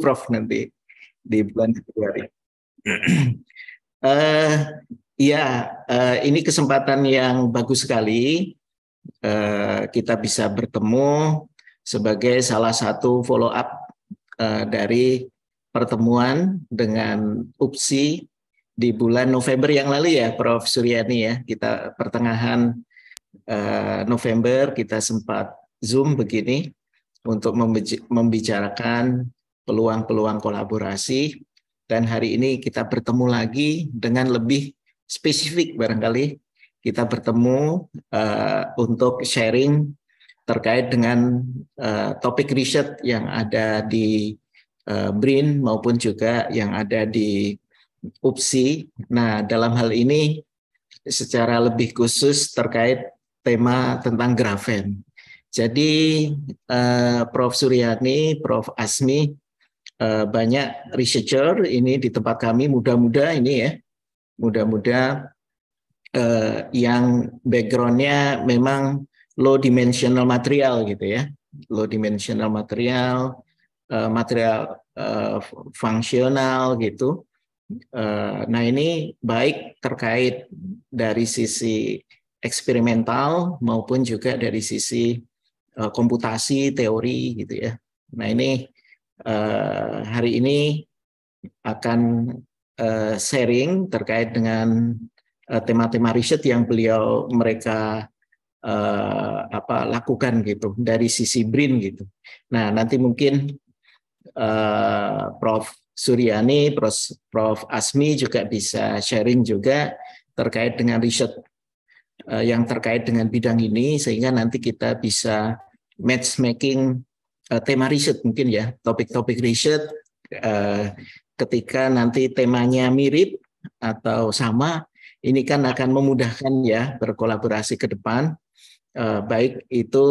Prof nanti di bulan Februari. uh, ya, uh, ini kesempatan yang bagus sekali uh, kita bisa bertemu sebagai salah satu follow up uh, eh, dari pertemuan dengan UPSI di bulan November yang lalu ya, Prof Suryani ya, kita pertengahan uh, November kita sempat zoom begini untuk membicarakan peluang-peluang kolaborasi. Dan hari ini kita bertemu lagi dengan lebih spesifik barangkali kita bertemu uh, untuk sharing terkait dengan uh, topik riset yang ada di uh, BRIN maupun juga yang ada di UPSI. Nah, dalam hal ini secara lebih khusus terkait tema tentang grafen. Jadi uh, Prof Suryani, Prof Asmi Eh, banyak researcher ini di tempat kami muda-muda ini ya muda-muda uh, yang backgroundnya memang low dimensional material gitu ya low dimensional material uh, material uh, fungsional gitu uh, nah ini baik terkait dari sisi eksperimental maupun juga dari sisi uh, komputasi teori gitu ya nah ini Eh, hari ini akan eh, sharing terkait dengan eh, tema-tema riset yang beliau mereka apa lakukan gitu dari sisi BRIN gitu. Nah nanti mungkin Prof Suryani, Prof, Asmi juga bisa sharing juga terkait dengan riset yang terkait dengan bidang ini sehingga nanti kita bisa matchmaking Eh, tema riset mungkin ya, topik-topik riset uh, ketika nanti temanya mirip atau sama, ini kan akan memudahkan ya berkolaborasi ke depan, uh, baik itu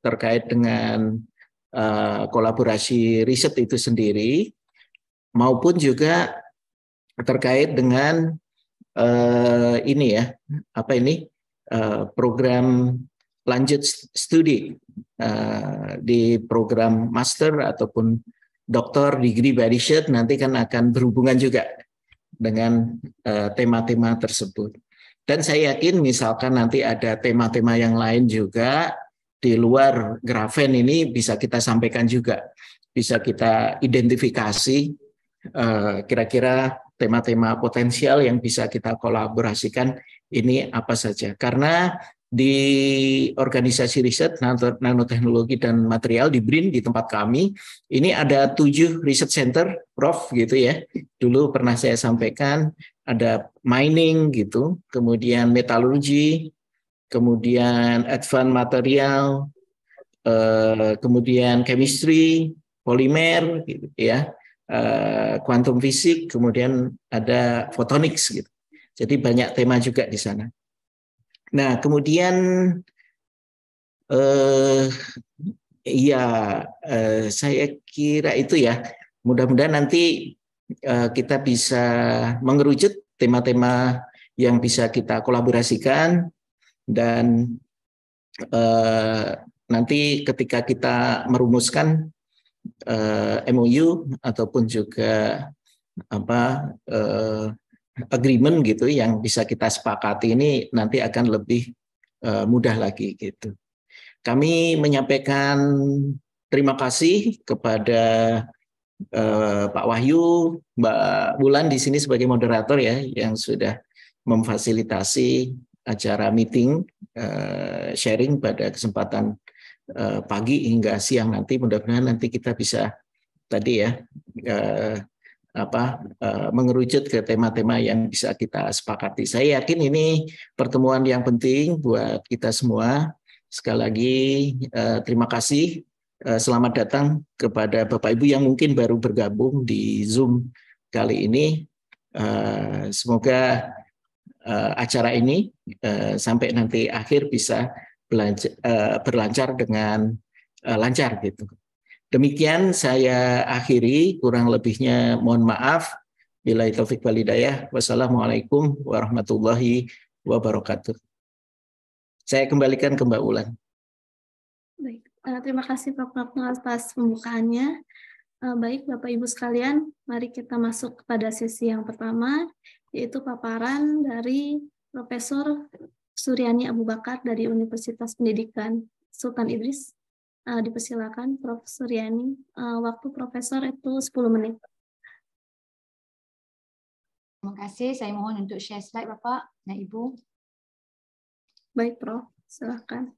terkait dengan uh, kolaborasi riset itu sendiri, maupun juga terkait dengan uh, ini ya, apa ini? Uh, program lanjut studi uh, di program master ataupun doktor degree badishut nanti kan akan berhubungan juga dengan eh, tema-tema uh, tersebut. Dan saya yakin misalkan nanti ada tema-tema yang lain juga di luar grafen ini bisa kita sampaikan juga. Bisa kita identifikasi kira eh, kira-kira tema-tema potensial yang bisa kita kolaborasikan ini apa saja. Karena di organisasi riset nanoteknologi dan material di BRIN di tempat kami ini ada tujuh riset center prof gitu ya dulu pernah saya sampaikan ada mining gitu kemudian metalurgi kemudian advanced material eh, kemudian chemistry polimer gitu ya kuantum eh, quantum fisik kemudian ada photonics gitu jadi banyak tema juga di sana Nah, kemudian eh, ya uh, saya kira itu ya. Mudah-mudahan nanti uh, kita bisa mengerucut tema-tema yang bisa kita kolaborasikan dan uh, nanti ketika kita merumuskan uh, MOU ataupun juga apa uh, agreement gitu yang bisa kita sepakati ini nanti akan lebih uh, mudah lagi gitu. Kami menyampaikan terima kasih kepada uh, Pak Wahyu, Mbak Bulan di sini sebagai moderator ya yang sudah memfasilitasi acara meeting uh, sharing pada kesempatan uh, pagi hingga siang nanti mudah-mudahan nanti kita bisa tadi ya uh, apa eh, mengerucut ke tema-tema yang bisa kita sepakati. Saya yakin ini pertemuan yang penting buat kita semua. Sekali lagi eh, terima kasih. Eh, selamat datang kepada Bapak Ibu yang mungkin baru bergabung di Zoom kali ini. Semoga acara ini sampai nanti akhir bisa berlancar dengan lancar gitu. Demikian saya akhiri, kurang lebihnya mohon maaf. Bila taufik walidayah, wassalamualaikum warahmatullahi wabarakatuh. Saya kembalikan ke Mbak Ulan. Baik, eh, terima kasih Pak Prabowo atas pembukaannya. Eh, baik Bapak Ibu sekalian, mari kita masuk kepada sesi yang pertama, yaitu paparan dari Profesor Suryani Abu Bakar dari Universitas Pendidikan Sultan Idris. Uh, dipersilakan Prof. Suryani. Uh, waktu Profesor itu 10 menit. Terima kasih. Saya mohon untuk share slide Bapak dan Ibu. Baik Prof, silakan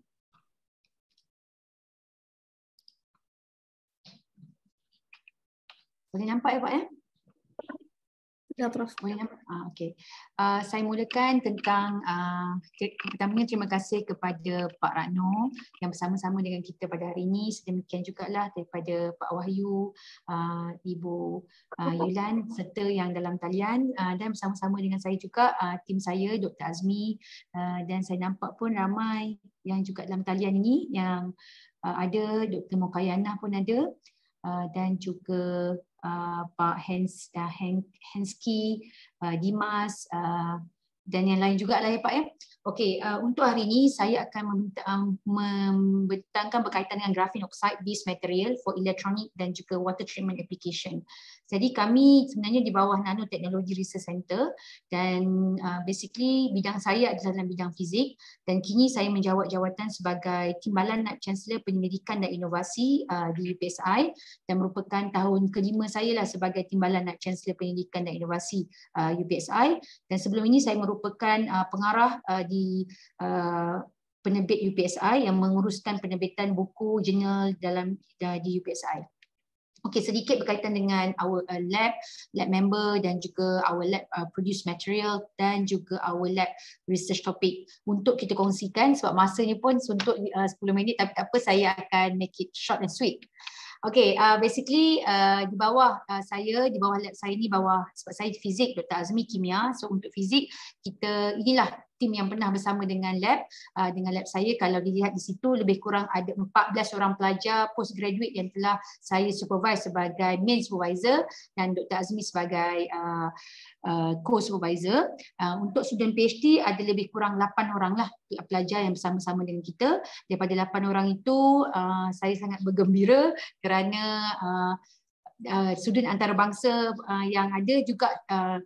Boleh nampak ya Pak ya? Oh, ya, Prof. Ah, okay. Ah, saya mulakan tentang ah, pertamanya terima kasih kepada Pak Rano yang bersama-sama dengan kita pada hari ini. Sedemikian juga lah daripada Pak Wahyu, ah, Ibu ah, Yulan serta yang dalam talian ah, dan bersama-sama dengan saya juga ah, tim saya Dr. Azmi ah, dan saya nampak pun ramai yang juga dalam talian ini yang ah, ada Dr. Mokayana pun ada ah, dan juga Eh, Pak Hens, uh, eh, Hensky, uh, eh, Dimas uh, dan yang lain juga lah ya Pak ya. Okey, uh, untuk hari ini saya akan meminta um, berkaitan dengan graphene oxide based material for electronic dan juga water treatment application. Jadi kami sebenarnya di bawah Nano Technology Research Center dan uh, basically bidang saya adalah dalam bidang fizik dan kini saya menjawat jawatan sebagai Timbalan Naib Chancellor Penyelidikan dan Inovasi uh, di UPSI dan merupakan tahun kelima saya lah sebagai Timbalan Naib Chancellor Penyelidikan dan Inovasi uh, UPSI dan sebelum ini saya merupakan uh, pengarah uh, bagi uh, penerbit UPSI yang menguruskan penerbitan buku jurnal dalam uh, di UPSI. Okey, sedikit berkaitan dengan our uh, lab lab member dan juga our lab uh, produce material dan juga our lab research topic untuk kita kongsikan sebab masa ni pun suntuk uh, 10 minit tapi tak apa saya akan make it short and sweet. Okay, uh, basically uh, di bawah uh, saya, di bawah lab saya ni bawah sebab saya fizik, Dr. Azmi kimia. So untuk fizik, kita inilah tim yang pernah bersama dengan lab ah, dengan lab saya kalau dilihat di situ lebih kurang ada 14 orang pelajar postgraduate yang telah saya supervise sebagai main supervisor dan Dr Azmi sebagai ah, ah, co-supervisor untuk student PhD ada lebih kurang 8 orang lah pelajar yang bersama-sama dengan kita daripada 8 orang itu saya sangat bergembira kerana Uh, student antarabangsa uh, yang ada juga uh,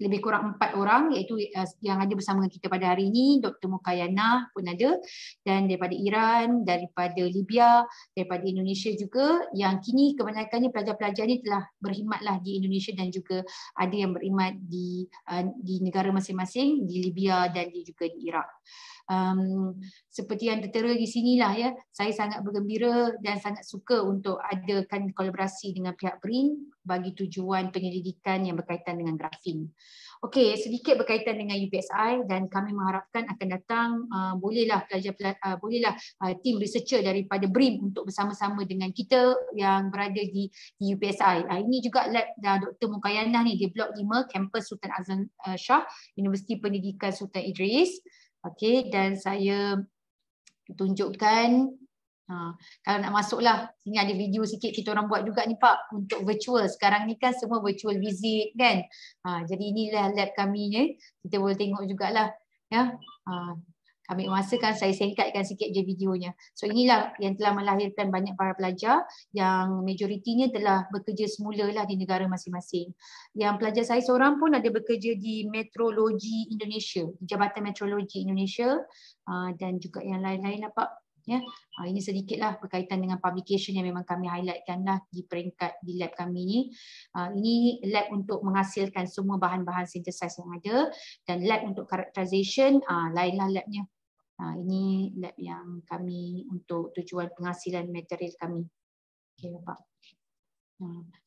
lebih kurang empat orang iaitu eh, yang ada bersama kita pada hari ini Dr. Mukayana pun ada dan daripada Iran, daripada Libya, daripada Indonesia juga yang kini kebanyakannya pelajar-pelajar ini telah berkhidmatlah di Indonesia dan juga ada yang berkhidmat di eh, di negara masing-masing di Libya dan di juga di Iraq. Um, seperti yang tertera di lah ya, saya sangat bergembira dan sangat suka untuk adakan kolaborasi dengan pihak BRIN bagi tujuan penyelidikan yang berkaitan dengan grafin. Okey, sedikit berkaitan dengan UPSI dan kami mengharapkan akan datang uh, bolehlah pelajar uh, bolehlah uh, tim researcher daripada BRIM untuk bersama-sama dengan kita yang berada di, di UBSI. Uh, ini juga lab uh, Dr. Mukayana ni di blok 5 kampus Sultan Azlan uh, Shah Universiti Pendidikan Sultan Idris. Okey, dan saya tunjukkan Ha, kalau nak masuk lah, sini ada video sikit kita orang buat juga ni Pak untuk virtual. Sekarang ni kan semua virtual visit kan. Ha, jadi inilah lab kami ni. Kita boleh tengok jugalah. Ya. Ha, ambil masa kan saya singkatkan sikit je videonya. So inilah yang telah melahirkan banyak para pelajar yang majoritinya telah bekerja semula lah di negara masing-masing. Yang pelajar saya seorang pun ada bekerja di Metrologi Indonesia, Jabatan Metrologi Indonesia ha, dan juga yang lain-lain lah Pak ya ha, ini sedikitlah berkaitan dengan publication yang memang kami highlightkanlah di peringkat di lab kami ini. Ah, ini lab untuk menghasilkan semua bahan-bahan sintesis yang ada dan lab untuk characterization ah, lainlah labnya ini lab yang kami untuk tujuan penghasilan material kami Okay, nampak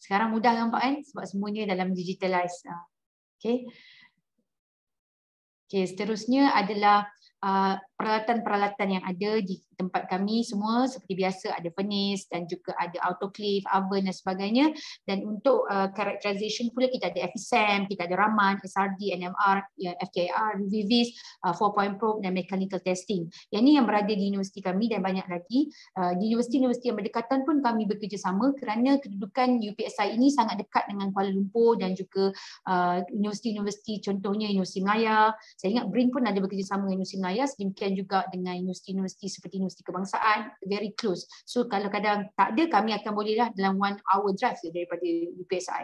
sekarang mudah nampak kan sebab semuanya dalam digitalize Okay, okay. okey seterusnya adalah Uh, peralatan-peralatan yang ada di tempat kami semua seperti biasa ada furnace dan juga ada autoclave, oven dan sebagainya dan untuk uh, characterization pula kita ada FSM, e kita ada Raman, SRD, NMR, ya, FKIR, UVVs, uh, 4 point probe dan mechanical testing yang ini yang berada di universiti kami dan banyak lagi uh, di universiti-universiti yang berdekatan pun kami bekerjasama kerana kedudukan UPSI ini sangat dekat dengan Kuala Lumpur dan juga uh, universiti-universiti contohnya Universiti Melayu saya ingat BRIN pun ada bekerjasama dengan Universiti Melayu saya demikian juga dengan universiti-universiti seperti universiti kebangsaan very close so kalau kadang tak ada kami akan bolehlah dalam one hour drive daripada UPSI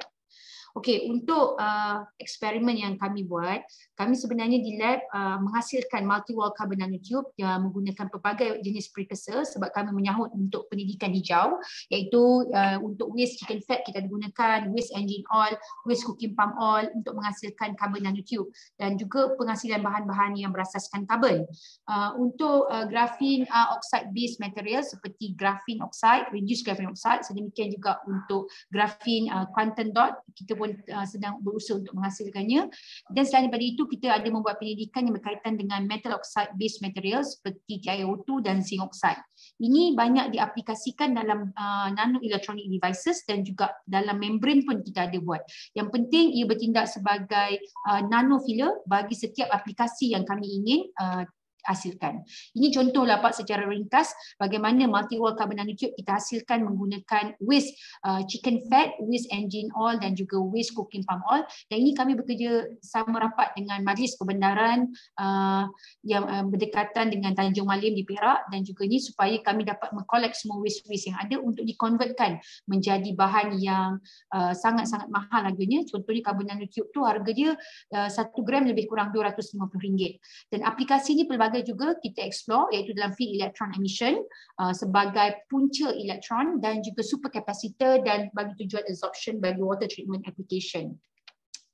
Okey, untuk uh, eksperimen yang kami buat, kami sebenarnya di lab uh, menghasilkan multi-wall carbon nanotube yang menggunakan pelbagai jenis precursor sebab kami menyahut untuk pendidikan hijau iaitu uh, untuk waste chicken fat kita gunakan waste engine oil, waste cooking palm oil untuk menghasilkan carbon nanotube dan juga penghasilan bahan-bahan yang berasaskan carbon. Uh, untuk uh, grafin uh, oxide based material seperti graphene oxide, reduced graphene oxide, sedemikian juga untuk graphene uh, quantum dot kita pun uh, sedang berusaha untuk menghasilkannya. Dan selain daripada itu, kita ada membuat penyelidikan yang berkaitan dengan metal oxide based materials seperti TiO2 dan zinc oxide. Ini banyak diaplikasikan dalam uh, nano-electronic devices dan juga dalam membran pun kita ada buat. Yang penting, ia bertindak sebagai uh, nano-filler bagi setiap aplikasi yang kami ingin uh, hasilkan. Ini contoh Pak secara ringkas bagaimana multi wall carbon nanotube kita hasilkan menggunakan waste uh, chicken fat, waste engine oil dan juga waste cooking palm oil dan ini kami bekerja sama rapat dengan Majlis Perbendaran uh, yang uh, berdekatan dengan Tanjung Malim di Perak dan juga ini supaya kami dapat mengkolek semua waste-waste yang ada untuk dikonvertkan menjadi bahan yang uh, sangat-sangat uh, mahal harganya. Contohnya carbon nanotube tu harga dia uh, 1 gram lebih kurang RM250. Dan aplikasi ini pelbagai pelbagai juga kita explore iaitu dalam field electron emission uh, sebagai punca elektron dan juga super kapasitor dan bagi tujuan absorption bagi water treatment application.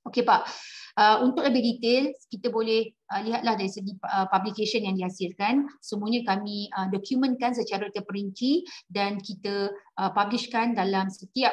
Okey Pak, uh, untuk lebih detail kita boleh uh, lihatlah dari segi uh, publication yang dihasilkan semuanya kami uh, ah, dokumenkan secara terperinci dan kita uh, publishkan dalam setiap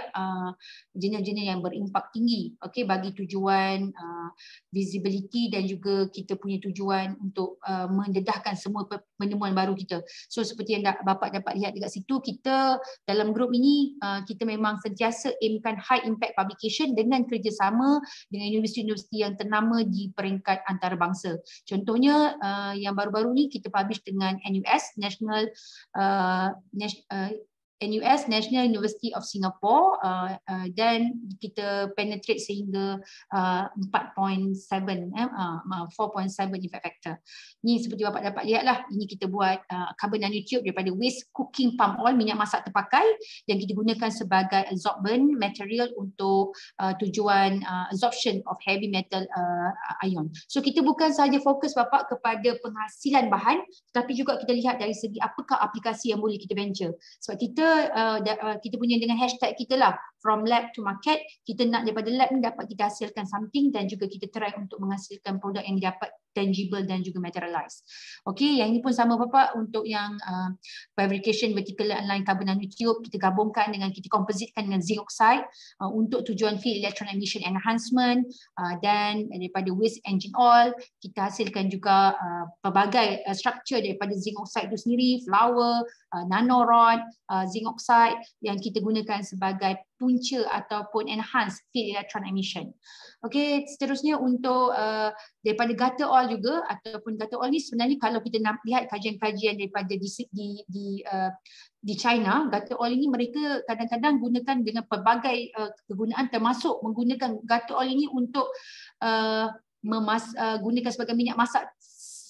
jenis-jenis uh, yang berimpak tinggi okey bagi tujuan uh, visibility dan juga kita punya tujuan untuk uh, mendedahkan semua penemuan baru kita so seperti yang bapak dapat lihat dekat situ kita dalam grup ini uh, kita memang sentiasa aimkan high impact publication dengan kerjasama dengan universiti-universiti yang ternama di peringkat antarabangsa. Contohnya uh, yang baru-baru ni kita publish dengan NUS National uh, NUS National University of Singapore uh, uh, dan kita penetrate sehingga uh, 4.7 eh, uh, 4.7 impact factor. Ini seperti bapak dapat lihatlah ini kita buat uh, carbon nanotube daripada waste cooking palm oil minyak masak terpakai yang kita gunakan sebagai adsorbent material untuk uh, tujuan uh, absorption of heavy metal uh, ion. So kita bukan sahaja fokus bapak kepada penghasilan bahan tapi juga kita lihat dari segi apakah aplikasi yang boleh kita venture. Sebab kita uh, uh, kita punya dengan hashtag kita lah from lab to market kita nak daripada lab ni dapat kita hasilkan something dan juga kita try untuk menghasilkan produk yang dapat tangible dan juga materialize. Okey, yang ini pun sama bapa untuk yang uh, fabrication vertical line carbon nanotube kita gabungkan dengan kita compositekan dengan zinc oxide uh, untuk tujuan field electron emission enhancement uh, dan daripada waste engine oil kita hasilkan juga uh, pelbagai uh, structure daripada zinc oxide itu sendiri, flower, uh, nano rod, uh, carbon oxide yang kita gunakan sebagai punca ataupun enhance field electron emission. Okey, seterusnya untuk uh, daripada gutter oil juga ataupun gutter oil ni sebenarnya kalau kita lihat kajian-kajian daripada di di di, uh, di China, gutter oil ini mereka kadang-kadang gunakan dengan pelbagai uh, kegunaan termasuk menggunakan gutter oil ini untuk uh, memas uh, gunakan sebagai minyak masak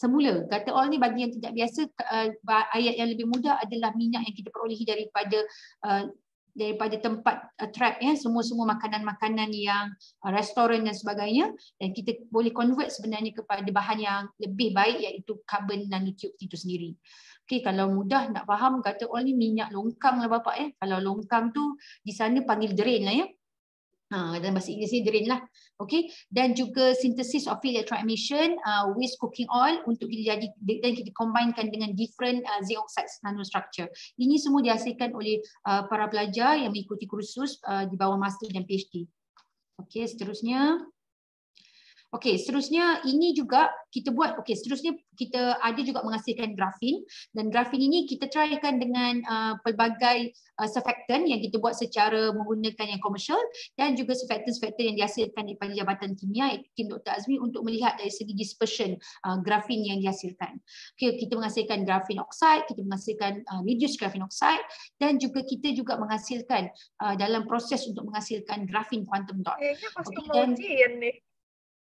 semula. Kata all ni bagi yang tidak biasa uh, ayat yang lebih mudah adalah minyak yang kita perolehi daripada uh, daripada tempat uh, trap ya semua-semua makanan-makanan yang uh, restoran dan sebagainya dan kita boleh convert sebenarnya kepada bahan yang lebih baik iaitu carbon nanotube itu sendiri. Okay kalau mudah nak faham kata all ni minyak longkang lah bapak ya. Kalau longkang tu di sana panggil drain lah ya. Ha, dalam bahasa Inggeris ni drain lah. Okay. Dan juga synthesis of electron emission uh, with cooking oil untuk kita jadi dan kita combinekan dengan different uh, zeoxide nanostructure. Ini semua dihasilkan oleh uh, para pelajar yang mengikuti kursus uh, di bawah master dan PhD. Okay, seterusnya. Okey, seterusnya ini juga kita buat. Okey, seterusnya kita ada juga menghasilkan grafin dan grafin ini kita teraikan dengan uh, pelbagai uh, surfactant yang kita buat secara menggunakan yang komersial dan juga surfactant-surfactant yang dihasilkan daripada Jabatan Kimia Tim Dr. Azmi untuk melihat dari segi dispersion uh, grafin yang dihasilkan. Okey, kita menghasilkan grafin oxide, kita menghasilkan uh, reduced grafin oxide dan juga kita juga menghasilkan uh, dalam proses untuk menghasilkan grafin quantum dot. Eh, ya, okay, dan,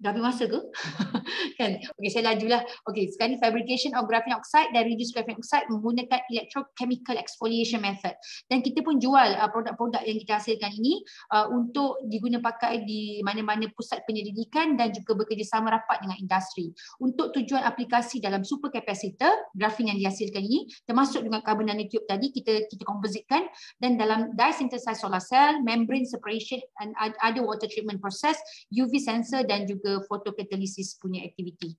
dah habis masa ke? kan? Okey, saya lajulah. Okey, sekarang ni fabrication of graphene oxide dan reduce graphene oxide menggunakan electrochemical exfoliation method. Dan kita pun jual uh, produk-produk uh, yang kita hasilkan ini uh, untuk digunakan di mana-mana pusat penyelidikan dan juga bekerjasama rapat dengan industri. Untuk tujuan aplikasi dalam super supercapacitor, graphene yang dihasilkan ini, termasuk dengan carbon nanotube tadi, kita kita kompositkan dan dalam dye synthesize solar cell, membrane separation and other water treatment process, UV sensor dan juga ke photocatalysis punya aktiviti.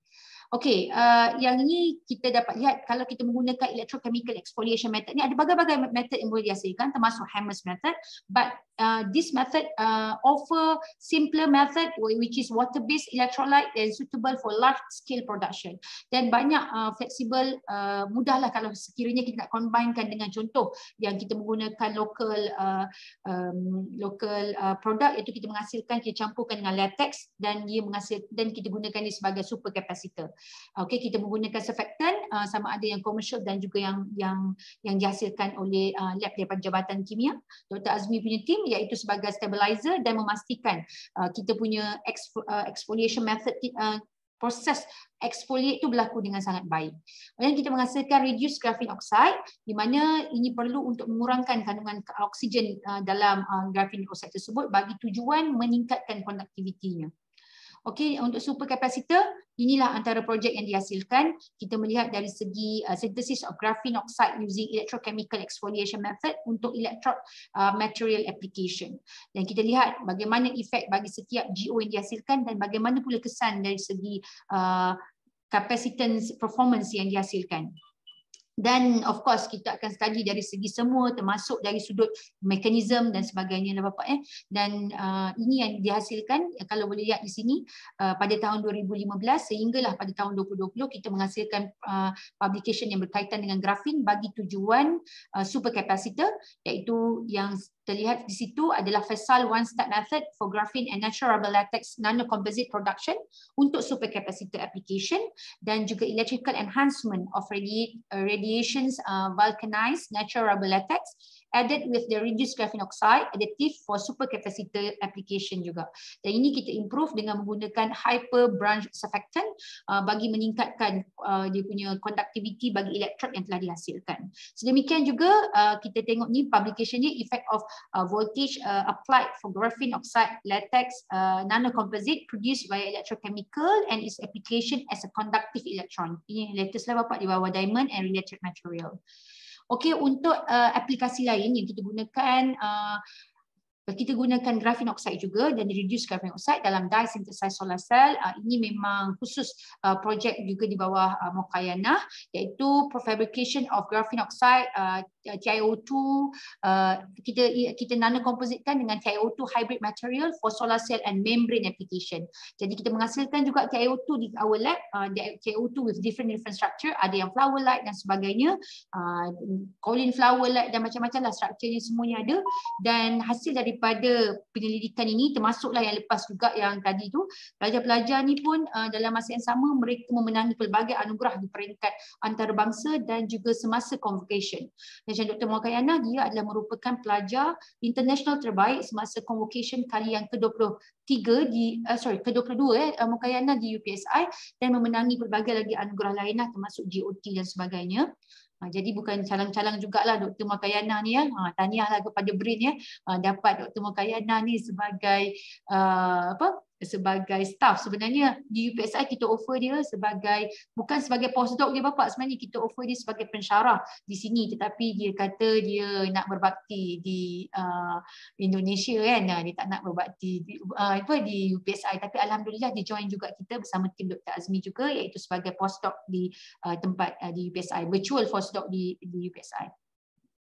Okey, uh, yang ini kita dapat lihat kalau kita menggunakan electrochemical exfoliation method ni ada berbagai-bagai method yang boleh dihasilkan termasuk Hammers method but uh, this method uh, offer simpler method which is water based electrolyte and suitable for large scale production dan banyak uh, flexible uh, mudahlah kalau sekiranya kita nak combinekan dengan contoh yang kita menggunakan local uh, um, local uh, product iaitu kita menghasilkan kita campurkan dengan latex dan dia menghasilkan dan kita gunakan ini sebagai super capacitor Okey, kita menggunakan surfactant uh, sama ada yang komersial dan juga yang yang yang dihasilkan oleh uh, lab daripada Jabatan Kimia. Dr. Azmi punya team iaitu sebagai stabilizer dan memastikan uh, kita punya exfo, uh, exfoliation method uh, proses exfoliate itu berlaku dengan sangat baik. Kemudian kita menghasilkan reduced graphene oxide di mana ini perlu untuk mengurangkan kandungan oksigen uh, dalam uh, graphene oxide tersebut bagi tujuan meningkatkan konduktivitinya. Okey, untuk super kapasitor, inilah antara projek yang dihasilkan. Kita melihat dari segi uh, synthesis of graphene oxide using electrochemical exfoliation method untuk electrode uh, material application. Dan kita lihat bagaimana efek bagi setiap GO yang dihasilkan dan bagaimana pula kesan dari segi uh, capacitance performance yang dihasilkan dan of course kita akan study dari segi semua termasuk dari sudut mekanisme dan sebagainya lah bapak eh dan uh, ini yang dihasilkan eh, kalau boleh lihat di sini uh, pada tahun 2015 sehinggalah pada tahun 2020 kita menghasilkan uh, publication yang berkaitan dengan grafin bagi tujuan uh, kapasitor iaitu yang terlihat di situ adalah Faisal One Step Method for Graphene and Natural Rubber Latex Nano Composite Production untuk supercapacitor application dan juga electrical enhancement of radi uh, radiations uh, vulcanized natural rubber latex added with the reduced graphene oxide additive for supercapacitor application juga. Dan ini kita improve dengan menggunakan hyper branch surfactant uh, bagi meningkatkan uh, dia punya conductivity bagi elektrod yang telah dihasilkan. Sedemikian juga uh, kita tengok ni publication ni effect of uh, voltage uh, applied for graphene oxide latex uh, nanocomposite produced by electrochemical and its application as a conductive electron. Ini latest lah bapak di bawah diamond and related material. Okey, untuk uh, aplikasi lain yang kita gunakan uh, Eh, kita gunakan graphene oxide juga dan reduce graphene oxide dalam dye synthesize solar cell uh, ini memang khusus uh, ah, project juga di bawah uh, Mokayana iaitu prefabrication of graphene oxide uh, TiO2 uh, kita kita nanocompositekan dengan TiO2 hybrid material for solar cell and membrane application jadi kita menghasilkan juga TiO2 di our lab uh, TiO2 with different different structure ada yang flower like dan sebagainya uh, colin flower like dan macam-macam lah structure ni semuanya ada dan hasil dari daripada penyelidikan ini termasuklah yang lepas juga yang tadi tu pelajar-pelajar ni pun uh, dalam masa yang sama mereka memenangi pelbagai anugerah di peringkat antarabangsa dan juga semasa convocation. Macam Dr. Mokayana dia adalah merupakan pelajar international terbaik semasa convocation kali yang ke-23 di uh, sorry ke-22 eh uh, Mokayana di UPSI dan memenangi pelbagai lagi anugerah lainlah termasuk GOT dan sebagainya. Ha, ah, jadi bukan calang-calang jugalah Dr. Makayana ni ya. Ha, ah, tahniahlah kepada BRIN ya. Ah, dapat Dr. Makayana ni sebagai uh, apa sebagai staff sebenarnya di UPSI kita offer dia sebagai bukan sebagai postdoc dia bapak sebenarnya kita offer dia sebagai pensyarah di sini tetapi dia kata dia nak berbakti di uh, Indonesia kan dia tak nak berbakti di, uh, apa di UPSI tapi alhamdulillah dia join juga kita bersama tim Dr Azmi juga iaitu sebagai postdoc di uh, tempat uh, di UPSI virtual postdoc di di UPSI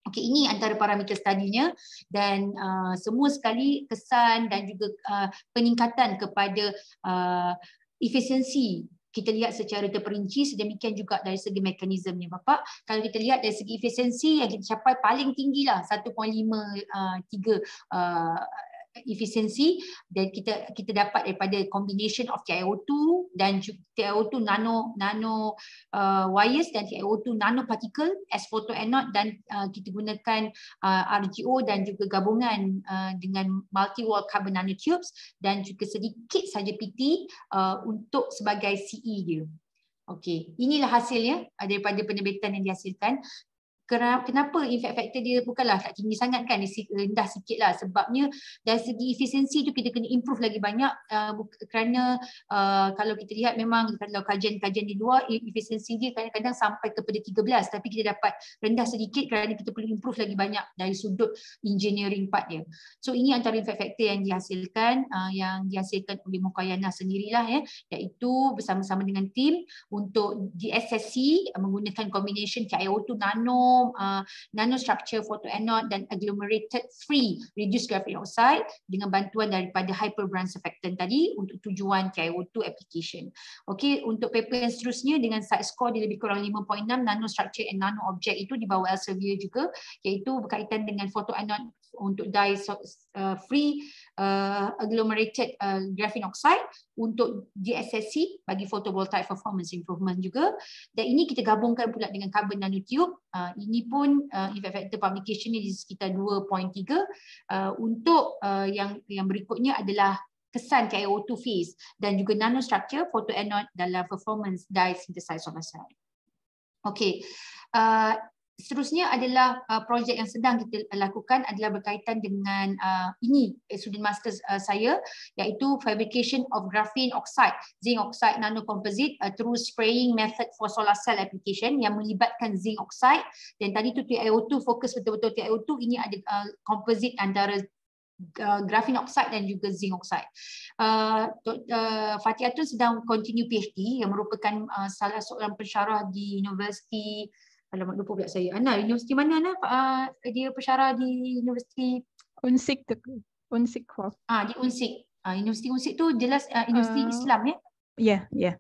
Okey, ini antara parameter studinya dan uh, semua sekali kesan dan juga uh, peningkatan kepada uh, efisiensi kita lihat secara terperinci sedemikian juga dari segi mekanismenya Bapak. Kalau kita lihat dari segi efisiensi yang kita capai paling tinggilah 1.53 uh, uh efisiensi dan kita kita dapat daripada combination of TiO2 dan TiO2 nano nano uh, wires dan TiO2 nano particle as photo anode dan uh, kita gunakan uh, RGO dan juga gabungan uh, dengan multi wall carbon nanotubes dan juga sedikit saja PT uh, untuk sebagai CE dia. Okey, inilah hasilnya uh, daripada penerbitan yang dihasilkan kenapa infect factor dia bukanlah tak tinggi sangat kan rendah sikit lah sebabnya dari segi efisiensi tu kita kena improve lagi banyak uh, kerana uh, kalau kita lihat memang kalau kajian-kajian di luar e, efisiensi dia kadang-kadang sampai kepada 13 tapi kita dapat rendah sedikit kerana kita perlu improve lagi banyak dari sudut engineering part dia so ini antara infect factor yang dihasilkan uh, yang dihasilkan oleh Mukayana sendirilah ya, iaitu bersama-sama dengan tim untuk di SSC menggunakan combination KIO2 nano uh, nanostructure photoanode dan agglomerated free reduced graphene oxide dengan bantuan daripada hyperbrand surfactant tadi untuk tujuan KIO2 application. Okey, untuk paper yang seterusnya dengan site score dia lebih kurang 5.6 nanostructure and nano object itu di bawah Elsevier juga iaitu berkaitan dengan photoanode untuk dye uh, free uh, agglomerated uh, graphene oxide untuk GSSC bagi photovoltaic performance improvement juga. Dan ini kita gabungkan pula dengan carbon nanotube. Uh, ini pun uh, effect factor publication ini di sekitar 2.3. Uh, untuk uh, yang yang berikutnya adalah kesan KIO2 phase dan juga nanostructure photoanode dalam performance dye synthesis of a cell. Okay. Uh, seterusnya adalah uh, projek yang sedang kita lakukan adalah berkaitan dengan uh, ini student master uh, saya iaitu fabrication of graphene oxide zinc oxide nanocomposite uh, through spraying method for solar cell application yang melibatkan zinc oxide dan tadi tu TiO2 fokus betul-betul TiO2 ini ada uh, composite antara uh, graphene oxide dan juga zinc oxide. Uh, uh, Fatiatun sedang continue PhD yang merupakan uh, salah seorang pensyarah di University. Alamak lupa pula saya. Ana, universiti mana Ana? Uh, dia pesara di universiti Unsik tu. Unsik Kuala. Ah, di Unsik. Ah, uh, universiti Unsik tu jelas uh, universiti uh, Islam ya. Ya, yeah, Yeah.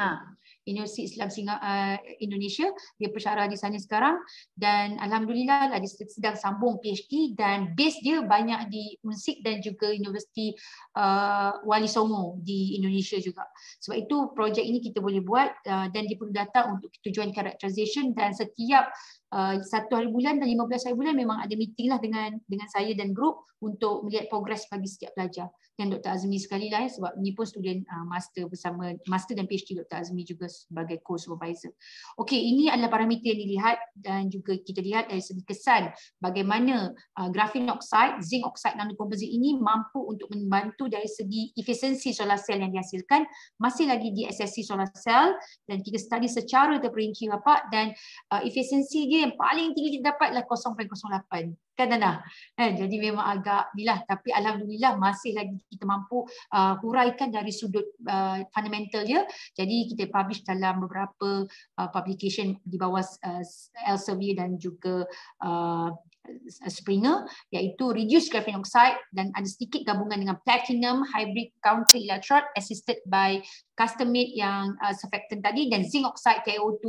Ah. Universiti Islam Singa uh, Indonesia dia pesara di sana sekarang dan alhamdulillah lah dia sedang sambung PhD dan base dia banyak di UNSIG dan juga Universiti uh, Wali Songo di Indonesia juga sebab itu projek ini kita boleh buat uh, dan dia perlu datang untuk tujuan characterization dan setiap uh, satu hari bulan dan lima belas hari bulan memang ada meeting lah dengan dengan saya dan grup untuk melihat progres bagi setiap pelajar dengan Dr. Azmi sekali lah ya, sebab ni pun student uh, master bersama master dan PhD Dr. Azmi juga sebagai co-supervisor. Okey, ini adalah parameter yang dilihat dan juga kita lihat dari segi kesan bagaimana uh, ah, graphene oxide, zinc oxide nanocomposite ini mampu untuk membantu dari segi efisiensi solar cell yang dihasilkan masih lagi di SSC solar cell dan kita study secara terperinci rapat dan uh, efisiensi dia yang paling tinggi kita dapat adalah 0.08 kan Tana? Eh, kan, jadi memang agak bila tapi alhamdulillah masih lagi kita mampu uh, huraikan dari sudut uh, fundamental dia. Jadi kita publish dalam beberapa uh, publication di bawah uh, Elsevier dan juga uh, Uh, Springer iaitu reduce graphene oxide dan ada sedikit gabungan dengan platinum hybrid counter electrode assisted by custom made yang uh, surfactant tadi dan zinc oxide TiO2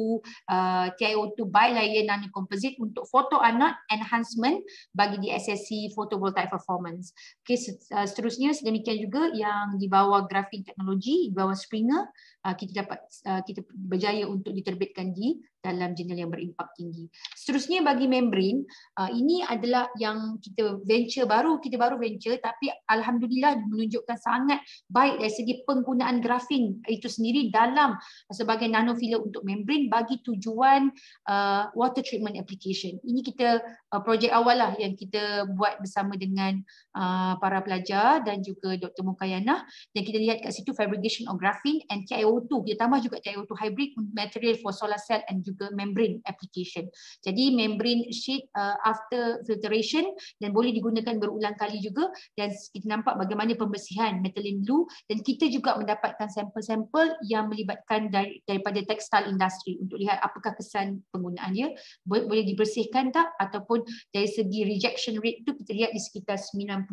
uh, TiO2 bilayer nano composite untuk photo anode enhancement bagi di SSC photovoltaic performance. Okey uh, seterusnya sedemikian juga yang di bawah graphene technology di bawah Springer uh, kita dapat uh, kita berjaya untuk diterbitkan di dalam jenil yang berimpak tinggi. Seterusnya bagi membrin, uh, ini adalah yang kita venture baru, kita baru venture tapi Alhamdulillah menunjukkan sangat baik dari segi penggunaan grafin itu sendiri dalam sebagai nanofiller untuk membrin bagi tujuan uh, water treatment application. Ini kita uh, projek awal lah yang kita buat bersama dengan uh, para pelajar dan juga Dr. Mukayana yang kita lihat kat situ fabrication of graphene and TiO2 dia tambah juga TiO2 hybrid material for solar cell and juga membrane application jadi membrane sheet uh, after filtration dan boleh digunakan berulang kali juga dan kita nampak bagaimana pembersihan metalin blue dan kita juga mendapatkan sampel-sampel yang melibatkan dari, daripada textile industry untuk lihat apakah kesan penggunaannya boleh, boleh dibersihkan tak ataupun ataupun dari segi rejection rate tu kita lihat di sekitar 93%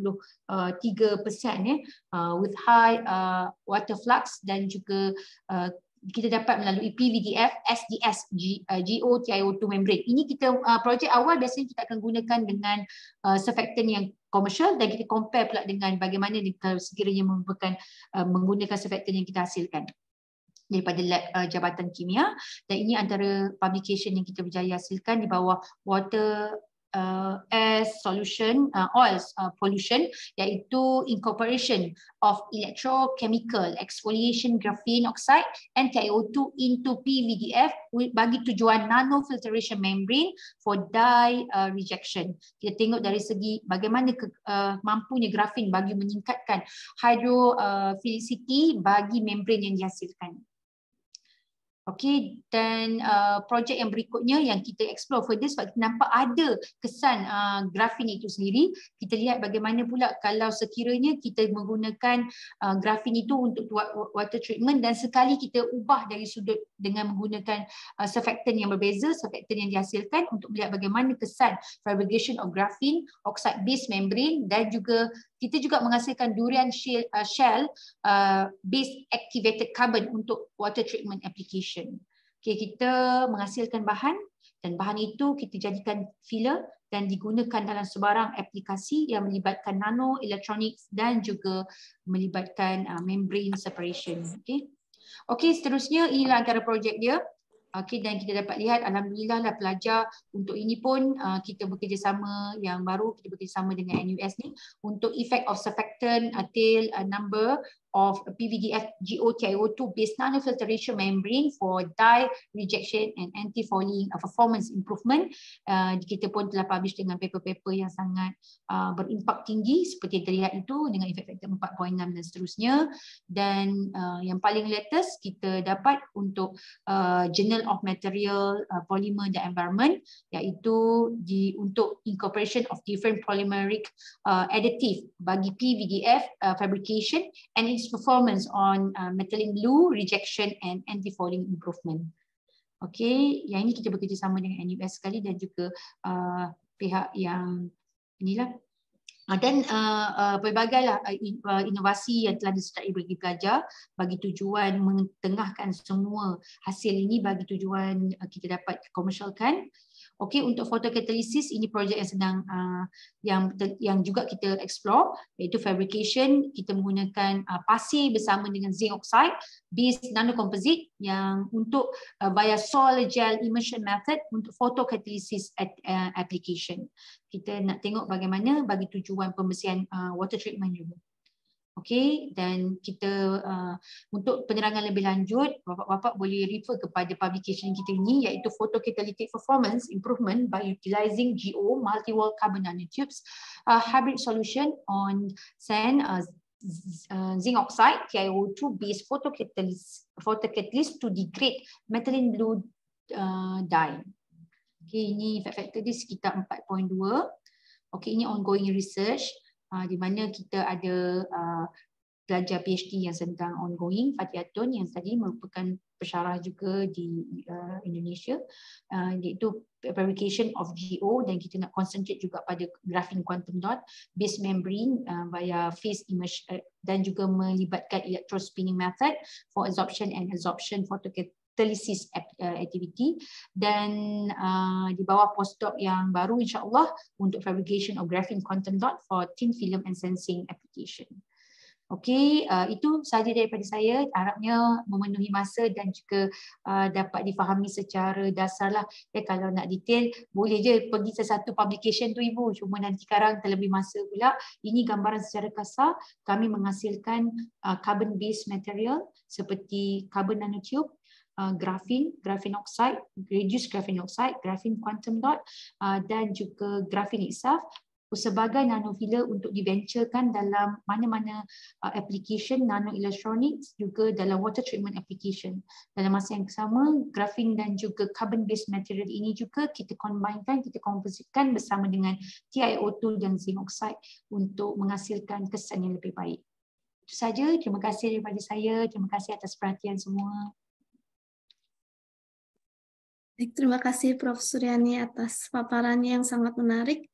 uh, eh, uh, with high uh, water flux dan juga uh, kita dapat melalui PVDF, SDS, GO, uh, TiO2 membrane. Ini kita uh, projek awal biasanya kita akan gunakan dengan uh, surfactant yang komersial dan kita compare pula dengan bagaimana kalau sekiranya merupakan uh, menggunakan surfactant yang kita hasilkan daripada lab uh, Jabatan Kimia dan ini antara publication yang kita berjaya hasilkan di bawah water uh, air solution, uh, oil uh, pollution, iaitu incorporation of electrochemical exfoliation graphene oxide and tio 2 into PVDF bagi tujuan nano filtration membrane for dye uh, rejection. Kita tengok dari segi bagaimana ke, uh, mampunya grafin bagi meningkatkan hydrophilicity bagi membrane yang dihasilkan. Okey dan uh, projek yang berikutnya yang kita explore further sebab kita nampak ada kesan uh, grafin itu sendiri kita lihat bagaimana pula kalau sekiranya kita menggunakan uh, grafin itu untuk water treatment dan sekali kita ubah dari sudut dengan menggunakan uh, surfactant yang berbeza surfactant yang dihasilkan untuk melihat bagaimana kesan fabrication of graphene oxide based membrane dan juga kita juga menghasilkan durian shell, uh, shell uh, based activated carbon untuk water treatment application. Okay, kita menghasilkan bahan dan bahan itu kita jadikan filler dan digunakan dalam sebarang aplikasi yang melibatkan nano electronics dan juga melibatkan uh, membrane separation. Okay. Okey, seterusnya inilah antara projek dia. Okay, dan kita dapat lihat alhamdulillah lah pelajar untuk ini pun uh, kita bekerjasama yang baru kita bekerjasama dengan NUS ni untuk effect of surfactant uh, tail uh, number of a PVDF GOTIO2 based nanofiltration membrane for dye rejection and anti-fouling performance improvement. Uh, kita pun telah publish dengan paper-paper yang sangat uh, berimpak tinggi seperti terlihat itu dengan efek faktor 4.6 dan seterusnya. Dan uh, yang paling latest kita dapat untuk uh, Journal of Material uh, Polymer dan Environment iaitu di untuk incorporation of different polymeric uh, additive bagi PVDF uh, fabrication and its performance on uh, methylene blue rejection and anti-falling improvement. Okay, yang ini kita bekerjasama dengan NUS sekali dan juga uh, pihak yang inilah. Ah, dan uh, uh, pelbagai lah uh, uh, inovasi yang telah disertai bagi pelajar bagi tujuan mengetengahkan semua hasil ini bagi tujuan uh, kita dapat komersialkan uh, Okey untuk fotokatalisis ini projek yang sedang uh, yang yang juga kita explore iaitu fabrication kita menggunakan uh, pasir bersama dengan zinc oxide based nanocomposite yang untuk uh, via sol gel immersion method untuk fotokatalisis uh, application. Kita nak tengok bagaimana bagi tujuan pembersihan uh, water treatment juga. Okay, dan kita uh, untuk penerangan lebih lanjut, bapak-bapak boleh refer kepada publication kita ini iaitu Photocatalytic Performance Improvement by Utilizing GO Multi-Wall Carbon Nanotubes uh, Hybrid Solution on sand, uh, uh Zinc Oxide TiO2 based photocatalyst, photocatalyst to degrade methylene blue uh, dye. Okay, ini factor dia sekitar 4.2. Okay, ini ongoing research. Ah, di mana kita ada pelajar ah, PhD yang sedang ongoing, Fatiatun yang tadi merupakan pesarah juga di ah, Indonesia, iaitu fabrication of GO dan kita nak concentrate juga pada graphene quantum dot, based membrane via phase immersion eh, dan juga melibatkan electrospinning method for absorption and absorption photocatalysis electrolysis uh, activity dan uh, di bawah postdoc yang baru insyaallah untuk fabrication of graphene quantum dot for thin film and sensing application. Okey, uh, itu sahaja daripada saya. Harapnya memenuhi masa dan juga uh, dapat difahami secara dasarlah. Eh, kalau nak detail, boleh je pergi satu publication tu ibu. Cuma nanti sekarang terlebih masa pula. Ini gambaran secara kasar. Kami menghasilkan uh, carbon-based material seperti carbon nanotube, uh, graphene, graphene oxide, reduced graphene oxide, graphene quantum dot uh, dan juga graphene itself sebagai nanofiler untuk diventurekan dalam mana-mana uh, application nanoelectronics juga dalam water treatment application. Dalam masa yang sama, graphene dan juga carbon-based material ini juga kita combinekan, kita komposikan bersama dengan TiO2 dan zinc oxide untuk menghasilkan kesan yang lebih baik. Itu saja. Terima kasih daripada saya. Terima kasih atas perhatian semua. Baik, terima kasih Prof. Suryani atas paparannya yang sangat menarik.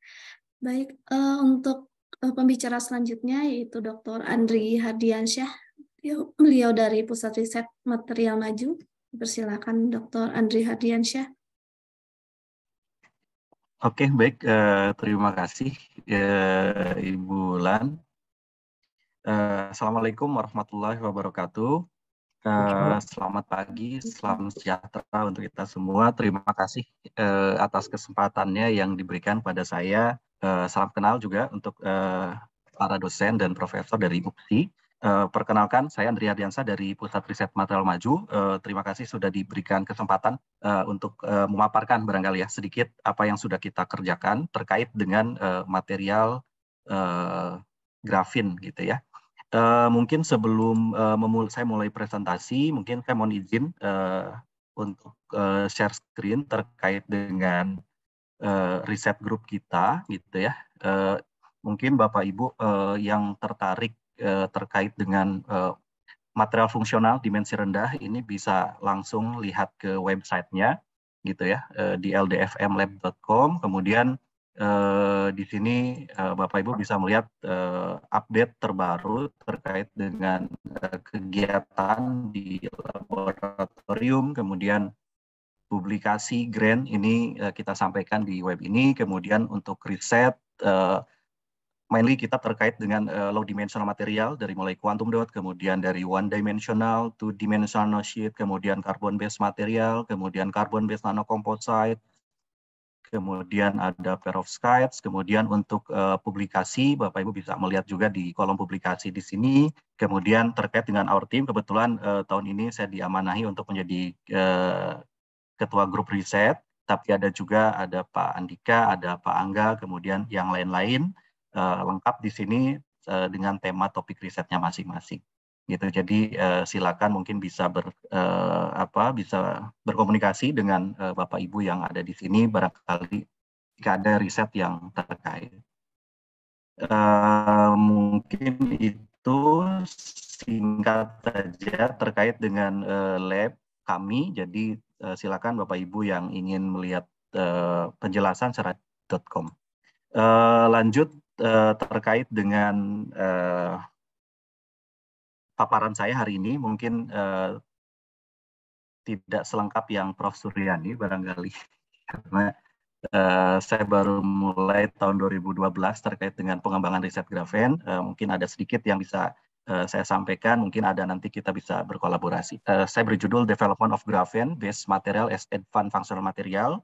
Baik, uh, untuk uh, pembicara selanjutnya yaitu Dr. Andri Hardiansyah, beliau dari Pusat Riset Material Maju. Persilakan Dr. Andri Hardiansyah. Oke, baik. Uh, terima kasih uh, Ibu Lan. Uh, Assalamualaikum warahmatullahi wabarakatuh. Uh, selamat pagi, selamat sejahtera untuk kita semua. Terima kasih uh, atas kesempatannya yang diberikan pada saya. Uh, salam kenal juga untuk uh, para dosen dan profesor dari UPSI. Uh, perkenalkan, saya Andri Ardiansa dari Pusat Riset Material Maju. Uh, terima kasih sudah diberikan kesempatan uh, untuk uh, memaparkan barangkali ya sedikit apa yang sudah kita kerjakan terkait dengan uh, material uh, grafin gitu ya uh, mungkin sebelum uh, memul saya mulai presentasi, mungkin saya mohon izin uh, untuk uh, share screen terkait dengan uh, riset grup kita, gitu ya. Uh, mungkin Bapak Ibu uh, yang tertarik uh, terkait dengan uh, material fungsional dimensi rendah ini bisa langsung lihat ke websitenya gitu ya uh, di ldfmlab.com kemudian Eh, di sini uh, Bapak Ibu bisa melihat uh, update terbaru terkait dengan kegiatan di laboratorium, kemudian publikasi grant ini kita sampaikan di web ini, kemudian untuk riset mainly kita terkait dengan low dimensional material dari mulai quantum dot, kemudian dari one dimensional, two dimensional sheet, kemudian carbon based material, kemudian carbon based nanocomposite, kemudian ada pair of perovskites, kemudian untuk uh, publikasi Bapak Ibu bisa melihat juga di kolom publikasi di sini. Kemudian terkait dengan our team kebetulan uh, tahun ini saya diamanahi untuk menjadi uh, ketua grup riset, tapi ada juga ada Pak Andika, ada Pak Angga, kemudian yang lain-lain uh, lengkap di sini uh, dengan tema topik risetnya masing-masing gitu. Jadi uh, silakan mungkin bisa ber uh, apa bisa berkomunikasi dengan uh, Bapak Ibu yang ada di sini barangkali jika ada riset yang terkait. Uh, mungkin itu singkat saja terkait dengan uh, lab kami. Jadi uh, silakan Bapak Ibu yang ingin melihat uh, penjelasan secara .com. Uh, lanjut uh, terkait dengan uh, paparan saya hari ini mungkin uh, tidak selengkap yang Prof Suryani barangkali karena uh, saya baru mulai tahun 2012 terkait dengan pengembangan riset grafen uh, mungkin ada sedikit yang bisa uh, saya sampaikan mungkin ada nanti kita bisa berkolaborasi uh, saya berjudul Development of Grafen Based Material as Advanced Functional Material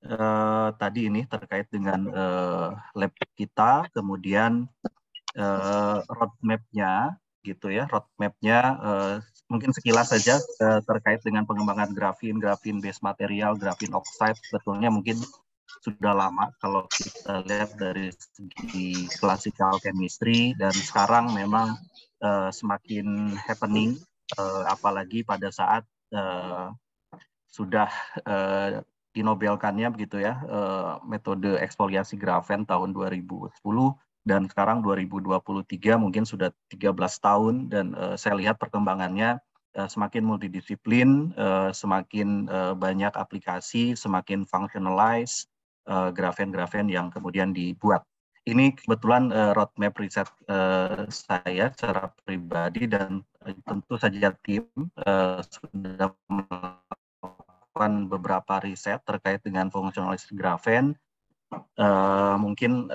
Uh, tadi ini terkait dengan uh, lab kita, kemudian uh, roadmap-nya gitu ya roadmapnya uh, mungkin sekilas saja uh, terkait dengan pengembangan grafin, grafin base material, grafin oxide betulnya mungkin sudah lama kalau kita lihat dari segi klasikal chemistry dan sekarang memang uh, semakin happening uh, apalagi pada saat uh, sudah uh, dinobelkannya begitu ya uh, metode eksfoliasi grafen tahun 2010 dan sekarang 2023 mungkin sudah 13 tahun dan uh, saya lihat perkembangannya uh, semakin multidisiplin, uh, semakin uh, banyak aplikasi, semakin functionalize uh, grafen-grafen yang kemudian dibuat. Ini kebetulan uh, roadmap riset uh, saya secara pribadi dan tentu saja tim uh, sudah melakukan beberapa riset terkait dengan fungsionalis grafen. Uh, mungkin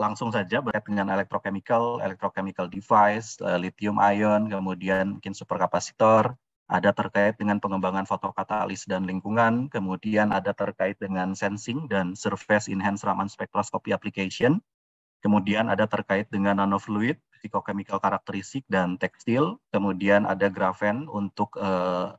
langsung saja berkait dengan elektrochemical, electrochemical device, eh, lithium ion, kemudian mungkin superkapasitor, ada terkait dengan pengembangan fotokatalis dan lingkungan, kemudian ada terkait dengan sensing dan surface enhanced Raman spectroscopy application, kemudian ada terkait dengan nanofluid, psikokemikal karakteristik dan tekstil, kemudian ada grafen untuk uh,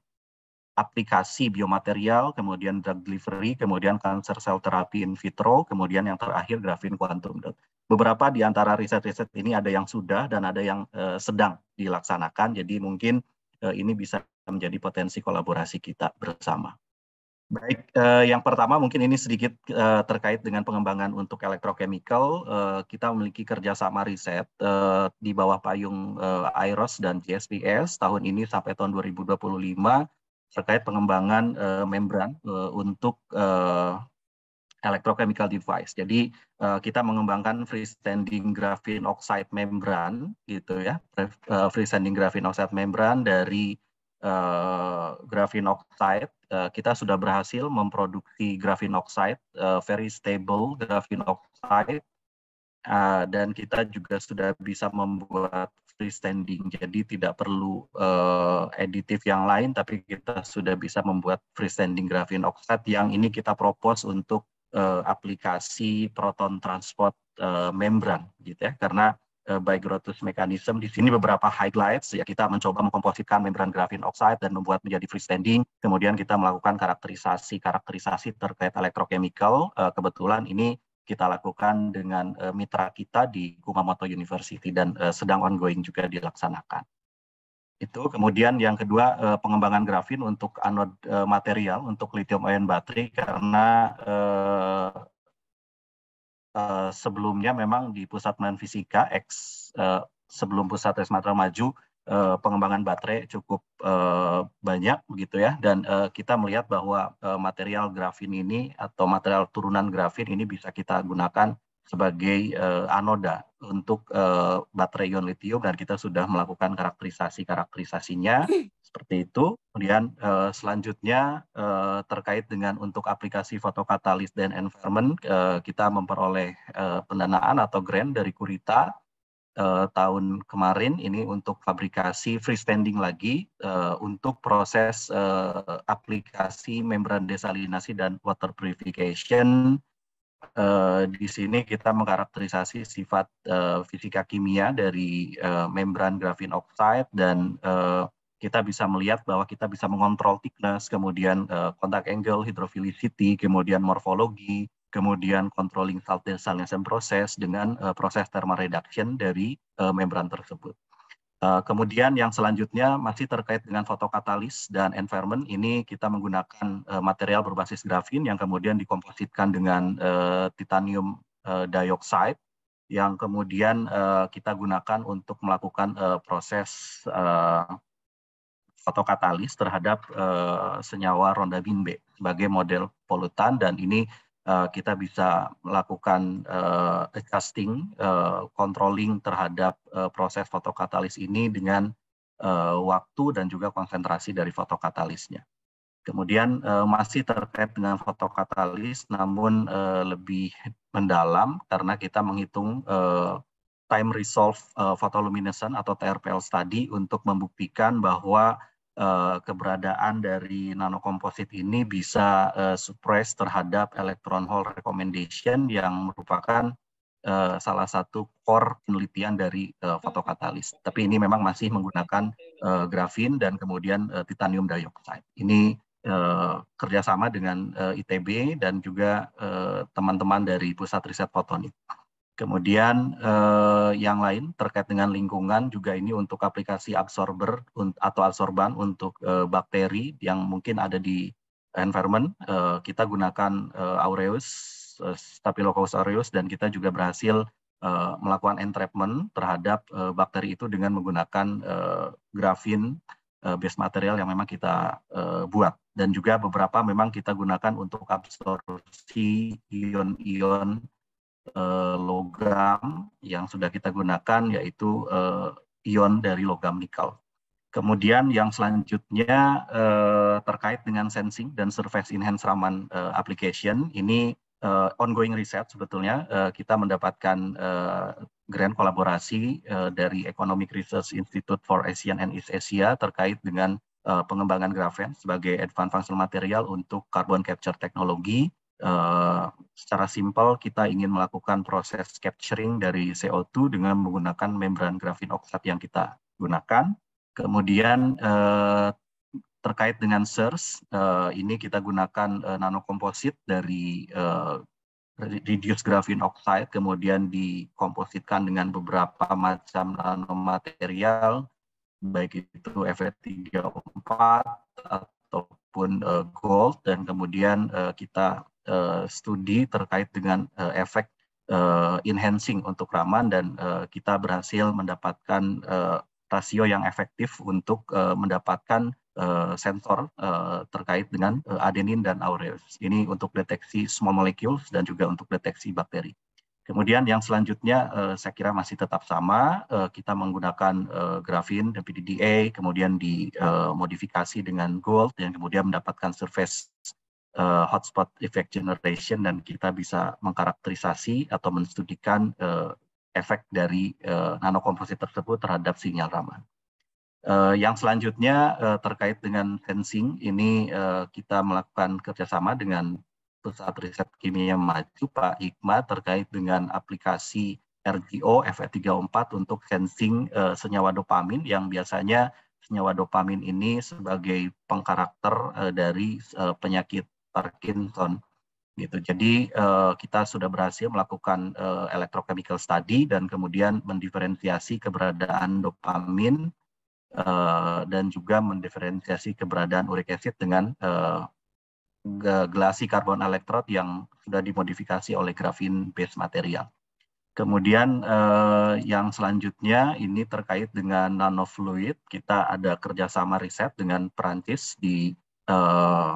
aplikasi biomaterial, kemudian drug delivery, kemudian cancer cell therapy in vitro, kemudian yang terakhir grafin quantum dot. Beberapa di antara riset-riset ini ada yang sudah dan ada yang uh, sedang dilaksanakan, jadi mungkin uh, ini bisa menjadi potensi kolaborasi kita bersama. Baik, eh, yang pertama mungkin ini sedikit eh, terkait dengan pengembangan untuk elektrochemical. Eh, kita memiliki kerjasama riset eh, di bawah payung eh, IROS dan GSPS tahun ini sampai tahun 2025 terkait pengembangan uh, membran uh, untuk uh, electrochemical device. Jadi uh, kita mengembangkan freestanding graphene oxide membran gitu ya, freestanding graphene oxide membran dari uh, graphene oxide. Uh, kita sudah berhasil memproduksi graphene oxide, uh, very stable graphene oxide, uh, dan kita juga sudah bisa membuat freestanding. Jadi tidak perlu uh, editif yang lain, tapi kita sudah bisa membuat freestanding graphene oxide yang ini kita propose untuk uh, aplikasi proton transport uh, eh, membran, gitu ya. Karena uh, by Grotus mechanism di sini beberapa highlights ya kita mencoba mengkomposisikan membran graphene oxide dan membuat menjadi freestanding. Kemudian kita melakukan karakterisasi karakterisasi terkait elektrochemical. Uh, kebetulan ini kita lakukan dengan uh, mitra kita di Kumamoto University dan uh, sedang ongoing juga dilaksanakan. Itu kemudian yang kedua uh, pengembangan grafin untuk anode uh, material untuk lithium ion baterai karena uh, uh, sebelumnya memang di pusat main fisika X uh, sebelum pusat es material maju uh, pengembangan baterai cukup uh, banyak begitu ya dan uh, kita melihat bahwa uh, material grafin ini atau material turunan grafin ini bisa kita gunakan sebagai uh, anoda untuk uh, baterai ion litium dan kita sudah melakukan karakterisasi karakterisasinya seperti itu. Kemudian uh, selanjutnya uh, terkait dengan untuk aplikasi fotokatalis dan environment uh, kita memperoleh uh, pendanaan atau grant dari Kurita uh, tahun kemarin ini untuk fabrikasi freestanding lagi uh, untuk proses uh, aplikasi membran desalinasi dan water purification. Uh, di sini kita mengkarakterisasi sifat uh, fisika kimia dari uh, membran grafin oxide dan uh, kita bisa melihat bahwa kita bisa mengontrol thickness, kemudian uh, contact angle, hydrophilicity, kemudian morfologi, kemudian controlling salt desalination proses dengan uh, proses thermal reduction dari uh, membran tersebut. Uh, kemudian yang selanjutnya masih terkait dengan fotokatalis dan environment ini kita menggunakan uh, material berbasis grafin yang kemudian dikompositkan dengan uh, titanium uh, dioxide yang kemudian uh, kita gunakan untuk melakukan uh, proses uh, fotokatalis terhadap uh, senyawa ronda B sebagai model polutan dan ini Eh, kita bisa melakukan uh, adjusting, uh, controlling terhadap uh, proses fotokatalis ini dengan uh, waktu dan juga konsentrasi dari fotokatalisnya. Kemudian uh, masih terkait dengan fotokatalis, namun uh, lebih mendalam karena kita menghitung uh, time resolve uh, photoluminescence atau TRPL study untuk membuktikan bahwa Eh, keberadaan dari nanokomposit ini bisa uh, suppress terhadap electron hole recommendation yang merupakan uh, salah satu core penelitian dari uh, fotokatalis. Tapi ini memang masih menggunakan uh, grafin dan kemudian uh, titanium dioxide. Ini Uh, kerjasama dengan uh, ITB dan juga teman-teman uh, dari Pusat Riset Fotonik. Kemudian eh, yang lain terkait dengan lingkungan juga ini untuk aplikasi absorber atau absorban untuk eh, bakteri yang mungkin ada di environment. Eh, kita gunakan eh, aureus, eh, Staphylococcus aureus, dan kita juga berhasil eh, melakukan entrapment terhadap eh, bakteri itu dengan menggunakan eh, grafin eh, base material yang memang kita eh, buat. Dan juga beberapa memang kita gunakan untuk absorpsi ion-ion Eh, logam yang sudah kita gunakan yaitu eh, ion dari logam nikel. Kemudian yang selanjutnya eh, terkait dengan sensing dan surface enhanced Raman eh, application ini uh, ongoing research sebetulnya uh, kita mendapatkan uh, grant kolaborasi uh, dari Economic Research Institute for Asian and East Asia terkait dengan uh, pengembangan grafen sebagai advanced functional material untuk carbon capture teknologi Eh, secara simpel kita ingin melakukan proses capturing dari CO2 dengan menggunakan membran grafin oxide yang kita gunakan. Kemudian eh, terkait dengan SERS, eh, ini kita gunakan nanokomposit dari uh, reduced graphene oxide, kemudian dikompositkan dengan beberapa macam nanomaterial, baik itu FE34 ataupun gold, dan kemudian kita uh, studi terkait dengan uh, efek uh, enhancing untuk Raman dan uh, kita berhasil mendapatkan uh, rasio yang efektif untuk uh, mendapatkan uh, sensor uh, terkait dengan uh, adenin dan aureus. Ini untuk deteksi small molecules dan juga untuk deteksi bakteri. Kemudian yang selanjutnya uh, saya kira masih tetap sama, uh, kita menggunakan uh, grafin PDDA, kemudian dimodifikasi dengan gold, dan kemudian mendapatkan surface uh, hotspot effect generation dan kita bisa mengkarakterisasi atau menstudikan uh, efek dari uh, nanokomposit tersebut terhadap sinyal raman. Uh, yang selanjutnya uh, terkait dengan sensing, ini uh, kita melakukan kerjasama dengan Pusat Riset Kimia Maju Pak Hikmah terkait dengan aplikasi RGO FE34 untuk sensing uh, senyawa dopamin yang biasanya senyawa dopamin ini sebagai pengkarakter uh, dari uh, penyakit Parkinson gitu. Jadi uh, kita sudah berhasil melakukan uh, electrochemical study dan kemudian mendiferensiasi keberadaan dopamin uh, dan juga mendiferensiasi keberadaan uric acid dengan uh, gelasi karbon elektrod yang sudah dimodifikasi oleh grafin base material. Kemudian uh, yang selanjutnya ini terkait dengan nanofluid. Kita ada kerjasama riset dengan Perancis di uh,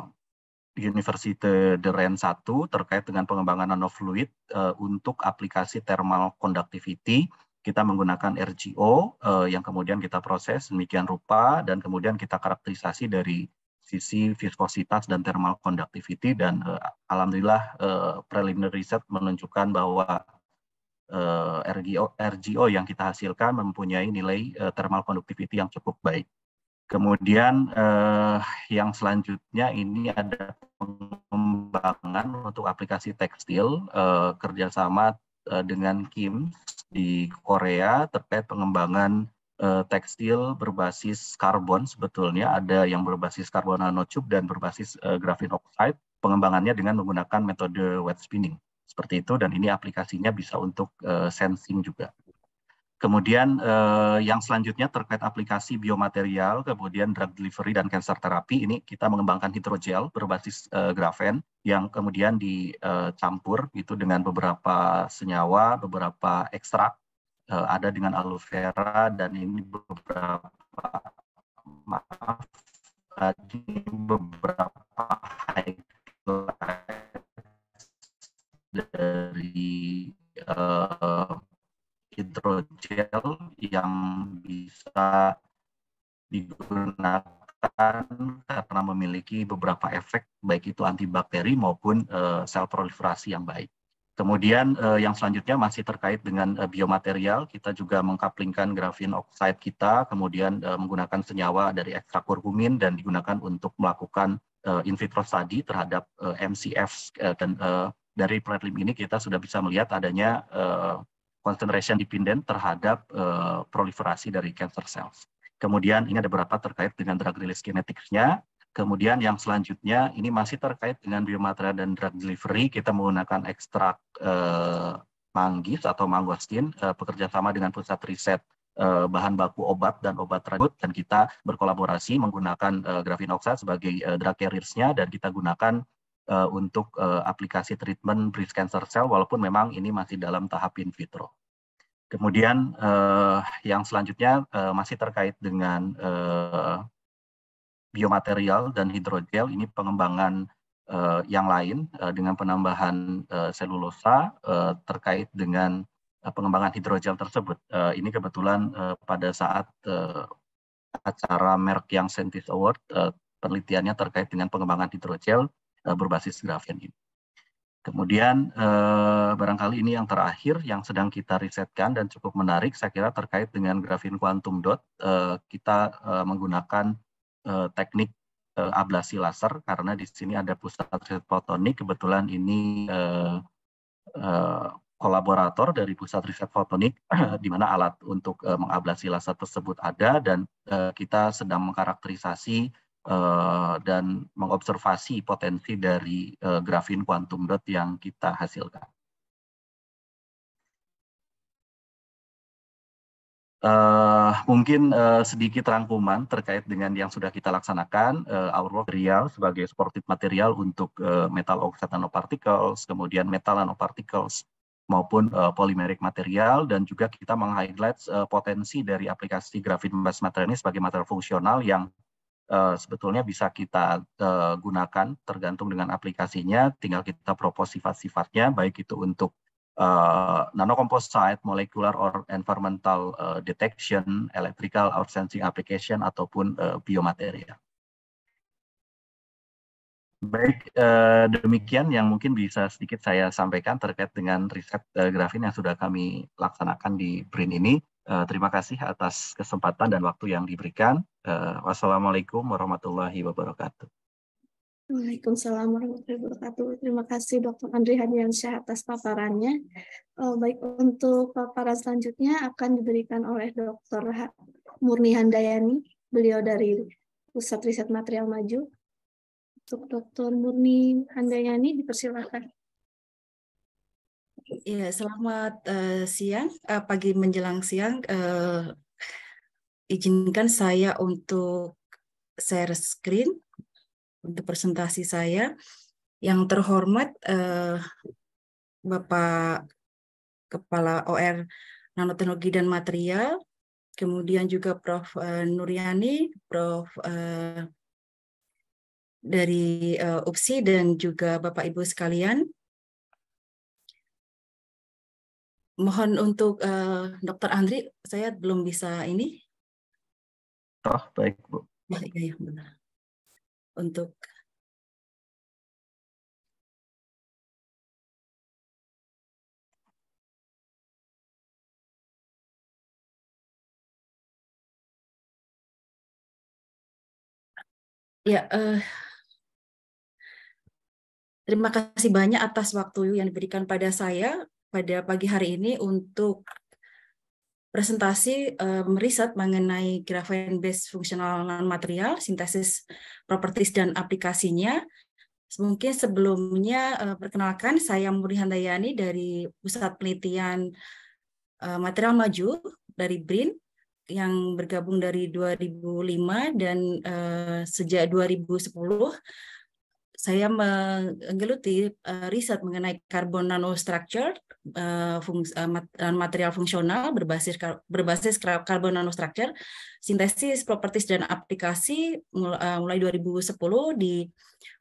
Universitas de Rennes 1 terkait dengan pengembangan nanofluid uh, untuk aplikasi thermal conductivity. Kita menggunakan RGO uh, eh, yang kemudian kita proses demikian rupa dan kemudian kita karakterisasi dari sisi viskositas dan thermal conductivity dan uh, alhamdulillah uh, preliminary research menunjukkan bahwa uh, RGO RGO yang kita hasilkan mempunyai nilai uh, thermal conductivity yang cukup baik. Kemudian eh, yang selanjutnya ini ada pengembangan untuk aplikasi tekstil eh, kerjasama eh, dengan Kim di Korea terkait pengembangan eh, tekstil berbasis karbon sebetulnya ada yang berbasis karbon nanotube dan berbasis eh, grafin oxide pengembangannya dengan menggunakan metode wet spinning seperti itu dan ini aplikasinya bisa untuk eh, sensing juga. Kemudian eh, yang selanjutnya terkait aplikasi biomaterial, kemudian drug delivery dan cancer terapi ini kita mengembangkan hidrogel berbasis eh, grafen yang kemudian dicampur eh, itu dengan beberapa senyawa, beberapa ekstrak eh, ada dengan aloe vera dan ini beberapa maaf tadi beberapa highlight dari eh, hidrogel yang bisa digunakan karena memiliki beberapa efek baik itu antibakteri maupun uh, sel proliferasi yang baik. Kemudian eh, yang selanjutnya masih terkait dengan eh, biomaterial, kita juga mengkaplingkan grafin oxide kita, kemudian eh, menggunakan senyawa dari ekstrak kurkumin dan digunakan untuk melakukan eh, in vitro study terhadap eh, MCF eh, dan eh, dari platlim ini kita sudah bisa melihat adanya eh, concentration dependent terhadap uh, proliferasi dari cancer cells. Kemudian ini ada beberapa terkait dengan drug release kinetiknya. Kemudian yang selanjutnya ini masih terkait dengan biomaterial dan drug delivery. Kita menggunakan ekstrak uh, manggis atau mangostin uh, eh, bekerja sama dengan pusat riset bahan baku obat dan obat tersebut dan kita berkolaborasi menggunakan uh, grafin oksa sebagai uh, drug carriers-nya dan kita gunakan uh, untuk uh, aplikasi treatment breast cancer cell walaupun memang ini masih dalam tahap in vitro. Kemudian uh, yang selanjutnya uh, masih terkait dengan uh, biomaterial dan hidrogel ini pengembangan uh, yang lain uh, dengan penambahan uh, selulosa uh, terkait dengan uh, pengembangan hidrogel tersebut. Uh, ini kebetulan uh, pada saat uh, acara Merck Young Scientist Award uh, penelitiannya terkait dengan pengembangan hidrogel Eh, berbasis grafen ini. Kemudian eh, barangkali ini yang terakhir yang sedang kita risetkan dan cukup menarik saya kira terkait dengan grafin kuantum dot eh, kita eh, menggunakan eh, teknik eh, ablasi laser karena di sini ada pusat riset fotonik kebetulan ini eh, eh, kolaborator dari pusat riset fotonik di mana alat untuk eh, mengablasi laser tersebut ada dan eh, kita sedang mengkarakterisasi Eh, dan mengobservasi potensi dari eh, grafin quantum dot yang kita hasilkan. Uh, mungkin uh, sedikit rangkuman terkait dengan yang sudah kita laksanakan, uh, our material sebagai sportif material untuk uh, metal oxide nanoparticles, kemudian metal nanoparticles maupun uh, polymeric material dan juga kita meng-highlight uh, potensi dari aplikasi grafin based material ini sebagai material fungsional yang Eh, sebetulnya bisa kita eh, gunakan tergantung dengan aplikasinya. Tinggal kita propose sifat-sifatnya, baik itu untuk uh, nanocomposite, molecular or environmental detection, electrical or sensing application, ataupun uh, biomaterial. Baik, eh, demikian yang mungkin bisa sedikit saya sampaikan terkait dengan riset eh, grafin yang sudah kami laksanakan di print ini. Uh, terima kasih atas kesempatan dan waktu yang diberikan. Uh, wassalamualaikum warahmatullahi wabarakatuh. Waalaikumsalam warahmatullahi wabarakatuh. Terima kasih Dr. Andri Hadiansyah atas paparannya. Uh, baik, untuk paparan selanjutnya akan diberikan oleh Dr. Murni Handayani, beliau dari Pusat Riset Material Maju. Untuk Dr. Murni Handayani dipersilahkan. Ya, selamat uh, siang, uh, pagi menjelang siang. Uh, izinkan saya untuk share screen untuk presentasi saya. Yang terhormat uh, Bapak Kepala OR Nanoteknologi dan Material, kemudian juga Prof. Uh, Nuriani, Prof. Uh, dari uh, UPSI dan juga Bapak Ibu sekalian mohon untuk uh, eh, Dr. Andri, saya belum bisa ini. Oh, baik, Bu. Baik ya, iya, iya, benar. Untuk Ya, eh, terima kasih banyak atas waktu yang diberikan pada saya pada pagi hari ini untuk presentasi um, riset mengenai graphene based functional non-material, sintesis properties dan aplikasinya. Mungkin sebelumnya uh, perkenalkan saya Muri Handayani dari Pusat Penelitian uh, Material Maju dari BRIN yang bergabung dari 2005 dan uh, sejak 2010 saya menggeluti eh, riset mengenai karbon nanostructure, dan eh, eh, material fungsional berbasis berbasis karbon nanostructure, sintesis, properties dan aplikasi mulai 2010 di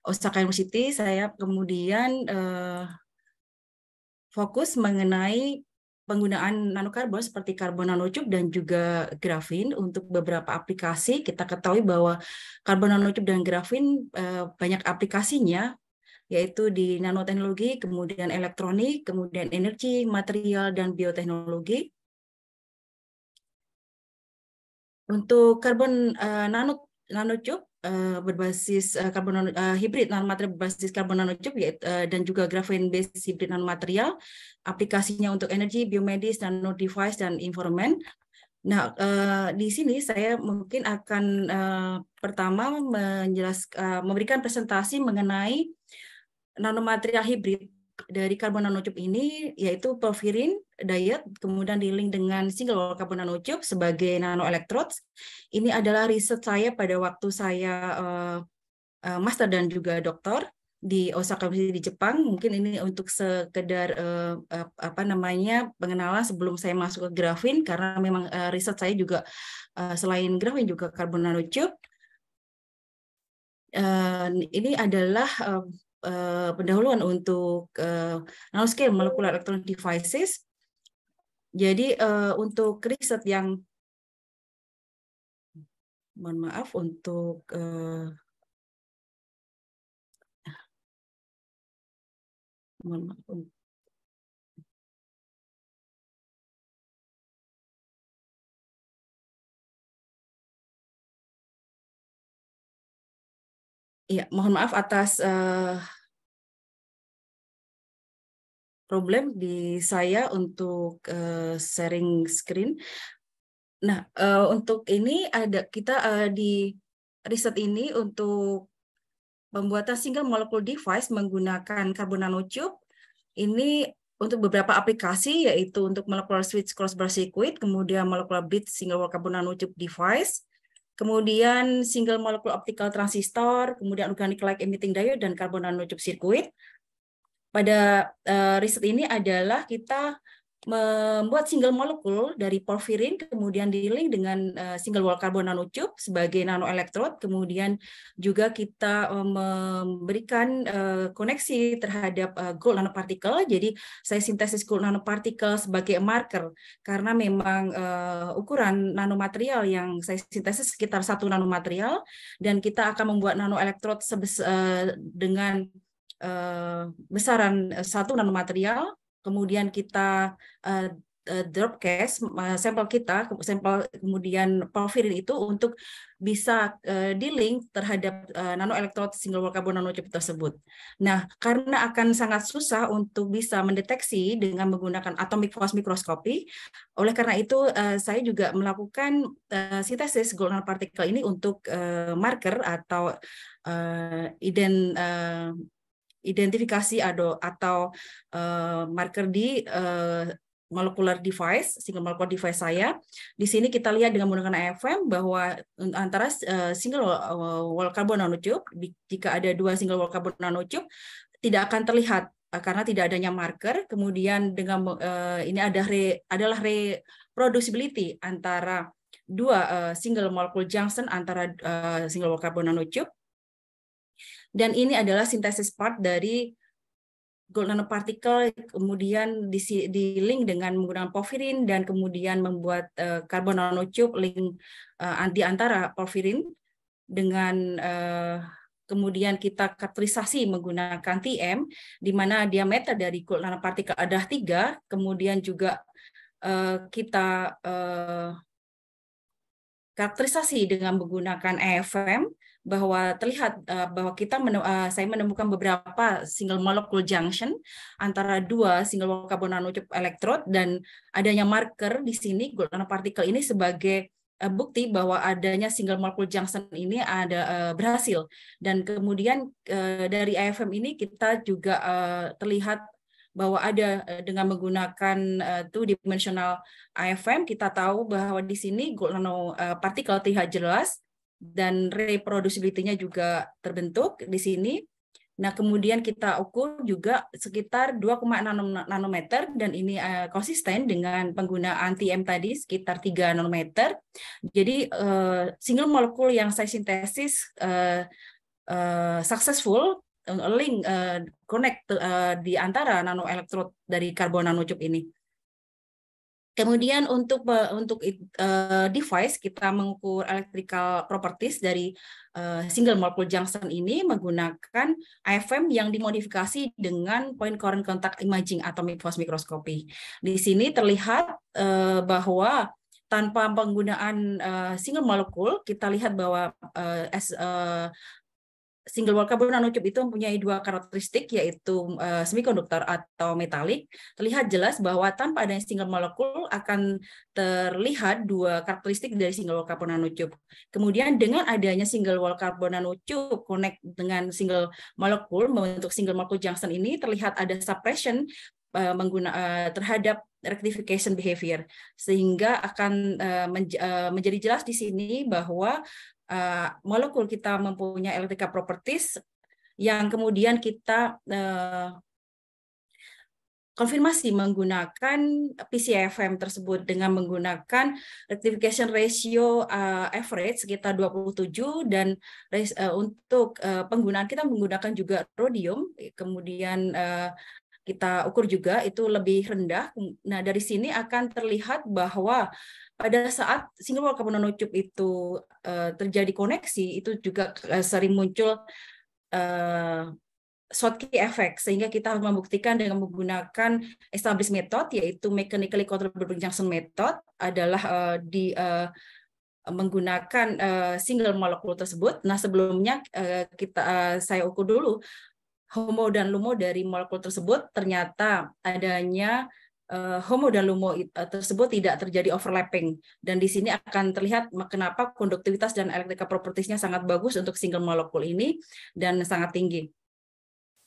Osaka University. Saya kemudian fokus mengenai penggunaan nanokarbon seperti karbon nanotube dan juga grafin untuk beberapa aplikasi. Kita ketahui bahwa karbon nanotube dan grafin eh, banyak aplikasinya yaitu di nanoteknologi, kemudian elektronik, kemudian energi, material dan bioteknologi. Untuk karbon eh, nanot nanocup uh, eh, berbasis uh, eh, karbon uh, eh, hibrid nanomaterial berbasis karbon nanocup uh, dan juga graphene based hibrid nanomaterial aplikasinya untuk energi biomedis nano device dan environment nah uh, di sini saya mungkin akan uh, pertama menjelaskan uh, memberikan presentasi mengenai nanomaterial hibrid dari karbon nanotube ini yaitu porfirin diet kemudian di link dengan single wall carbon nanotube sebagai nanoelectrodes. Ini adalah riset saya pada waktu saya eh, eh, master dan juga doktor di Osaka di Jepang. Mungkin ini untuk sekedar eh, apa namanya pengenalan sebelum saya masuk ke grafin karena memang riset saya juga selain grafin juga karbon nanotube. Uh, ini adalah uh, uh, pendahuluan untuk uh, eh, nanoscale molecular electronic devices. Jadi uh, untuk riset yang mohon maaf untuk uh, mohon maaf untuk Ya, mohon maaf atas uh, problem di saya untuk uh, sharing screen. Nah, uh, untuk ini ada kita uh, di riset ini untuk pembuatan single molecule device menggunakan karbon nanotube. Ini untuk beberapa aplikasi yaitu untuk molecular switch cross bar circuit, kemudian molecular bit single wall carbon nanotube device, kemudian single molecule optical transistor, kemudian organic light emitting diode dan carbon nanotube circuit. Pada uh, riset ini adalah kita membuat single molekul dari porfirin kemudian di link dengan eh, single wall carbon nanotube sebagai nanoelektrod kemudian juga kita eh, memberikan koneksi terhadap gold nanopartikel jadi saya sintesis gold nanopartikel sebagai marker karena memang ukuran nanomaterial yang saya sintesis sekitar satu nanomaterial dan kita akan membuat nanoelektrod dengan Eh, besaran eh, satu nanomaterial, kemudian kita eh, drop case sampel kita sampel kemudian porfirin itu untuk bisa di-link terhadap nano nanoelektrod single wall carbon nanotube tersebut. Nah, karena akan sangat susah untuk bisa mendeteksi dengan menggunakan atomic force microscopy, oleh karena itu saya juga melakukan uh, sintesis golongan partikel ini untuk marker atau uh, ident identifikasi atau, atau uh, eh, marker di uh, eh, molecular device, single molecular device saya. Di sini kita lihat dengan menggunakan AFM bahwa eh, antara single wall carbon nanotube, jika ada dua single wall carbon nanotube, tidak akan terlihat karena tidak adanya marker. Kemudian dengan ini ada re, adalah reproducibility antara dua single molecule junction antara single wall carbon nanotube dan ini adalah sintesis part dari gold nanopartikel kemudian di, di link dengan menggunakan porfirin dan kemudian membuat uh, karbon nanotube link uh, di antara porfirin dengan uh, kemudian kita kategorisasi menggunakan TM di mana diameter dari gold nanopartikel adalah tiga kemudian juga uh, kita uh, dengan menggunakan EFM bahwa terlihat uh, bahwa kita menem, uh, saya menemukan beberapa single molecule junction antara dua single carbon nanotube elektrod dan adanya marker di sini gold nanoparticle ini sebagai uh, bukti bahwa adanya single molecule junction ini ada uh, berhasil dan kemudian uh, dari AFM ini kita juga uh, terlihat bahwa ada dengan menggunakan uh, two dimensional AFM kita tahu bahwa di sini gold nanopartikel terlihat jelas dan reproducibility-nya juga terbentuk di sini. Nah, kemudian kita ukur juga sekitar 2,6 nanometer dan ini eh, konsisten dengan penggunaan TM tadi sekitar 3 nanometer. Jadi eh, single molekul yang saya sintesis eh, successful link connect di antara nanoelektrod dari karbon nanocup ini. Kemudian untuk untuk uh, device kita mengukur electrical properties dari uh, single molecule junction ini menggunakan IFM yang dimodifikasi dengan point current contact imaging atomic force microscopy. Di sini terlihat uh, bahwa tanpa penggunaan uh, single molecule kita lihat bahwa uh, as, uh, single wall carbon nanotube itu mempunyai dua karakteristik yaitu uh, eh, semikonduktor atau metalik. Terlihat jelas bahwa tanpa adanya single molekul akan terlihat dua karakteristik dari single wall carbon nanotube. Kemudian dengan adanya single wall carbon nanotube connect dengan single molekul membentuk single molekul junction ini terlihat ada suppression eh, mengguna eh, terhadap rectification behavior sehingga akan menjadi jelas di sini bahwa Eh, molekul kita mempunyai elektrika properties yang kemudian kita eh, konfirmasi menggunakan PCFM tersebut dengan menggunakan rectification ratio eh, average sekitar 27 dan untuk penggunaan kita menggunakan juga rhodium kemudian kita ukur juga itu lebih rendah. Nah, dari sini akan terlihat bahwa pada saat single wall carbon nanotube itu uh, terjadi koneksi, itu juga eh, sering muncul uh, eh, key effect sehingga kita harus membuktikan dengan menggunakan established method yaitu mechanically controllable junction method adalah uh, di uh, menggunakan uh, single molekul tersebut. Nah sebelumnya kita saya ukur dulu Homo dan Lumo dari molekul tersebut ternyata adanya uh, Homo dan Lumo eh, tersebut tidak terjadi overlapping dan di sini akan terlihat kenapa konduktivitas dan elektrika propertisnya sangat bagus untuk single molekul ini dan sangat tinggi.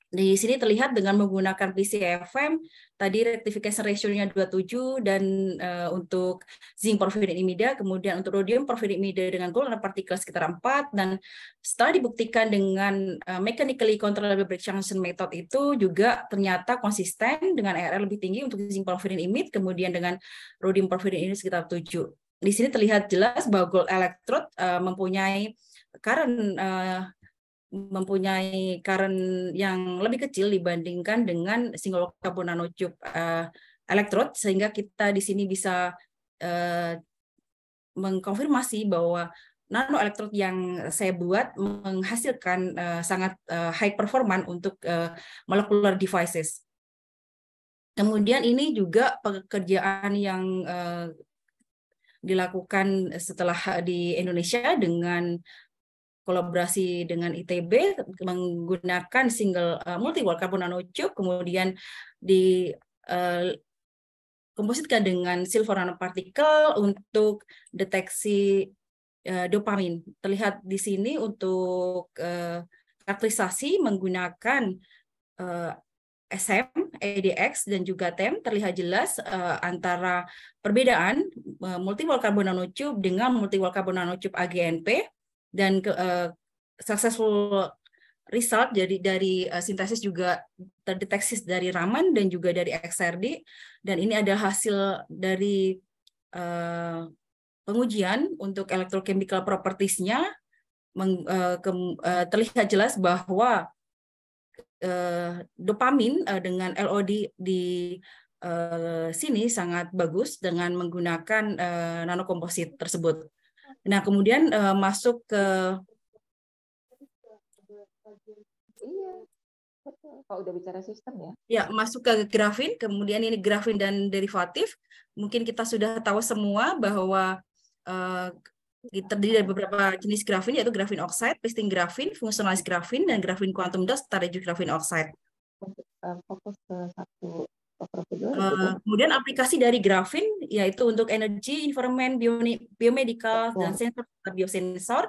Di sini terlihat dengan menggunakan PCFM, tadi rectification ratio-nya 27 dan uh, untuk zinc porphyrin imida kemudian untuk rhodium porphyrin imida dengan golongan partikel sekitar 4, dan setelah dibuktikan dengan uh, mechanically controllable break junction method itu juga ternyata konsisten dengan RR lebih tinggi untuk zinc porphyrin imid kemudian dengan rhodium porphyrin ini sekitar 7. Di sini terlihat jelas bahwa gold electrode uh, mempunyai current uh, mempunyai current yang lebih kecil dibandingkan dengan single carbon nanotube uh, sehingga kita di sini bisa uh, mengkonfirmasi bahwa nano electrode yang saya buat menghasilkan uh, sangat uh, high performan untuk uh, molecular devices. Kemudian ini juga pekerjaan yang uh, dilakukan setelah di Indonesia dengan kolaborasi dengan ITB menggunakan single uh, eh, multi wall carbon nanotube kemudian di uh, kompositkan dengan silver nanopartikel untuk deteksi uh, dopamin. Terlihat di sini untuk uh, karakterisasi menggunakan uh, SM, EDX, dan juga TEM terlihat jelas uh, antara perbedaan uh, multiwall karbon nanotube dengan multiwall karbon nanotube AGNP dan ke, uh, successful result jadi dari uh, sintesis juga terdeteksi dari Raman dan juga dari XRD dan ini ada hasil dari uh, pengujian untuk electrochemical propertiesnya nya uh, ke, uh, terlihat jelas bahwa uh, dopamin uh, dengan LOD di uh, sini sangat bagus dengan menggunakan uh, nanokomposit tersebut. Nah, kemudian uh, masuk ke iya. Kalau udah bicara sistem ya. Ya, masuk ke grafin, kemudian ini grafin dan derivatif. Mungkin kita sudah tahu semua bahwa uh, terdiri dari beberapa jenis grafin yaitu grafin oxide, pisting grafin, fungsionalis grafin, dan grafin quantum dust, reduce grafin oxide. Eh, fokus ke satu Gitu. Eh, kemudian aplikasi dari Grafin yaitu untuk energi, environment, biomedical dan sensor eh, biosensor.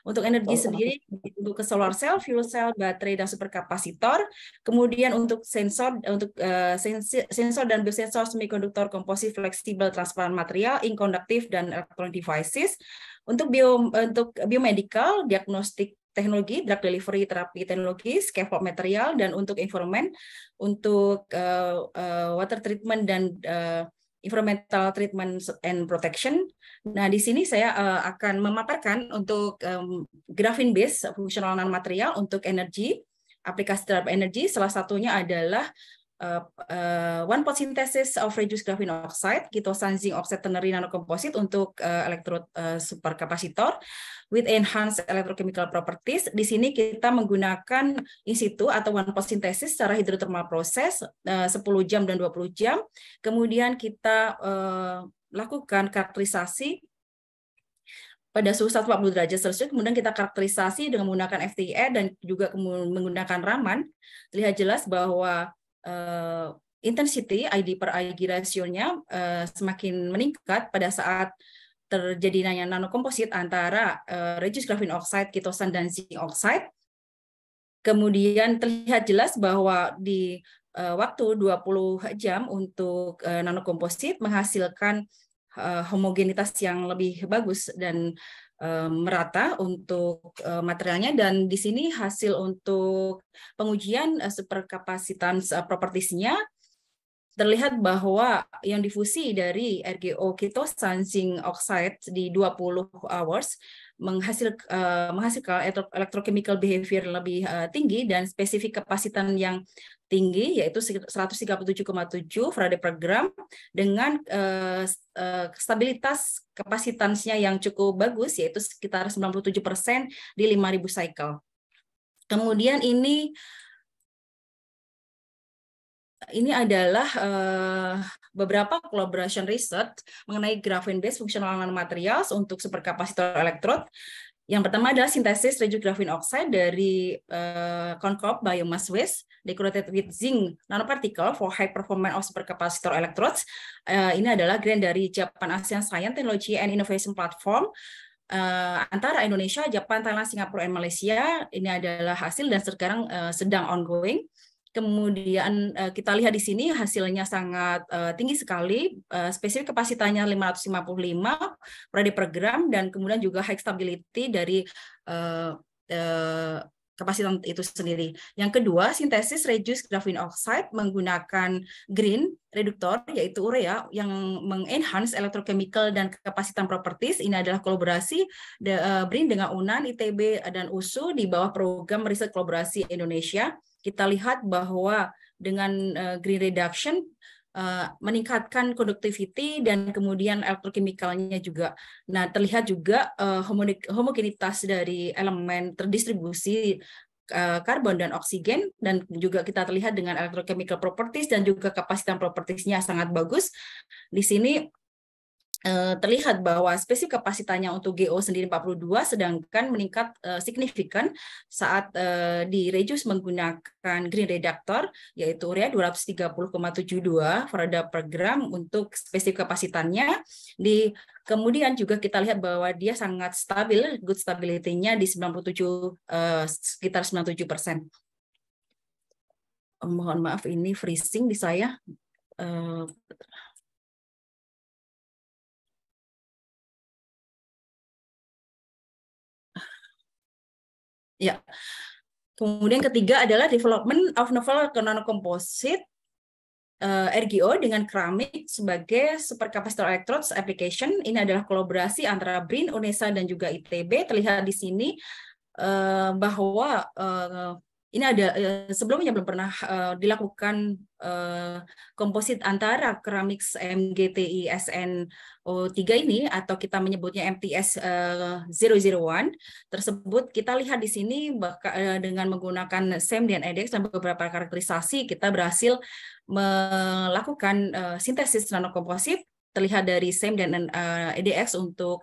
Untuk energi sendiri untuk ke solar cell, fuel cell, baterai dan superkapasitor. Kemudian untuk sensor eh, untuk uh, sensor dan biosensor semikonduktor komposit fleksibel transparan material, inconductive dan electronic devices. Untuk bio untuk biomedical, diagnostik teknologi, drug delivery terapi teknologi, scaffold material, dan untuk environment, untuk uh, uh, water treatment dan uh, environmental treatment and protection. Nah, di sini saya uh, akan memaparkan untuk um, graphene based functional non material untuk energi, aplikasi terhadap energi. Salah satunya adalah Uh, uh, one pot synthesis of reduced graphene oxide, ketosan gitu, zinc oxide ternary nanocomposite untuk uh, eh, elektrode uh, superkapasitor with enhanced electrochemical properties. Di sini kita menggunakan in situ atau one pot synthesis secara hidrotermal proses uh, 10 jam dan 20 jam. Kemudian kita uh, lakukan karakterisasi pada suhu 140 derajat Celcius, kemudian kita karakterisasi dengan menggunakan FTE dan juga menggunakan Raman, terlihat jelas bahwa uh, intensity ID per IG rasionya uh, semakin meningkat pada saat terjadinya nanokomposit antara uh, eh, reduced graphene oxide, ketosan dan zinc oxide. Kemudian terlihat jelas bahwa di uh, waktu 20 jam untuk uh, nanokomposit menghasilkan uh, homogenitas yang lebih bagus dan Eh, merata untuk eh, materialnya dan di sini hasil untuk pengujian eh, superkapasitan propertisnya terlihat bahwa yang difusi dari RGO keto zinc oxide di 20 hours menghasil uh, menghasilkan elektro electrochemical behavior lebih uh, tinggi dan spesifik kapasitan yang tinggi yaitu 137,7 farad per gram dengan uh, uh, stabilitas kapasitansnya yang cukup bagus yaitu sekitar 97% di 5000 cycle. Kemudian ini ini adalah uh, beberapa collaboration research mengenai graphene-based functional nanomaterials untuk superkapasitor elektrod. Yang pertama adalah sintesis reju graphene oxide dari uh, eh, Concop Biomass Waste decorated with zinc nanoparticle for high performance of superkapasitor electrodes. Uh, ini adalah grant dari Japan ASEAN Science Technology and Innovation Platform uh, antara Indonesia, Jepang, Thailand, Singapura, dan Malaysia. Ini adalah hasil dan sekarang uh, sedang ongoing. Kemudian eh, kita lihat di sini hasilnya sangat eh, tinggi sekali, uh, spesifik kapasitasnya 555 prode per gram dan kemudian juga high stability dari uh, kapasitas itu sendiri. Yang kedua, sintesis reduce graphene oxide menggunakan green reductor yaitu urea yang mengenhance electrochemical dan kapasitan properties. Ini adalah kolaborasi eh, BRIN dengan UNAN, ITB dan USU di bawah program riset kolaborasi Indonesia. Kita lihat bahwa dengan eh, green reduction Eh, meningkatkan conductivity dan kemudian elektrokimikalnya juga. Nah, terlihat juga uh, homogenitas dari elemen terdistribusi eh, karbon dan oksigen dan juga kita terlihat dengan electrochemical properties dan juga kapasitas propertiesnya sangat bagus. Di sini Eh, terlihat bahwa spesifik kapasitasnya untuk GO sendiri 42 sedangkan meningkat eh, signifikan saat uh, di reduce menggunakan green reductor yaitu urea 230,72 Farada per gram untuk spesifik kapasitannya di kemudian juga kita lihat bahwa dia sangat stabil good stability-nya di 97 sekitar 97 persen mohon maaf ini freezing di saya Ya. Kemudian ketiga adalah development of novel non-composite uh, eh, RGO dengan keramik sebagai supercapacitor electrodes application. Ini adalah kolaborasi antara BRIN, UNESA, dan juga ITB. Terlihat di sini uh, bahwa uh, ini ada eh, sebelumnya belum pernah uh, dilakukan uh, komposit antara keramik MGTI SNO3 ini atau kita menyebutnya MTS uh, 001 tersebut kita lihat di sini uh, dengan menggunakan SEM dan EDX dan beberapa karakterisasi kita berhasil melakukan uh, sintesis nanokomposit terlihat dari SEM dan uh, EDX untuk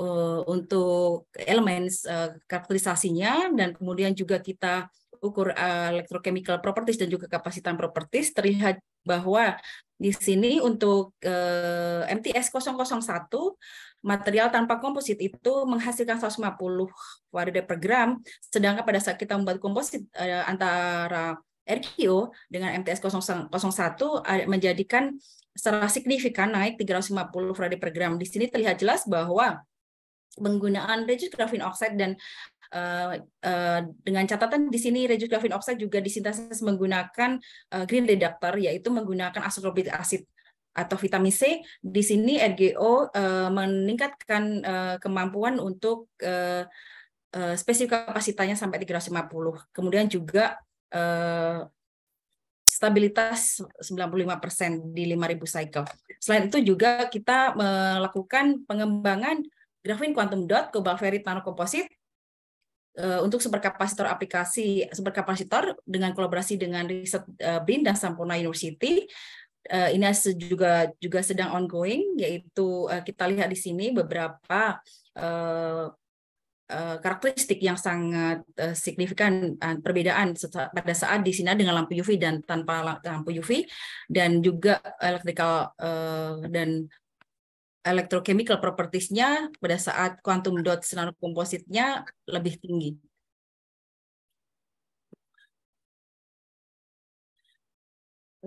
uh, untuk elemen uh, eh, karakterisasinya dan kemudian juga kita ukur uh, eh, electrochemical properties dan juga kapasitan properties terlihat bahwa di sini untuk uh, MTS 001 material tanpa komposit itu menghasilkan 150 farad per gram sedangkan pada saat kita membuat komposit uh, antara RKO dengan MTS 001 menjadikan secara signifikan naik 350 farad per gram. Di sini terlihat jelas bahwa penggunaan reduced graphene oxide dan Uh, uh, dengan catatan di sini reduced graphene oxide juga disintesis menggunakan uh, green reductor yaitu menggunakan ascorbic acid atau vitamin C. Di sini RGO uh, meningkatkan uh, kemampuan untuk uh, uh, spesifik kapasitasnya sampai 350. Kemudian juga uh, stabilitas 95% di 5000 cycle. Selain itu juga kita melakukan pengembangan Grafin Quantum Dot, Cobalt-Ferrite Komposit eh, untuk superkapasitor aplikasi superkapasitor dengan kolaborasi dengan riset eh, BIN dan Sampurna University. Eh, ini juga juga sedang ongoing yaitu kita lihat di sini beberapa karakteristik yang sangat signifikan perbedaan pada saat di sini dengan lampu UV dan tanpa lampu UV dan juga electrical dan electrochemical properties-nya pada saat quantum dot senar komposit-nya lebih tinggi.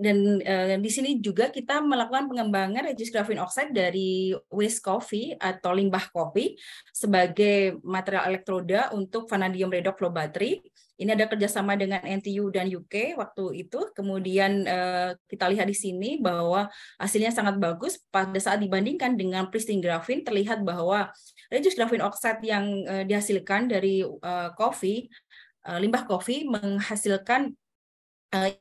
dan uh, di sini juga kita melakukan pengembangan reduced graphene oxide dari waste coffee atau limbah kopi sebagai material elektroda untuk vanadium redox flow battery ini ada kerjasama dengan NTU dan UK waktu itu. Kemudian eh, kita lihat di sini bahwa hasilnya sangat bagus pada saat dibandingkan dengan pristine grafin terlihat bahwa reduced grafin oxide yang eh, dihasilkan dari kopi eh, limbah kopi menghasilkan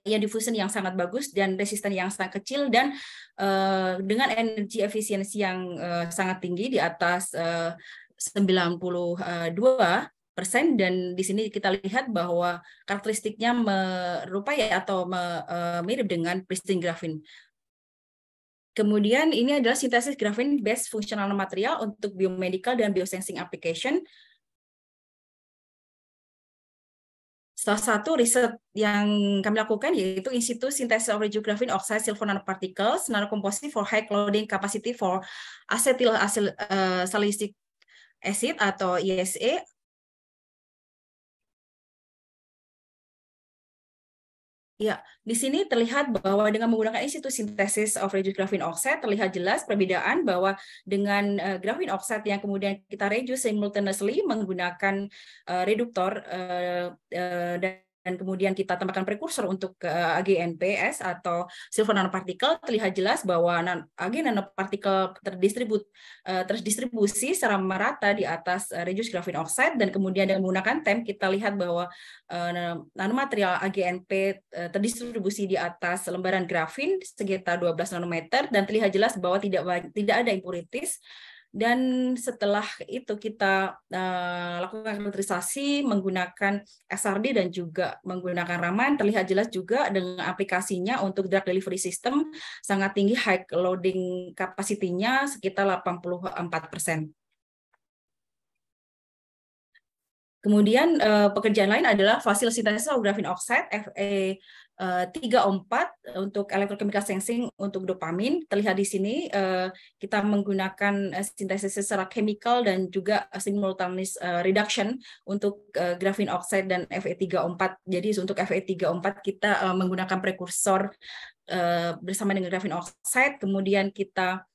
yang diffusion yang sangat bagus dan resisten yang sangat kecil dan dengan energi efisiensi yang sangat tinggi di atas uh, 92 persen dan di sini kita lihat bahwa karakteristiknya merupai atau e, mirip dengan pristine grafin. Kemudian ini adalah sintesis grafin based functional material untuk biomedical dan biosensing application. Salah satu riset yang kami lakukan yaitu Institut Sintesis of Radiographin Oxide Silver Nanoparticles Nanocomposite for High Clouding Capacity for Acetyl Acid, uh, e, Salicylic Acid atau ISA Ya, di sini terlihat bahwa dengan menggunakan institut sintesis of reduced graphene oxide terlihat jelas perbedaan bahwa dengan uh, graphene oxide yang kemudian kita reduce simultaneously menggunakan uh, reduktor uh, uh, dan dan kemudian kita tambahkan prekursor untuk eh, AgNPS atau silver nanopartikel terlihat jelas bahwa AGN nanopartikel terdistribut eh, terdistribusi secara merata di atas uh, reduced graphene oxide dan kemudian dengan menggunakan TEM kita lihat bahwa nanomaterial AgNP terdistribusi di atas lembaran grafin sekitar 12 nanometer dan terlihat jelas bahwa tidak tidak ada impurities dan setelah itu kita uh, lakukan filterisasi menggunakan SRD dan juga menggunakan Raman terlihat jelas juga dengan aplikasinya untuk drug delivery system sangat tinggi high loading capacity-nya sekitar 84 persen. Kemudian uh, pekerjaan lain adalah fosil sintesis grafin oxide FE Uh, untuk elektrokimia sensing untuk dopamin terlihat di sini eh, kita menggunakan eh, sintesis secara chemical dan juga simultaneous reduction untuk grafin oxide dan fe 34 Jadi untuk fe 34 kita menggunakan prekursor bersama dengan grafin oxide kemudian kita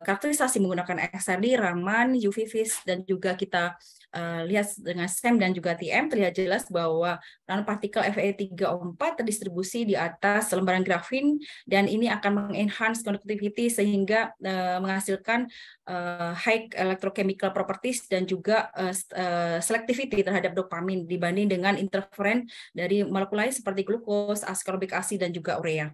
karakterisasi menggunakan XRD, Raman, UV-Vis dan juga kita uh, lihat dengan SEM dan juga TM terlihat jelas bahwa nanopartikel FE34 terdistribusi di atas lembaran grafin dan ini akan mengenhance conductivity sehingga uh, menghasilkan uh, high electrochemical properties dan juga uh, selectivity terhadap dopamin dibanding dengan interferen dari molekul lain seperti glukos, ascorbic acid dan juga urea.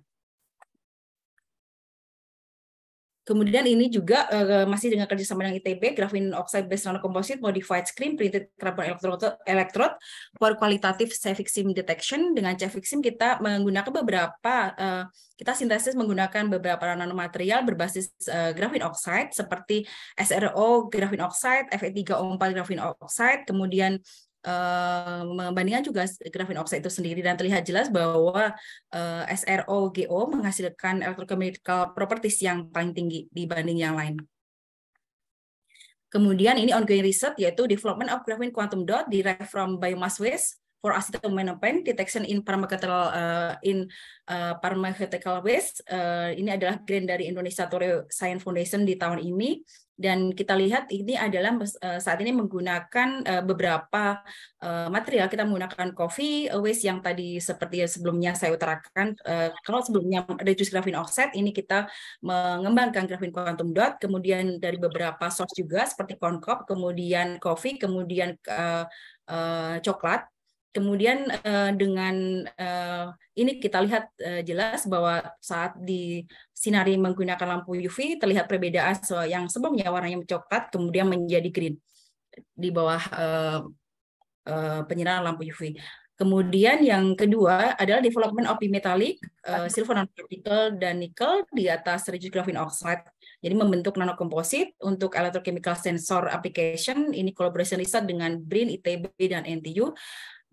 Kemudian ini juga uh, masih dengan kerjasama dengan ITB, graphene oxide based nanocomposite modified screen printed carbon electrode, electrode for qualitative cefixim detection. Dengan cefixim kita menggunakan beberapa uh, kita sintesis menggunakan beberapa nanomaterial berbasis uh, grafin oxide seperti SRO grafin oxide, Fe3O4 grafin oxide, kemudian membandingkan juga grafin oksida itu sendiri dan terlihat jelas bahwa uh, SROGO menghasilkan electrochemical properties yang paling tinggi dibanding yang lain. Kemudian ini ongoing research yaitu development of graphene quantum dot derived from biomass waste for acetaminophen detection in pharmacological uh, in uh, pharmaceutical waste. Uh, ini adalah grant dari Indonesia Torio Science Foundation di tahun ini dan kita lihat ini adalah uh, saat ini menggunakan uh, beberapa uh, material kita menggunakan coffee waste yang tadi seperti sebelumnya saya utarakan uh, kalau sebelumnya reduce graphene oxide ini kita mengembangkan graphene quantum dot kemudian dari beberapa source juga seperti corn cob kemudian coffee kemudian uh, uh, coklat Kemudian uh, dengan uh, ini kita lihat uh, jelas bahwa saat di sinari menggunakan lampu UV terlihat perbedaan yang sebelumnya warnanya coklat kemudian menjadi green di bawah uh, uh, penyinaran lampu UV. Kemudian yang kedua adalah development of metallic uh, silver nanoparticle dan nikel di atas rigid graphene oxide. Jadi membentuk nanokomposit untuk electrochemical sensor application ini collaboration riset dengan BRIN, ITB dan NTU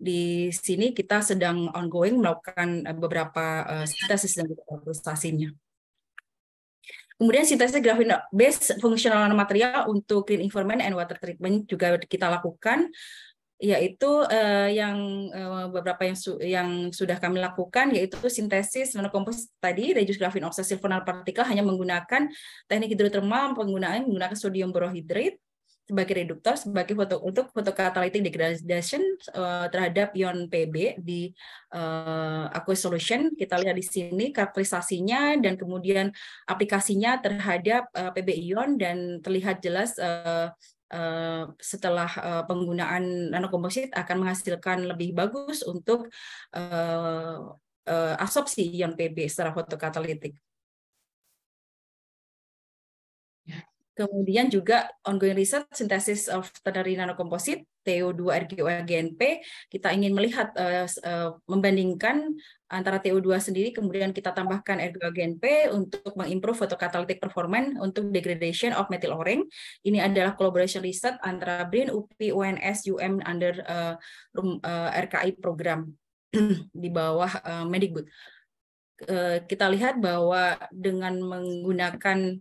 di sini kita sedang ongoing melakukan eh, beberapa uh, eh, sintesis dan ilustrasinya. Kemudian sintesis grafin based fungsional material untuk clean environment and water treatment juga kita lakukan yaitu uh, yang uh, beberapa yang su yang sudah kami lakukan yaitu sintesis nanokompos tadi reduce grafin oxide silver partikel hanya menggunakan teknik hidrotermal penggunaan menggunakan sodium borohidrat sebagai reduktor sebagai foto untuk photocatalytic degradation uh, terhadap ion Pb di uh, aqueous solution. Kita lihat di sini karakterisasinya dan kemudian aplikasinya terhadap uh, eh, Pb ion dan terlihat jelas uh, Uh, setelah uh, penggunaan nanokomposit akan menghasilkan lebih bagus untuk uh, uh, absorpsi ion Pb secara fotokatalitik. Kemudian juga ongoing research sintesis of ternary nanokomposit TO2 RGO GNP. Kita ingin melihat uh, uh, membandingkan antara TO2 sendiri kemudian kita tambahkan RGO GNP untuk mengimprove photocatalytic performance untuk degradation of methyl orange. Ini adalah collaboration research antara BRIN, UP UNS, UM under uh, uh, eh, RKI program di bawah uh, Uh, kita lihat bahwa dengan menggunakan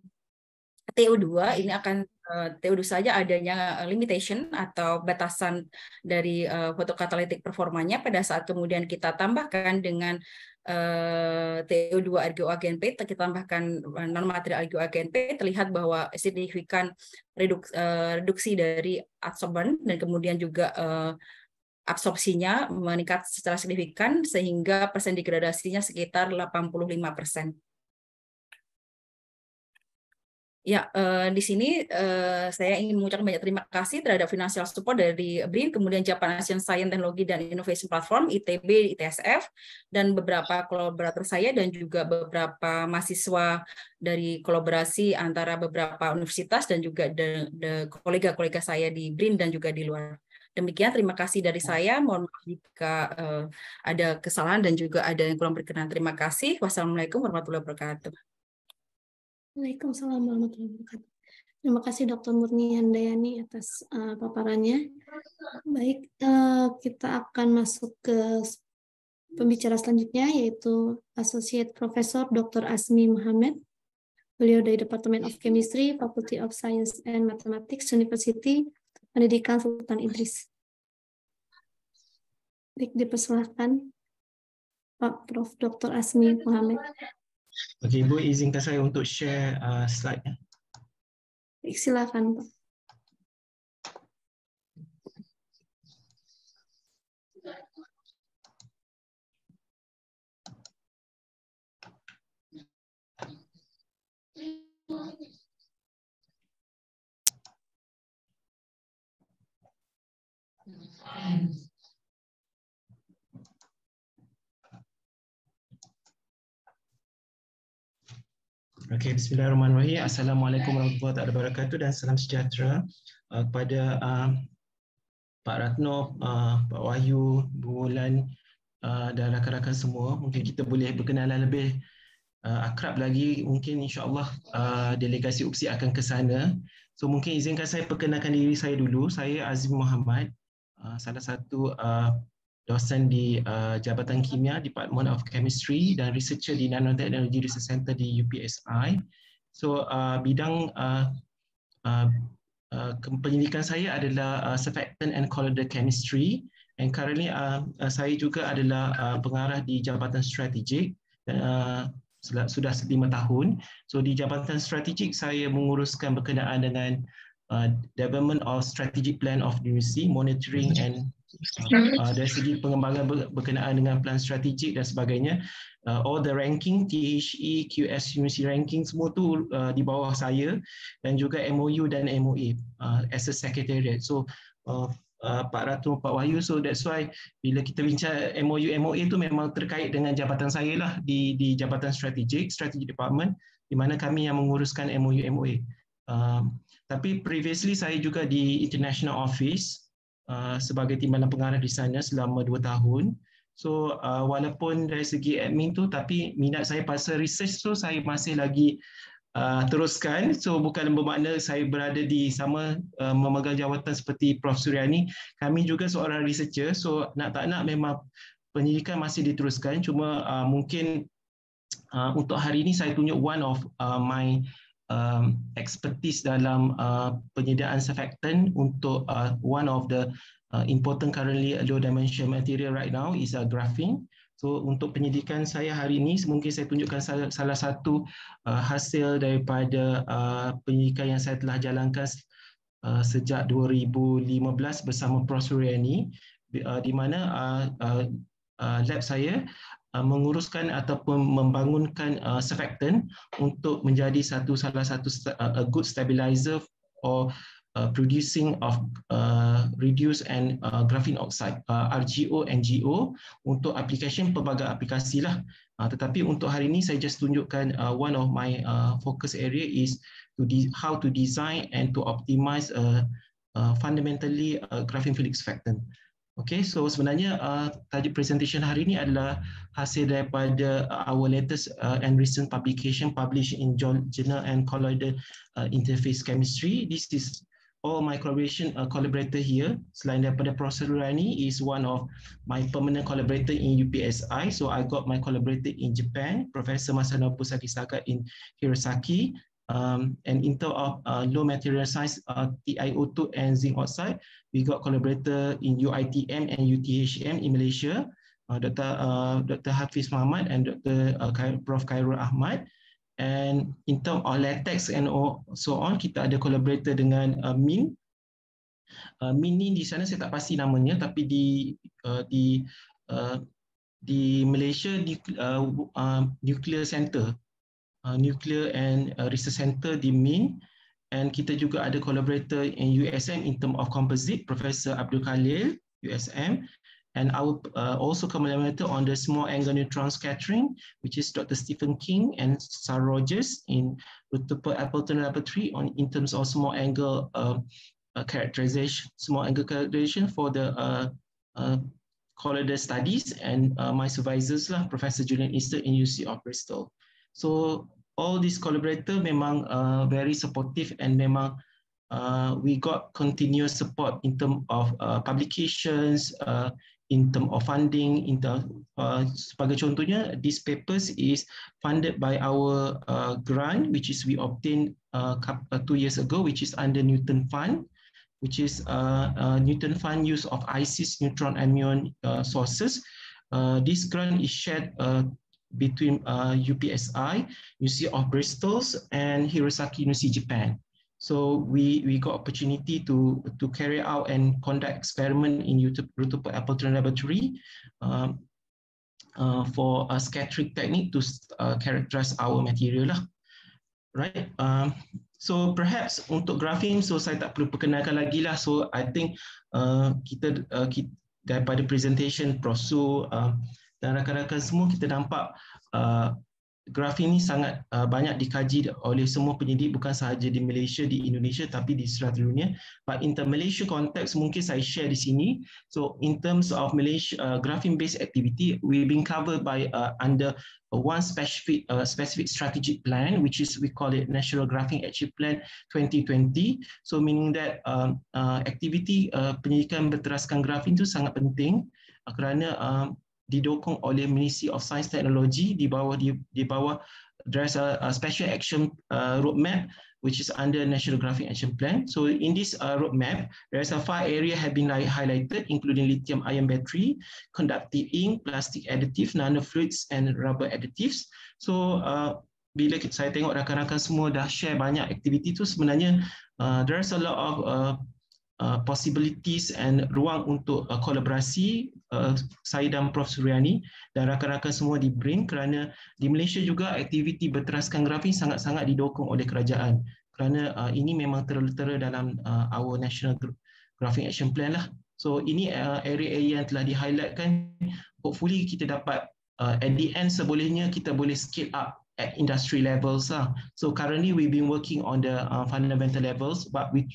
TO2 ini akan eh, TO2 saja adanya limitation atau batasan dari eh, fotokatalitik performanya pada saat kemudian kita tambahkan dengan eh, TO2 P kita tambahkan non material P terlihat bahwa signifikan reduksi, reduksi dari adsorban dan kemudian juga absorpsinya meningkat secara signifikan sehingga persen degradasinya sekitar 85 persen. Ya, uh, di sini uh, saya ingin mengucapkan banyak terima kasih terhadap financial support dari BRIN, kemudian Japan Asian Science Technology dan Innovation Platform, ITB, ITSF, dan beberapa kolaborator saya dan juga beberapa mahasiswa dari kolaborasi antara beberapa universitas dan juga kolega-kolega saya di BRIN dan juga di luar. Demikian terima kasih dari ya. saya. Mohon maaf jika uh, ada kesalahan dan juga ada yang kurang berkenan. Terima kasih. Wassalamualaikum warahmatullahi wabarakatuh. Waalaikumsalam warahmatullahi wabarakatuh. Terima kasih Dr. Murni Handayani atas uh, paparannya. Baik, uh, kita akan masuk ke pembicara selanjutnya yaitu Associate Professor Dr. Asmi Muhammad. Beliau dari Department of Chemistry, Faculty of Science and Mathematics, University Pendidikan Sultan Idris. Baik, dipersilahkan Pak Prof. Dr. Asmi Muhammad. Okey, Ibu izinkan saya untuk share uh, slide. Baik, silakan, Pak. Thank you. Okay, bismillahirrahmanirrahim. Assalamualaikum warahmatullahi wabarakatuh dan salam sejahtera uh, kepada uh, Pak Ratno, uh, Pak Wahyu, Bu Wulan dan rakan-rakan semua. Mungkin kita boleh berkenalan lebih akrab lagi. Mungkin insyaAllah delegasi UPSI akan ke sana. So mungkin izinkan saya perkenalkan diri saya dulu. Saya Azim Muhammad, salah satu dosen di uh, Jabatan Kimia Department of Chemistry dan researcher di Nanotechnology Research Center di UPSI. So uh, bidang uh, uh, uh penyelidikan saya adalah uh, surfactant and colloidal chemistry and currently uh, uh, saya juga adalah uh, pengarah di Jabatan Strategik dan uh, sudah lima tahun. So di Jabatan Strategik saya menguruskan berkenaan dengan uh, development of strategic plan of university, monitoring and Hmm. Uh, dari segi pengembangan berkenaan dengan plan strategik dan sebagainya, uh, all the ranking, THE, QS, University ranking semua tu uh, di bawah saya dan juga MOU dan MOA uh, as a secretariat. So, uh, Uh, Pak Ratu, Pak Wahyu. So that's why bila kita bincang MOU, MOA itu memang terkait dengan jabatan saya lah di di jabatan strategik, strategic department di mana kami yang menguruskan MOU, MOA. Uh, um, tapi previously saya juga di international office Uh, sebagai timbalan pengarah di sana selama dua tahun. So uh, walaupun dari segi admin tu tapi minat saya pasal research tu saya masih lagi uh, teruskan. So bukan bermakna saya berada di sama uh, memegang jawatan seperti Prof Suryani. Kami juga seorang researcher. So nak tak nak memang pendidikan masih diteruskan cuma uh, mungkin uh, untuk hari ini saya tunjuk one of uh, my um, expertise dalam uh, penyediaan surfactant untuk uh, one of the uh, important currently low dimension material right now is uh, graphene. So untuk penyidikan saya hari ini, mungkin saya tunjukkan salah, salah satu uh, hasil daripada uh, penyidikan yang saya telah jalankan uh, sejak 2015 bersama Prof. Suryani uh, di mana uh, uh, uh lab saya Uh, menguruskan ataupun membangunkan uh, surfactant untuk menjadi satu salah satu uh, a good stabilizer or uh, producing of uh, reduce and uh, graphene oxide uh, RGO and GO untuk aplikasi pelbagai aplikasi lah. Uh, tetapi untuk hari ini saya just tunjukkan uh, one of my uh, focus area is to how to design and to optimize uh, uh, fundamentally uh, graphene felix surfactant. Okay, so sebenarnya uh, tajuk presentation hari ini adalah hasil daripada uh, our latest uh, and recent publication published in Journal and Colloidal uh, Interface Chemistry. This is all my collaboration uh, collaborator here. Selain daripada Professor Rani is one of my permanent collaborator in UPSI. So I got my collaborator in Japan, Professor Masanobu Sakisaka in Hirosaki um, and in terms of uh, low material size uh, TiO2 and zinc oxide, we got collaborator in UITM and UTHM in Malaysia, uh, Dr. Uh, Dr. Hafiz Muhammad and Dr. Uh, Prof. Khairul Ahmad. And in terms of latex and so on, kita ada collaborator dengan uh, MIN. Uh, MIN ni di sana saya tak pasti namanya, tapi di uh, di uh, di Malaysia di uh, uh, Nuclear Center Uh, nuclear and uh, Research Center di MIN and kita juga ada collaborator in USM in term of composite Professor Abdul Khalil USM and our uh, also collaborator on the small angle neutron scattering which is Dr. Stephen King and Sarah Rogers in Rutherford Appleton Laboratory on in terms of small angle uh, uh, characterization small angle characterization for the uh, uh, collider studies and my supervisors lah Professor Julian Easter in UC of Bristol. So all these collaborator memang uh, very supportive and memang uh, we got continuous support in term of uh, publications, uh, in term of funding. In term, uh, sebagai contohnya, this papers is funded by our uh, grant, which is we obtained uh, uh, two years ago, which is under Newton Fund, which is uh, uh, Newton Fund use of ISIS neutron and muon uh, sources. Uh, this grant is shared uh, between uh, UPSI, University of Bristol, and Hirosaki University Japan. So we we got opportunity to to carry out and conduct experiment in Rutherford Appleton Laboratory um, uh, for a scattering technique to uh, characterize our material lah. Right. Um, so perhaps untuk grafim, so saya tak perlu perkenalkan lagi lah. So I think uh, kita, uh, kita daripada presentation prosu uh, dan rakan-rakan semua kita nampak uh, graf ini sangat uh, banyak dikaji oleh semua penyidik bukan sahaja di Malaysia di Indonesia tapi di seluruh dunia but in the Malaysia context mungkin saya share di sini so in terms of Malaysia uh, graphene based activity we been covered by uh, under one specific uh, specific strategic plan which is we call it national graphene achievement plan 2020 so meaning that um, uh, activity uh, penyidikan berteraskan graphene itu sangat penting uh, kerana uh, didukung oleh Ministry of Science Technology di bawah di, di bawah there's a, a special action uh, roadmap which is under National Graphic Action Plan. So in this uh, roadmap, there's a five area have been like, highlighted, including lithium ion battery, conductive ink, plastic additive, nanofluids and rubber additives. So uh, bila saya tengok rakan-rakan semua dah share banyak aktiviti tu, sebenarnya uh, there's a lot of uh, Uh, possibilities and ruang untuk uh, kolaborasi uh, saya dan Prof Suryani dan rakan-rakan semua di BRIN kerana di Malaysia juga aktiviti berteraskan grafik sangat-sangat didokong oleh kerajaan kerana uh, ini memang terletera dalam uh, our national graphic action plan lah. So ini uh, area-area yang telah di-highlightkan hopefully kita dapat uh, at the end sebolehnya kita boleh scale up at industry levels lah. So currently we've been working on the uh, fundamental levels but which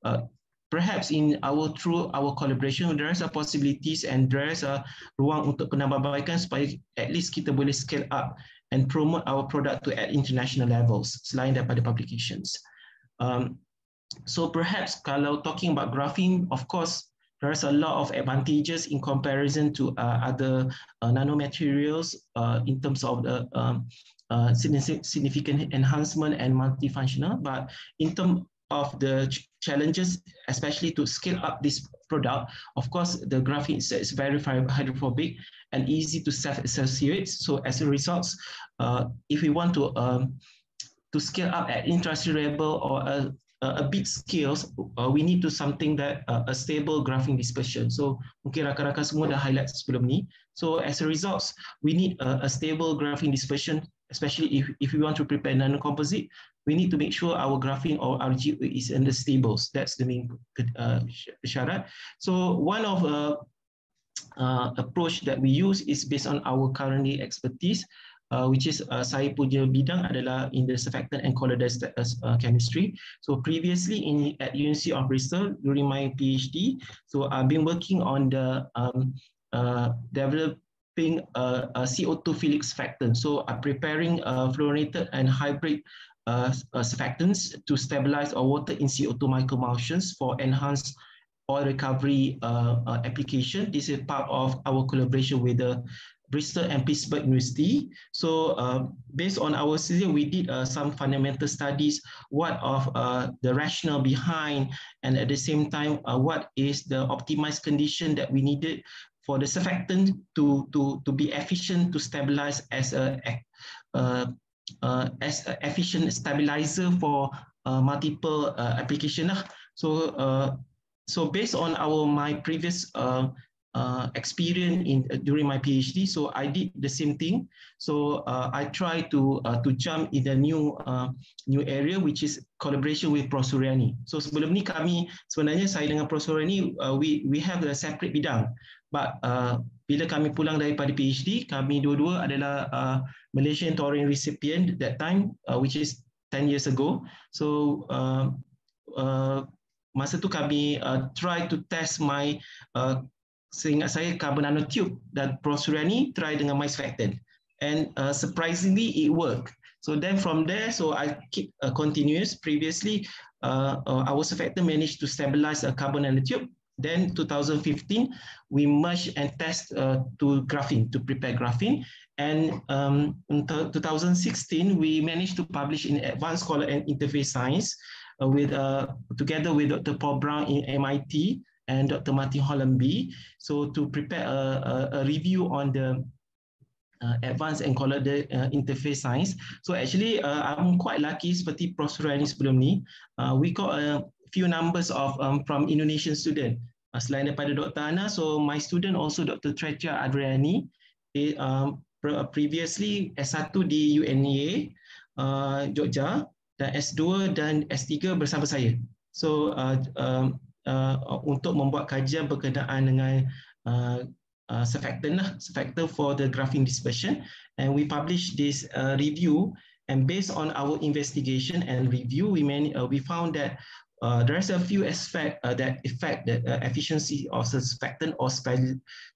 uh, perhaps in our through our collaboration there are possibilities and there is a ruang untuk penambahbaikan supaya at least kita boleh scale up and promote our product to at international levels selain daripada publications. Um, so perhaps kalau talking about graphene, of course, there's a lot of advantages in comparison to uh, other uh, nanomaterials uh, in terms of the um, uh, significant enhancement and multifunctional. But in terms of the challenges, especially to scale up this product, of course, the graphene is, is very hydrophobic and easy to self-associate. So as a result, uh, if we want to um, to scale up at industrial level or a, a scales, uh, we need to something that uh, a stable graphene dispersion. So okay, rakan-rakan semua dah highlight sebelum ni. So as a result, we need a, a stable graphene dispersion, especially if, if we want to prepare nanocomposite, we need to make sure our graphene or RGO is under stables. That's the main uh, syarat. So one of uh, uh, approach that we use is based on our currently expertise, uh, which is uh, saya punya bidang adalah in the surfactant and colloids uh, uh, chemistry. So previously in at UNC of Bristol during my PhD, so I've been working on the um, uh, developing a, a, CO2 Felix factor. So I'm uh, preparing uh, fluorinated and hybrid uh, surfactants to stabilize our water in CO2 microemulsions for enhanced oil recovery application. This is part of our collaboration with the Bristol and Pittsburgh University. So uh, based on our study, we did uh, some fundamental studies, what of uh, the rationale behind, and at the same time, what is the optimized condition that we needed for the surfactant to, to, to be efficient to stabilize as a, uh, uh, as a efficient stabilizer for uh, multiple uh, application. So, uh, so based on our my previous uh, uh, experience in during my PhD, so I did the same thing. So I try to to jump in the new new area which is collaboration with Prof. Suryani. So sebelum ni kami sebenarnya saya dengan Prof. Suryani uh, we we have a separate bidang. But uh, bila kami pulang daripada PhD, kami dua-dua adalah uh, Malaysian Touring recipient that time, uh, which is 10 years ago. So uh, uh, masa tu kami uh, try to test my, uh, seingat saya, carbon nanotube dan prosurani try dengan mysfactan. And uh, surprisingly, it worked. So then from there, so I keep uh, continuous. Previously, uh, uh, our surfactant managed to stabilize a carbon nanotube Then 2015, we merge and test uh, to graphene to prepare graphene. And um, in 2016, we managed to publish in Advanced Scholar and Interface Science uh, with uh, together with Dr. Paul Brown in MIT and Dr. Martin B. So to prepare a, a, a review on the uh, advanced and Color uh, interface science. So actually, uh, I'm quite lucky seperti Prof. Rani sebelum ni. Uh, we got a few numbers of um, from Indonesian student. Uh, selain daripada Dr. Ana, so my student also Dr. Trecia Adriani. he um, uh, previously S1 di UNEA, uh, Jogja, dan S2 dan S3 bersama saya. So uh, uh, uh, untuk membuat kajian berkenaan dengan uh, uh, surfactant lah, surfactant for the graphene dispersion. And we publish this uh, review And based on our investigation and review, we, many, uh, we found that uh, there's a few aspect uh, that affect the uh, efficiency of the surfactant or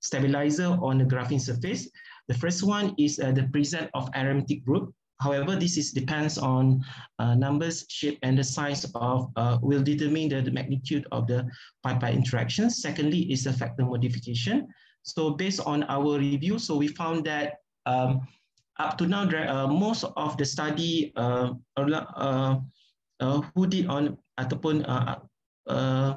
stabilizer on the graphene surface. The first one is uh, the presence of aromatic group. However, this is depends on uh, numbers, shape, and the size of uh, will determine the, the, magnitude of the pipe-pipe interaction. Secondly, is the factor modification. So based on our review, so we found that um, up to now, most of the study uh, who did on ataupun uh, uh, uh,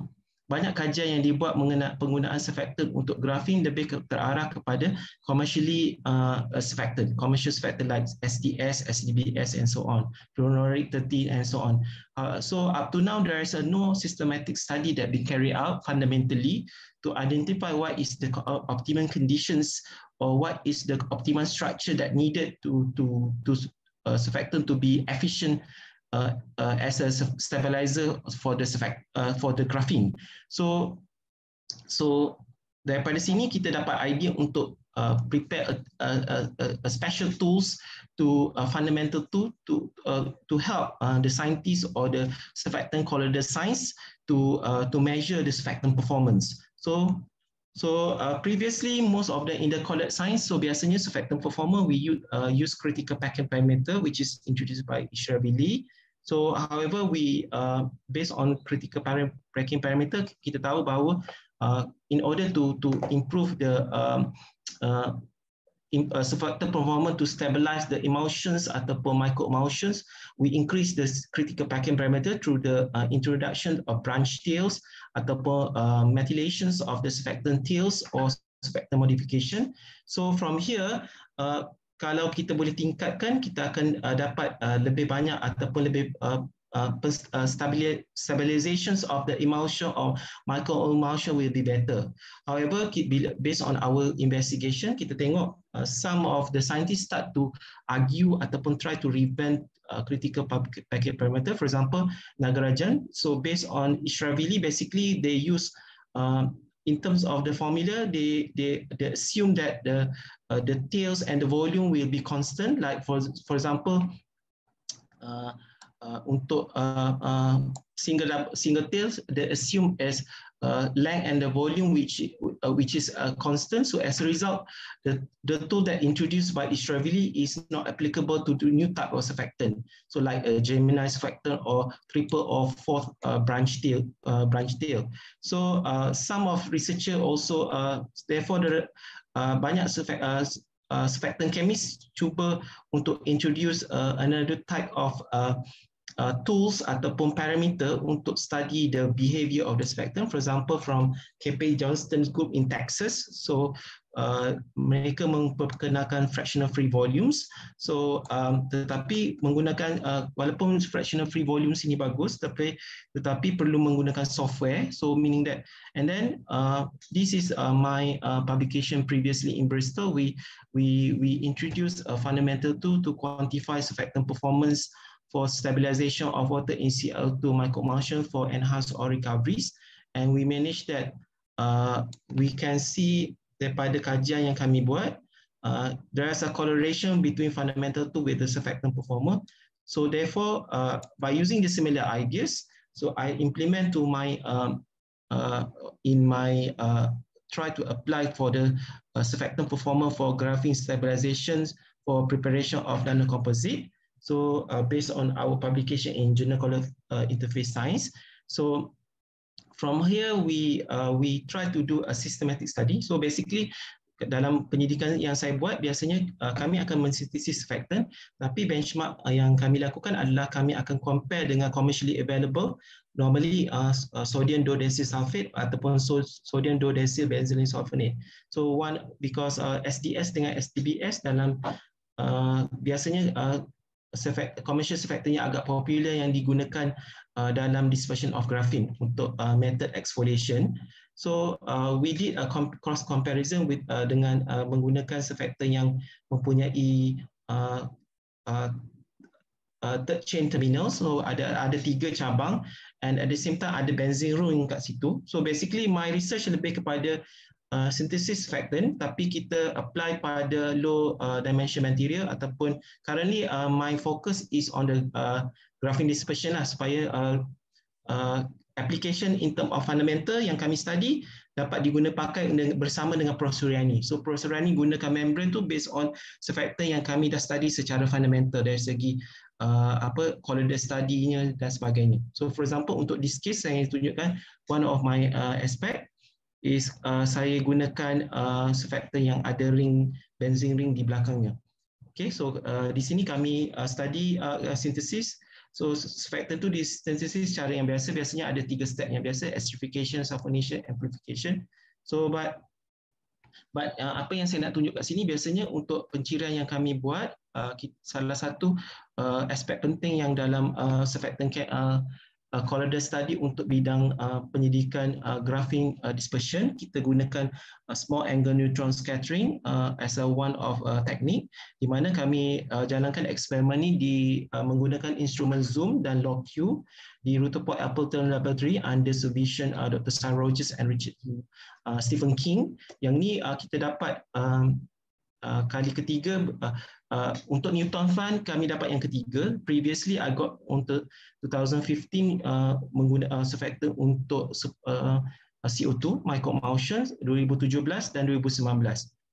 banyak kajian yang dibuat mengenai penggunaan surfactant untuk grafin lebih ke, terarah kepada commercially uh, surfactant, commercial surfactant like SDS, SDBS and so on, fluoroneric 13 and so on. Uh, so up to now there is a no systematic study that be carried out fundamentally to identify what is the uh, optimum conditions or what is the optimum structure that needed to to to uh, surfactant to be efficient Uh, uh, as a stabilizer for the uh, for the graphene. So so daripada sini kita dapat idea untuk uh, prepare a, a, a, a special tools to a uh, fundamental tool to uh, to help uh, the scientists or the surfactant colloidal science to uh, to measure the surfactant performance. So So uh, previously, most of the in the college science, so biasanya surfactant performer, we use, uh, use critical packing parameter, which is introduced by Ishrabili. So however, we uh, based on critical param breaking parameter, kita tahu bahawa uh, in order to to improve the um, uh, in, uh, surfactant performance to stabilize the emulsions ataupun micro emulsions, we increase the critical packing parameter through the uh, introduction of branch tails ataupun uh, methylations of the surfactant tails or surfactant modification. So from here, uh, kalau kita boleh tingkatkan kita akan uh, dapat uh, lebih banyak ataupun lebih uh, uh, uh stabilizations of the emulsion or micro emulsion will be better however based on our investigation kita tengok uh, some of the scientists start to argue ataupun try to prevent Uh, critical packet parameter, for example, Nagarajan. So based on Ishravili, basically they use uh, in terms of the formula, they they, they assume that the uh, the tails and the volume will be constant. Like for, for example, uh, uh, untuk uh, uh, single single tails, they assume as uh, length and the volume which uh, which is a uh, constant. So as a result, the, the tool that introduced by Ishravilli is not applicable to the new type of surfactant. So like a Gemini surfactant or triple or fourth uh, branch tail uh, branch tail. So uh, some of researcher also therefore the Uh, banyak surfa- uh, surfactant uh, chemists cuba untuk introduce uh, another type of uh, uh, tools ataupun parameter untuk study the behavior of the spectrum. For example, from KP Johnston's group in Texas. So uh, mereka memperkenalkan fractional free volumes. So um, tetapi menggunakan uh, walaupun fractional free volumes ini bagus, tetapi tetapi perlu menggunakan software. So meaning that and then uh, this is uh, my uh, publication previously in Bristol. We we we introduce a fundamental tool to quantify surfactant performance for stabilization of water in CL2 microemulsion for enhanced oil recoveries, and we manage that. Uh, we can see daripada kajian yang kami buat uh, there is a correlation between fundamental two with the surfactant performer so therefore uh, by using the similar ideas so i implement to my um, uh, in my uh, try to apply for the uh, surfactant performer for graphene stabilizations for preparation of nano composite. so uh, based on our publication in journal of uh, interface science so from here we uh, we try to do a systematic study so basically dalam penyidikan yang saya buat biasanya uh, kami akan mensintesis factor tapi benchmark uh, yang kami lakukan adalah kami akan compare dengan commercially available normally uh, uh sodium dodecyl sulfate ataupun sodium dodecyl benzylene sulfonate so one because uh, SDS dengan SDBS dalam uh, biasanya uh, commercial surfactant yang agak popular yang digunakan Uh, dalam dispersion of graphene untuk uh, method exfoliation. So uh, we did a comp cross comparison with uh, dengan uh, menggunakan surfactant yang mempunyai uh, uh, uh, third chain terminal. So ada ada tiga cabang and at the same time ada benzene ring kat situ. So basically my research lebih kepada Uh, synthesis surfactant tapi kita apply pada low uh, dimension material ataupun currently uh, my focus is on the uh, graphene dispersion lah supaya uh, uh, application in term of fundamental yang kami study dapat pakai bersama dengan Prof. Suryani. So Prof. Suryani gunakan membrane tu based on surfactant yang kami dah study secara fundamental dari segi uh, apa colloidal studinya dan sebagainya. So for example untuk this case saya tunjukkan one of my uh, aspect is uh, saya gunakan uh, surfactant yang ada ring benzene ring di belakangnya. Okay, so uh, di sini kami uh, study uh, sintesis uh, So factor di distensis cara yang biasa biasanya ada tiga step yang biasa acidification, sulfonation, amplification. So but but uh, apa yang saya nak tunjuk kat sini biasanya untuk penciran yang kami buat uh, salah satu uh, aspek penting yang dalam uh, surfactant uh, uh, Collider study untuk bidang uh, penyidikan uh, graphing uh, dispersion. Kita gunakan uh, small angle neutron scattering uh, as a one of uh, technique di mana kami uh, jalankan eksperimen ini di, uh, menggunakan instrumen zoom dan log-Q di Rutherford Appleton Laboratory under supervision uh, Dr. Stan Rogers and Richard uh, Stephen King. Yang ni uh, kita dapat um, Uh, kali ketiga uh, uh, untuk Newton Fund kami dapat yang ketiga. Previously I got untuk 2015 uh, menggunakan uh, surfactant untuk uh, CO2 Mycot Motion 2017 dan 2019.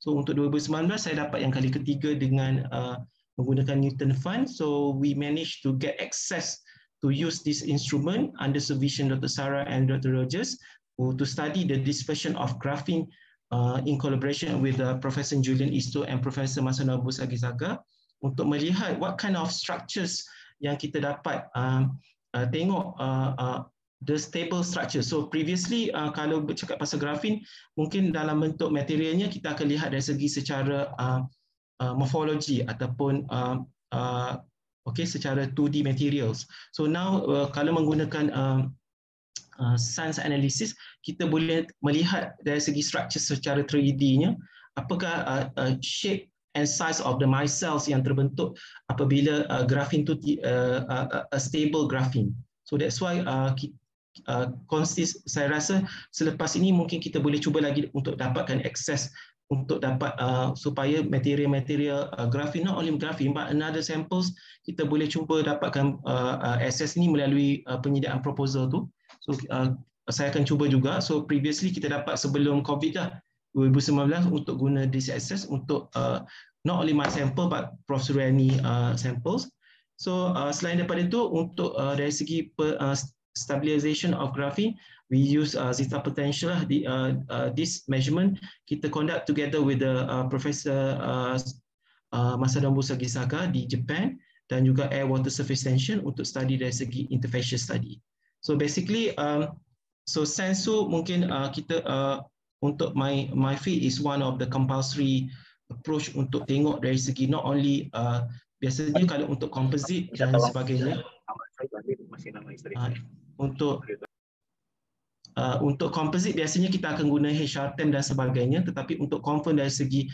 So untuk 2019 saya dapat yang kali ketiga dengan uh, menggunakan Newton Fund. So we managed to get access to use this instrument under supervision Dr. Sarah and Dr. Rogers to study the dispersion of graphene uh, in collaboration with uh, Professor Julian Isto and Professor Masanobu Sagizaga untuk melihat what kind of structures yang kita dapat uh, uh, tengok uh, uh, the stable structure. So previously uh, kalau bercakap pasal grafin, mungkin dalam bentuk materialnya kita akan lihat dari segi secara uh, uh, morfologi ataupun uh, uh, okay secara 2D materials. So now uh, kalau menggunakan uh, Uh, sains analisis kita boleh melihat dari segi structure secara 3D-nya apakah uh, uh, shape and size of the micelles yang terbentuk apabila uh, grafin itu uh, uh, uh, a stable grafin. So that's why kita uh, Uh, saya rasa selepas ini mungkin kita boleh cuba lagi untuk dapatkan akses untuk dapat uh, supaya material-material uh, grafin not only grafin but another samples kita boleh cuba dapatkan uh, uh, akses ini melalui uh, penyediaan proposal tu So uh, saya akan cuba juga. So previously kita dapat sebelum COVID lah 2019 untuk guna DCSS untuk uh, not only my sample but Prof Suryani uh, samples. So uh, selain daripada itu untuk uh, dari segi per, uh, stabilization of graphene, we use uh, zeta potential lah. di uh, uh, this measurement kita conduct together with the uh, Professor uh, uh, Masadombo Sagisaka di Japan dan juga air water surface tension untuk study dari segi interfacial study. So basically, um, so sensu mungkin uh, kita uh, untuk my my fee is one of the compulsory approach untuk tengok dari segi not only uh, biasanya kalau untuk composite dan sebagainya. Uh, untuk Eh, untuk composite biasanya kita akan guna HR term dan sebagainya tetapi untuk confirm dari segi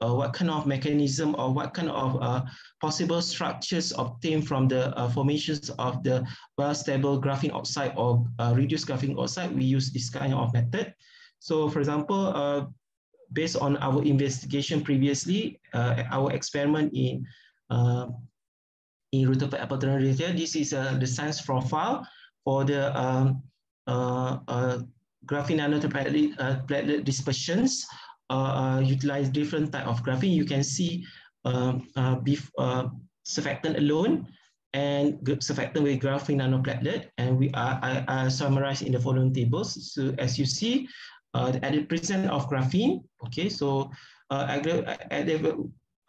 uh, what kind of mechanism or what kind of uh, possible structures obtained from the uh, formations of the stable graphene oxide or uh, reduced graphene oxide we use this kind of method so for example uh, based on our investigation previously uh, our experiment in uh, in Rutherford Appleton this is uh, the science profile for the um, Uh, uh, graphene nanoplatelet uh, platelet dispersions utilize different type of graphene. You can see um, surfactant alone and surfactant with graphene nanoplatelet, and we are, are, summarized in the following tables. So as you see, uh, at the presence of graphene, okay, so uh,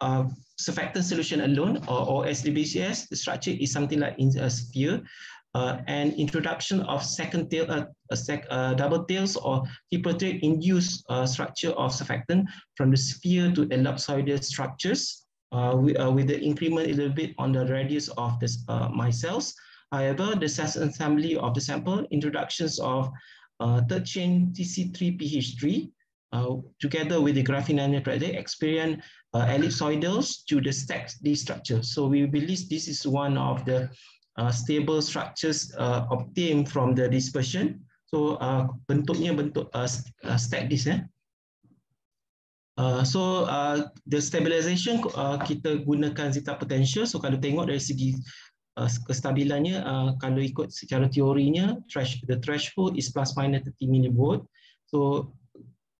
uh, surfactant solution alone or, or SDBCS, the structure is something like in a sphere uh, and introduction of second tail, uh, sec, uh, double tails or hypertrade induced uh, structure of surfactant from the sphere to ellipsoidal structures uh, with, uh, with, the increment a little bit on the radius of this, my cells. However, the cell assembly of the sample, introductions of third chain TC3PH3 together with the graphene nanotrade experience ellipsoidals to the stack D structure. So we believe this is one of the Uh, stable structures uh, obtained from the dispersion. So uh, bentuknya bentuk uh, uh stack this. Eh. Uh, so uh, the stabilization uh, kita gunakan zeta potential. So kalau tengok dari segi uh, kestabilannya, uh, kalau ikut secara teorinya, thresh, the threshold is plus minus 30 millivolt. So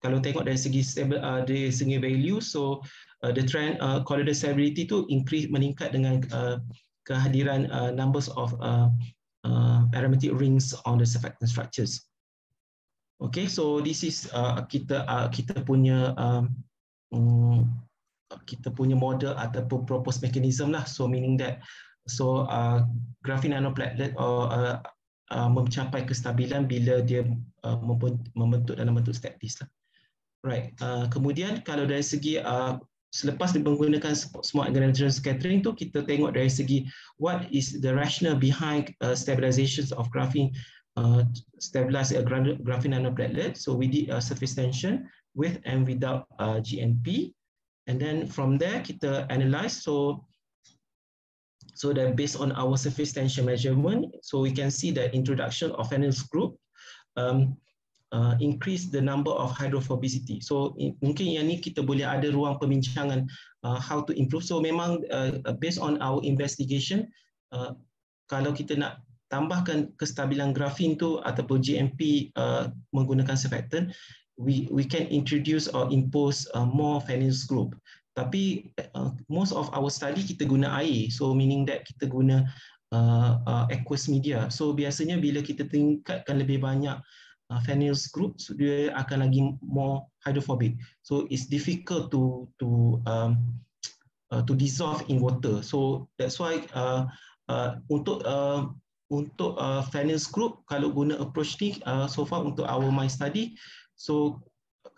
kalau tengok dari segi stable, uh, dari segi value, so uh, the trend uh, collider stability tu increase meningkat dengan uh, kehadiran uh, numbers of uh, uh, parametric rings on the surfactant structures. Okay, so this is uh, kita uh, kita punya um, mm, kita punya model ataupun proposed mechanism lah. So meaning that so uh, graphene nanoplatelet or, uh, uh, uh, mencapai kestabilan bila dia uh, membentuk dalam bentuk statis lah. Right. Uh, kemudian kalau dari segi uh, selepas menggunakan smart granular scattering tu kita tengok dari segi what is the rationale behind uh, stabilizations of graphene uh, stabilize a graphene nanoplatelet so we did a surface tension with and without uh, GNP and then from there kita analyze so so that based on our surface tension measurement so we can see the introduction of anion group um, uh, increase the number of hydrophobicity. So in, mungkin yang ni kita boleh ada ruang perbincangan uh, how to improve. So memang uh, based on our investigation, uh, kalau kita nak tambahkan kestabilan grafin tu ataupun GMP uh, menggunakan surfactant, we we can introduce or impose uh, more phenyls group. Tapi uh, most of our study kita guna air, so meaning that kita guna uh, uh, aqueous media. So biasanya bila kita tingkatkan lebih banyak uh, uh, phenyls groups dia akan lagi more hydrophobic. So it's difficult to to um, uh, to dissolve in water. So that's why uh, uh, untuk uh, untuk uh, phenyls group kalau guna approach ni uh, so far untuk our my study. So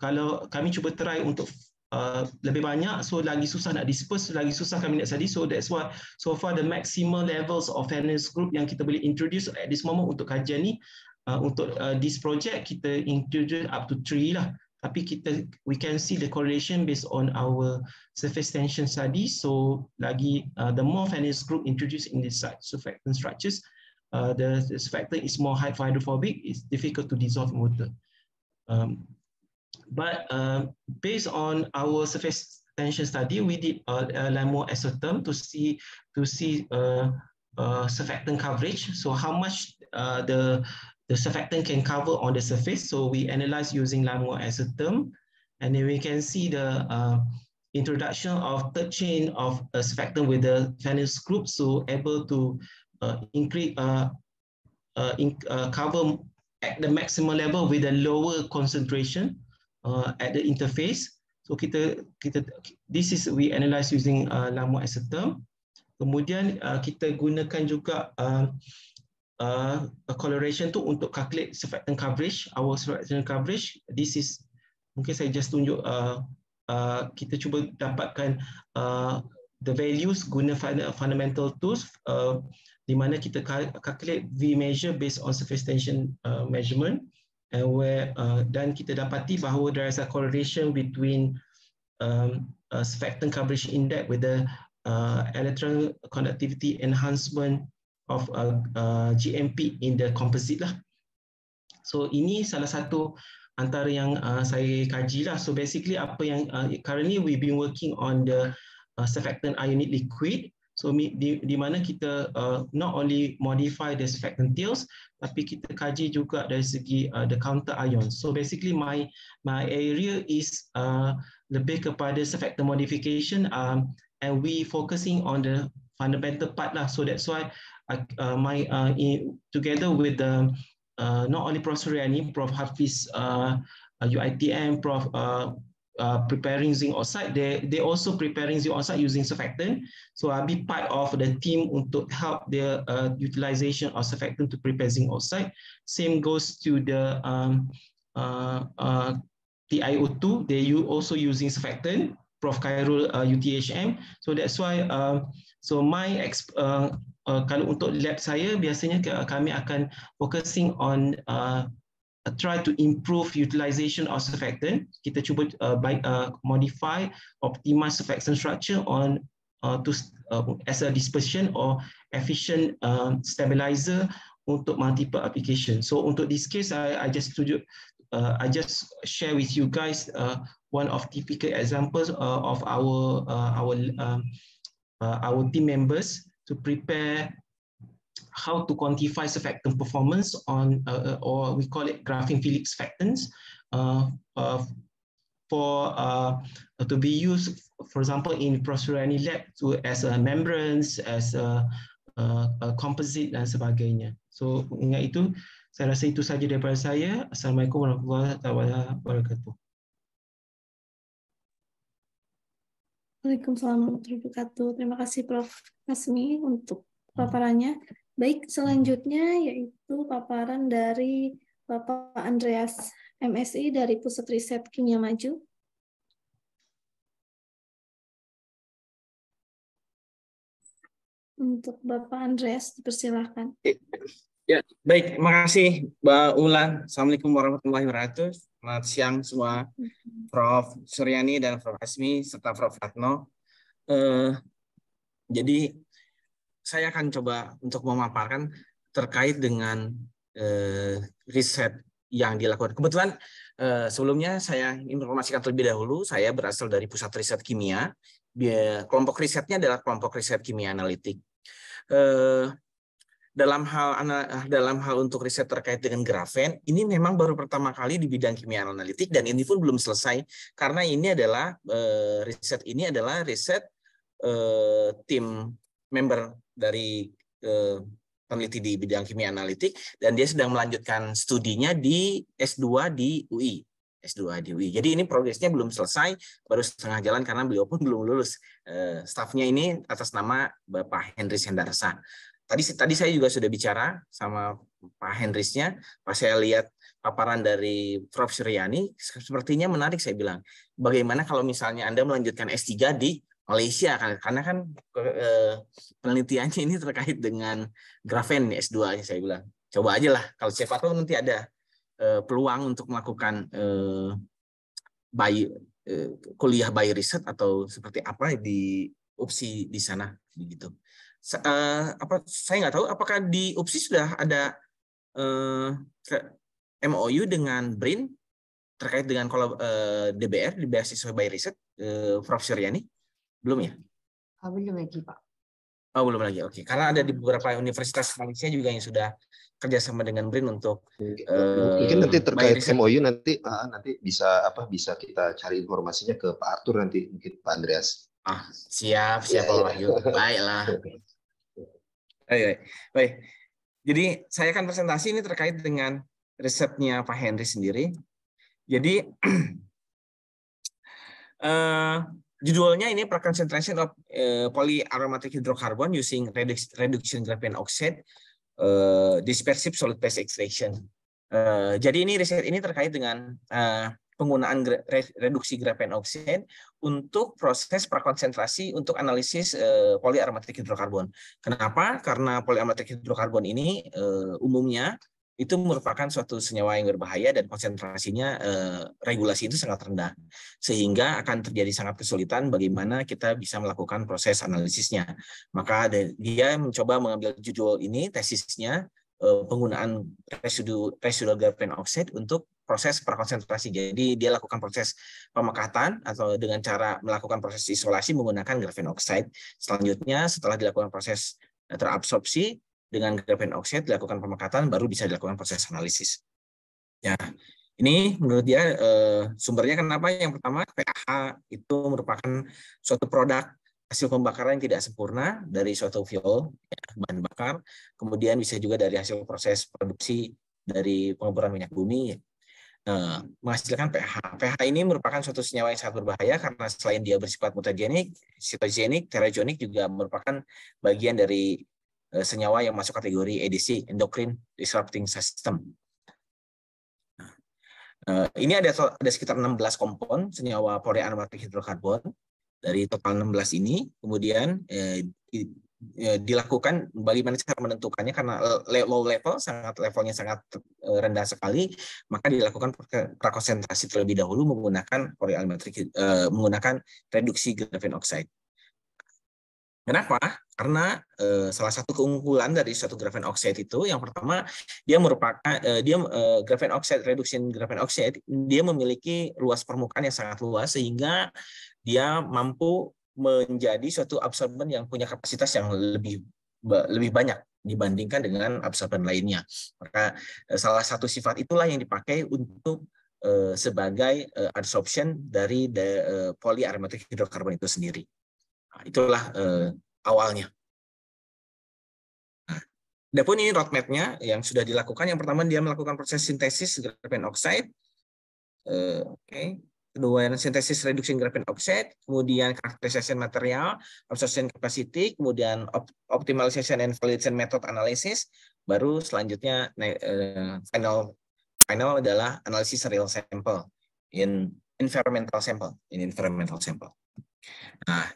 kalau kami cuba try untuk Uh, lebih banyak so lagi susah nak disperse lagi susah kami nak study so that's why so far the maximum levels of fairness group yang kita boleh introduce at this moment untuk kajian ni Ah, untuk uh, this project kita include up to three lah. Tapi kita we can see the correlation based on our surface tension study. So lagi uh, the more fenest group introduced in this site surfactant structures, uh, the, the surfactant is more hydrophobic. It's difficult to dissolve in water. Um, but uh, based on our surface tension study, we did a, a LAMO isotherm to see to see uh, uh, surfactant coverage. So how much uh, the The surfactant can cover on the surface. So we analyze using LIMO as a term. And then we can see the uh, introduction of third chain of a surfactant with the phenyls group. So able to uh, increase, uh, uh, in, uh, cover at the maximum level with a lower concentration uh, at the interface. So kita, kita this is we analyze using uh, LAMO as a term. Kemudian uh, kita gunakan juga uh, uh, a correlation tu untuk calculate surfactant coverage, our surfactant coverage. This is mungkin saya just tunjuk uh, uh, kita cuba dapatkan uh, the values guna fundamental tools uh, di mana kita calculate V measure based on surface tension uh, measurement and where uh, dan kita dapati bahawa there is a correlation between um, uh, surfactant coverage index with the uh, electron conductivity enhancement of uh, uh, GMP in the composite lah. So ini salah satu antara yang uh, saya kaji lah. So basically apa yang uh, currently we been working on the uh, surfactant ionic liquid. So di, di mana kita uh, not only modify the surfactant tails, tapi kita kaji juga dari segi uh, the counter ion. So basically my my area is uh, lebih kepada surfactant modification um, and we focusing on the fundamental part lah. So that's why Uh, my uh, in, together with the uh, not only Professor Yani, Prof Hafiz UITM, Prof uh, preparing zinc oxide, they, they also preparing zinc oxide using surfactant. So I'll be part of the team to help their uh, utilization of surfactant to prepare zinc oxide. Same goes to the um, uh, uh, TiO2, they you also using surfactant, Prof. Kairul uh, UTHM. So that's why, uh, so my exp uh, Uh, kalau untuk lab saya biasanya uh, kami akan focusing on uh, try to improve utilization of surfactant. Kita cuba uh, by, uh, modify optimize surfactant structure on uh, to uh, as a dispersion or efficient uh, stabilizer untuk multiple application. So untuk this case I, I just to uh, I just share with you guys uh, one of typical examples uh, of our uh, our uh, uh, our team members to prepare how to quantify surfactant performance on, uh, uh, or we call it graphene felix factants, uh, uh, for uh, to be used, for example, in Prosurani lab to, as a membranes, as a, a, a composite dan sebagainya. So ingat itu, saya rasa itu saja daripada saya. Assalamualaikum warahmatullahi wabarakatuh. Waalaikumsalam warahmatullahi wabarakatuh. Terima kasih Prof. Kasmi untuk hmm. paparannya. Baik, hmm. selanjutnya yaitu paparan dari Bapak Andreas MSI dari Pusat Riset Kimia Maju. Untuk Bapak Andreas, dipersilahkan. Ya, baik. Terima kasih, Mbak Ulan. Assalamualaikum warahmatullahi wabarakatuh. Selamat siang semua, mm-hmm. Prof. Suryani dan Prof. Asmi serta Prof. Ratno. Uh, jadi saya akan coba untuk memaparkan terkait dengan uh, riset yang dilakukan. Kebetulan uh, sebelumnya saya informasikan terlebih dahulu, saya berasal dari Pusat Riset Kimia. Kelompok risetnya adalah kelompok riset kimia analitik. Uh, dalam hal ah, dalam hal untuk riset terkait dengan grafen ini memang baru pertama kali di bidang kimia analitik dan ini pun belum selesai karena ini adalah eh, riset ini adalah riset eh, tim member dari eh, peneliti di bidang kimia analitik dan dia sedang melanjutkan studinya di S2 di UI S2 di UI. Jadi ini progresnya belum selesai, baru setengah jalan karena beliau pun belum lulus. stafnya ini atas nama Bapak Henry Sendarsa tadi tadi saya juga sudah bicara sama Pak Hendrisnya, pas saya lihat paparan dari Prof. Suryani, sepertinya menarik saya bilang. Bagaimana kalau misalnya Anda melanjutkan S3 di Malaysia karena kan eh, penelitiannya ini terkait dengan grafen S2 saya bilang. Coba aja lah kalau siapa tahu nanti ada eh, peluang untuk melakukan eh, bayi kuliah bayi riset atau seperti apa di opsi di sana begitu uh, apa saya nggak tahu apakah di UPSI sudah ada uh, eh, MOU dengan BRIN terkait dengan kolab, uh, eh, DBR di beasiswa by riset uh, Prof Suryani belum ya? Oh, belum lagi Pak. Oh belum lagi, oke. Okay. Karena ada di hmm. beberapa universitas Malaysia juga yang sudah kerjasama dengan BRIN untuk mungkin nanti terkait MOU nanti uh, nanti bisa apa bisa kita cari informasinya ke Pak Arthur nanti mungkin Pak Andreas. Ah siap siap ya, Pak ya. baiklah. Baik, baik. Jadi saya akan presentasi ini terkait dengan risetnya Pak Henry sendiri. Jadi uh, judulnya ini concentration of uh, Polyaromatic Hydrocarbon Using Reduction Graphene Oxide uh, Dispersive Solid Phase Extraction. Uh, jadi ini riset ini terkait dengan uh, penggunaan reduksi grafen oxide untuk proses prakonsentrasi untuk analisis eh, poliaromatik hidrokarbon. Kenapa? Karena poliaromatik hidrokarbon ini eh, umumnya itu merupakan suatu senyawa yang berbahaya dan konsentrasinya eh, regulasi itu sangat rendah sehingga akan terjadi sangat kesulitan bagaimana kita bisa melakukan proses analisisnya maka dia mencoba mengambil judul ini tesisnya eh, penggunaan residu residual graphene oxide untuk proses perkonsentrasi. Jadi dia lakukan proses pemekatan atau dengan cara melakukan proses isolasi menggunakan graphene oxide. Selanjutnya setelah dilakukan proses eh, terabsorpsi dengan graphene oxide dilakukan pemekatan baru bisa dilakukan proses analisis. Ya. Ini menurut dia eh, sumbernya kenapa? Yang pertama PAH itu merupakan suatu produk hasil pembakaran yang tidak sempurna dari suatu fuel ya, bahan bakar, kemudian bisa juga dari hasil proses produksi dari penguburan minyak bumi, Nah, menghasilkan pH. pH ini merupakan suatu senyawa yang sangat berbahaya karena selain dia bersifat mutagenik, sitogenik, teragenik juga merupakan bagian dari eh, senyawa yang masuk kategori EDC, endocrine disrupting system. Nah, eh, ini ada ada sekitar 16 kompon senyawa polyaromatic hidrokarbon dari total 16 ini. Kemudian eh, E, dilakukan bagaimana cara menentukannya karena low level sangat levelnya sangat e, rendah sekali maka dilakukan prakonsentrasi terlebih dahulu menggunakan polyimetrik eh, menggunakan reduksi graphene oxide. Kenapa? Karena e, salah satu keunggulan dari suatu graphene oxide itu yang pertama dia merupakan dia eh, graphene oxide reduction graphene oxide dia memiliki luas permukaan yang sangat luas sehingga dia mampu menjadi suatu absorben yang punya kapasitas yang lebih lebih banyak dibandingkan dengan absorben lainnya. Maka eh, salah satu sifat itulah yang dipakai untuk uh, sebagai uh, adsorption dari the, uh, polyaromatic hidrokarbon itu sendiri. Nah, itulah uh, awalnya. Nah, pun ini roadmap-nya yang sudah dilakukan, yang pertama dia melakukan proses sintesis graphene oxide. Uh, Oke, okay kedua yang sintesis reduction graphene offset, kemudian characterization material, absorption capacity, kemudian op optimization and validation method analysis, baru selanjutnya eh, final final adalah analisis real sample in environmental sample, in environmental sample. Nah,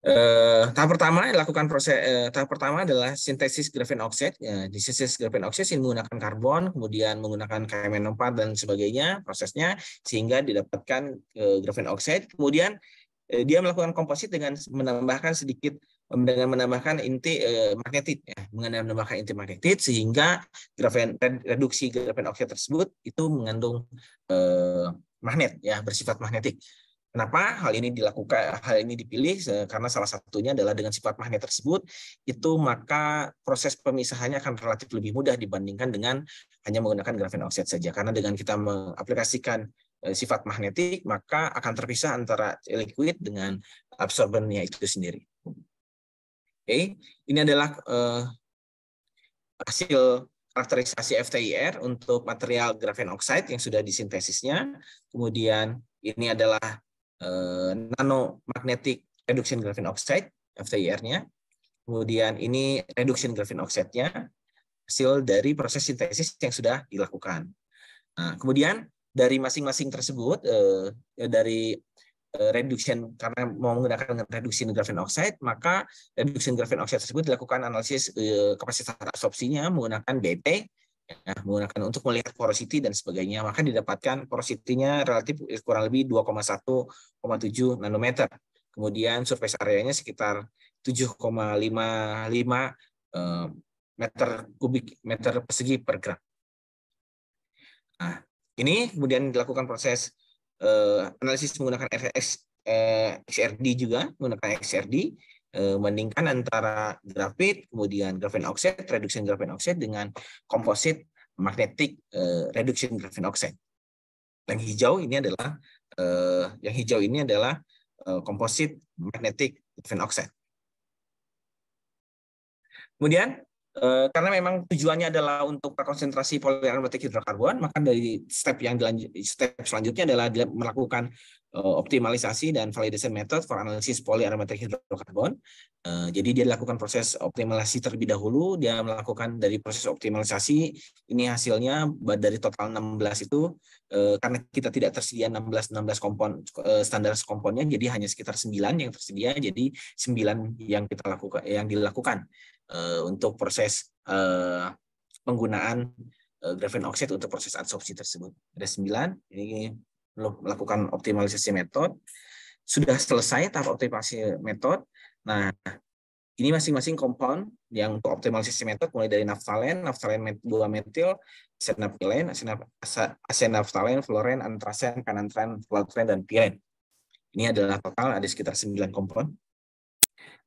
Uh, tahap pertama lakukan proses uh, tahap pertama adalah sintesis graphene oxide. ya di sintesis graphene oxide ini menggunakan karbon, kemudian menggunakan KMN4 dan sebagainya prosesnya sehingga didapatkan uh, graphene oxide. Kemudian uh, dia melakukan komposit dengan menambahkan sedikit dengan menambahkan inti uh, magnetit ya, menambahkan inti magnetit sehingga grafen reduksi grafen oksida tersebut itu mengandung uh, magnet ya bersifat magnetik. Kenapa hal ini dilakukan, hal ini dipilih? Karena salah satunya adalah dengan sifat magnet tersebut, itu maka proses pemisahannya akan relatif lebih mudah dibandingkan dengan hanya menggunakan grafen oxide saja. Karena dengan kita mengaplikasikan eh, sifat magnetik, maka akan terpisah antara liquid dengan absorbennya itu sendiri. Oke, ini adalah uh, hasil karakterisasi FTIR untuk material grafen oxide yang sudah disintesisnya. Kemudian ini adalah Eh, nano magnetic reduction graphene oxide FTIR-nya. Kemudian ini reduction graphene oxide-nya hasil dari proses sintesis yang sudah dilakukan. Nah, kemudian dari masing-masing tersebut eh, dari eh, reduction karena mau menggunakan reduksi graphene oxide, maka reduction graphene oxide tersebut dilakukan analisis eh, kapasitas absorpsinya menggunakan BP ya, menggunakan untuk melihat porosity dan sebagainya maka didapatkan porositinya relatif kurang lebih 2,1,7 nanometer kemudian surface areanya sekitar 7,55 eh, meter kubik meter persegi per gram. Nah, ini kemudian dilakukan proses eh, analisis menggunakan FX, eh, XRD juga menggunakan XRD Eh, bandingkan antara grafit, kemudian graphene oxide, reduction graphene oxide dengan komposit magnetik eh, reduction graphene oxide. Yang hijau ini adalah eh, yang hijau ini adalah komposit magnetic graphene oxide. Kemudian karena memang tujuannya adalah untuk konsentrasi poliaromatik hidrokarbon, maka dari step yang step selanjutnya adalah melakukan Eh, optimalisasi dan validation method for analysis polyaromatic hydrocarbon. Eh, jadi dia lakukan proses optimalisasi terlebih dahulu, dia melakukan dari proses optimalisasi ini hasilnya dari total 16 itu eh, karena kita tidak tersedia 16 16 kompon standar komponnya jadi hanya sekitar 9 yang tersedia jadi 9 yang kita lakukan yang dilakukan untuk proses penggunaan graphene oxide untuk proses adsorpsi tersebut. Ada 9 ini lakukan optimalisasi metode, sudah selesai tahap optimalisasi metode. Nah, ini masing-masing compound yang untuk optimalisasi metode mulai dari naftalen, naftalen dua metil, asenapilen, asenaftalen, floren, antrasen, kanantren, valtren dan pilen Ini adalah total ada sekitar 9 kompon.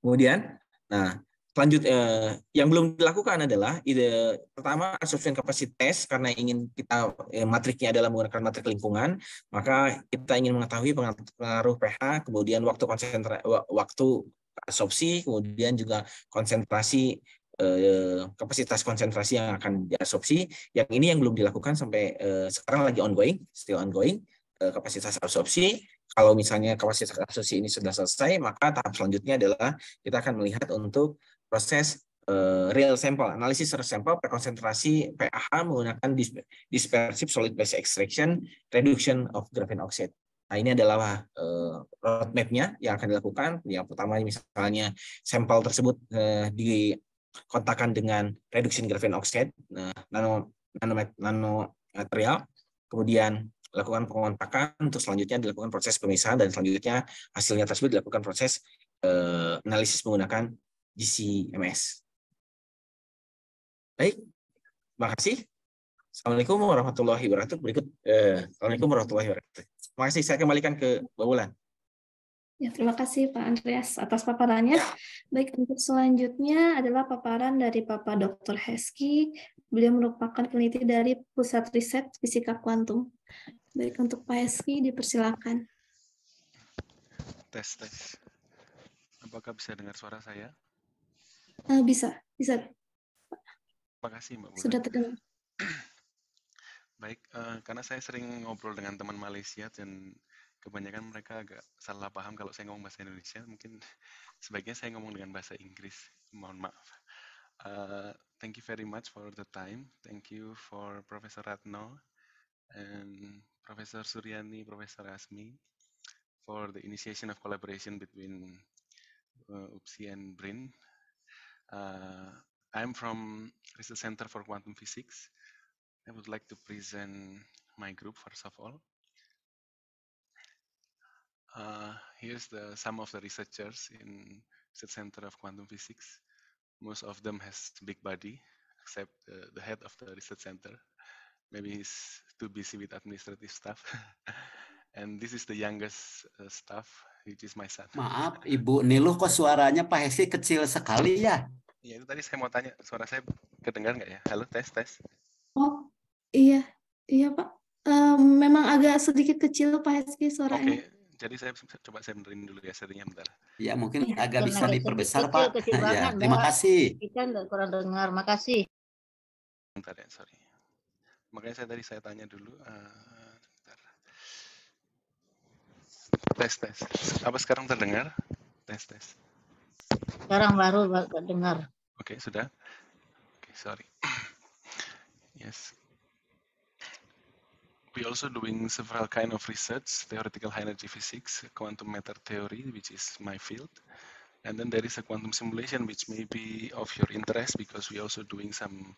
Kemudian, nah lanjut eh, yang belum dilakukan adalah ide pertama assumption capacity test karena ingin kita eh, matriknya adalah menggunakan matrik lingkungan maka kita ingin mengetahui pengaruh pH kemudian waktu konsentrasi waktu absorpsi kemudian juga konsentrasi eh, kapasitas konsentrasi yang akan diabsorpsi yang ini yang belum dilakukan sampai eh, sekarang lagi ongoing still ongoing eh, kapasitas absorpsi kalau misalnya kapasitas absorpsi ini sudah selesai maka tahap selanjutnya adalah kita akan melihat untuk proses uh, real sample, analisis real sample perkonsentrasi PAH menggunakan dispersive solid base extraction reduction of graphene oxide. Nah, ini adalah uh, roadmap-nya yang akan dilakukan. Yang pertama misalnya sampel tersebut uh, dikontakkan dengan reduction graphene oxide uh, nano nano material, kemudian lakukan pengontakan, untuk selanjutnya dilakukan proses pemisahan dan selanjutnya hasilnya tersebut dilakukan proses uh, analisis menggunakan GCMS. Baik, makasih. Assalamualaikum warahmatullahi wabarakatuh. Berikut, eh, Assalamualaikum warahmatullahi wabarakatuh. Terima kasih, saya kembalikan ke Mbak Wulan. Ya, terima kasih Pak Andreas atas paparannya. Ya. Baik, untuk selanjutnya adalah paparan dari Bapak Dr. Heski. Beliau merupakan peneliti dari Pusat Riset Fisika Kuantum. Baik, untuk Pak Heski dipersilakan. Tes, tes. Apakah bisa dengar suara saya? Uh, bisa, bisa. Terima kasih Mbak. Sudah terdengar. Baik, uh, karena saya sering ngobrol dengan teman Malaysia dan kebanyakan mereka agak salah paham kalau saya ngomong bahasa Indonesia. Mungkin sebaiknya saya ngomong dengan bahasa Inggris. Mohon maaf. Uh, thank you very much for the time. Thank you for Professor Ratno and Professor Suryani, Professor Asmi for the initiation of collaboration between uh, UPSI and BRIN. Uh, I'm from Research Center for Quantum Physics. I would like to present my group first of all. Uh, here's the some of the researchers in Research Center of Quantum Physics. Most of them has big body, except uh, the head of the research center. Maybe he's too busy with administrative stuff. and this is the youngest uh, staff, which is my son. Maaf, Ibu Niluh kok suaranya Pak Hesti kecil sekali ya? Iya, itu tadi saya mau tanya, suara saya kedengar nggak ya? Halo, tes, tes. Oh, iya. Iya, Pak. Uh, memang agak sedikit kecil, Pak Heski, suaranya. Okay. Jadi saya coba saya benerin dulu ya serinya bentar. Ya, mungkin ya, agak bisa diperbesar, Pak. Kecil ya, terima kasih. Kita kurang dengar, makasih. Bentar ya, sorry. Makanya saya tadi saya tanya dulu. Uh, bentar. tes, tes. Apa sekarang terdengar? Tes, tes. Sekarang baru dengar. Oke, okay, sudah. Oke, okay, sorry. yes. We also doing several kind of research, theoretical high energy physics, quantum matter theory, which is my field. And then there is a quantum simulation, which may be of your interest because we also doing some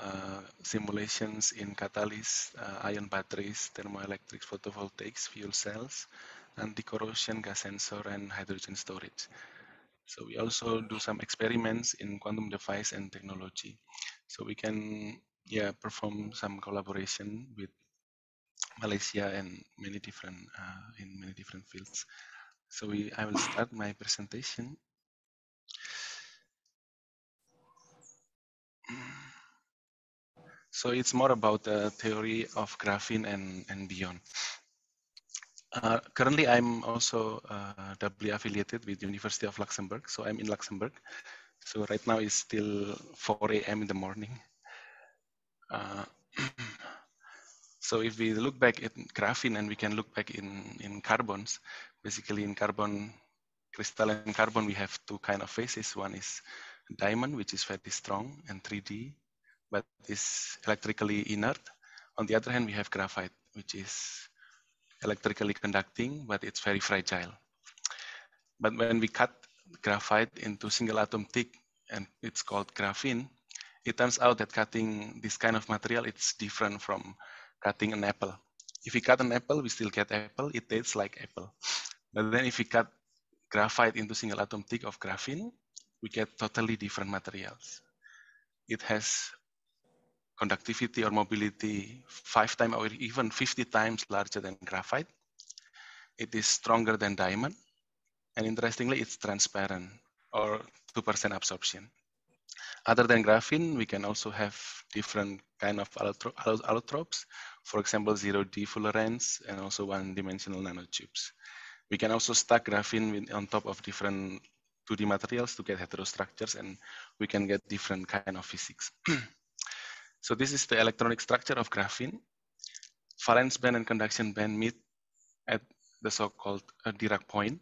uh, simulations in catalysts, uh, ion batteries, thermoelectrics, photovoltaics, fuel cells, anti-corrosion, gas sensor, and hydrogen storage. So we also do some experiments in quantum device and technology. So we can yeah perform some collaboration with Malaysia and many different uh, in many different fields. So we, I will start my presentation. So it's more about the theory of graphene and, and beyond. Uh, currently, I'm also uh, doubly affiliated with University of Luxembourg, so I'm in Luxembourg. So right now it's still 4 a.m. in the morning. Uh, so if we look back at graphene and we can look back in, in carbons, basically in carbon, crystalline carbon, we have two kind of phases. One is diamond, which is very strong and 3D, but is electrically inert. On the other hand, we have graphite, which is electrically conducting, but it's very fragile. But when we cut graphite into single atom thick, and it's called graphene, it turns out that cutting this kind of material, it's different from cutting an apple. If we cut an apple, we still get apple. It tastes like apple. But then if we cut graphite into single atom thick of graphene, we get totally different materials. It has conductivity or mobility five times or even 50 times larger than graphite. It is stronger than diamond. And interestingly, it's transparent or 2% absorption. Other than graphene, we can also have different kind of allotro allotropes, for example, 0D fullerenes and also one-dimensional nanotubes. We can also stack graphene on top of different 2D materials to get heterostructures and we can get different kind of physics. So this is the electronic structure of graphene. Valence band and conduction band meet at the so-called uh, Dirac point,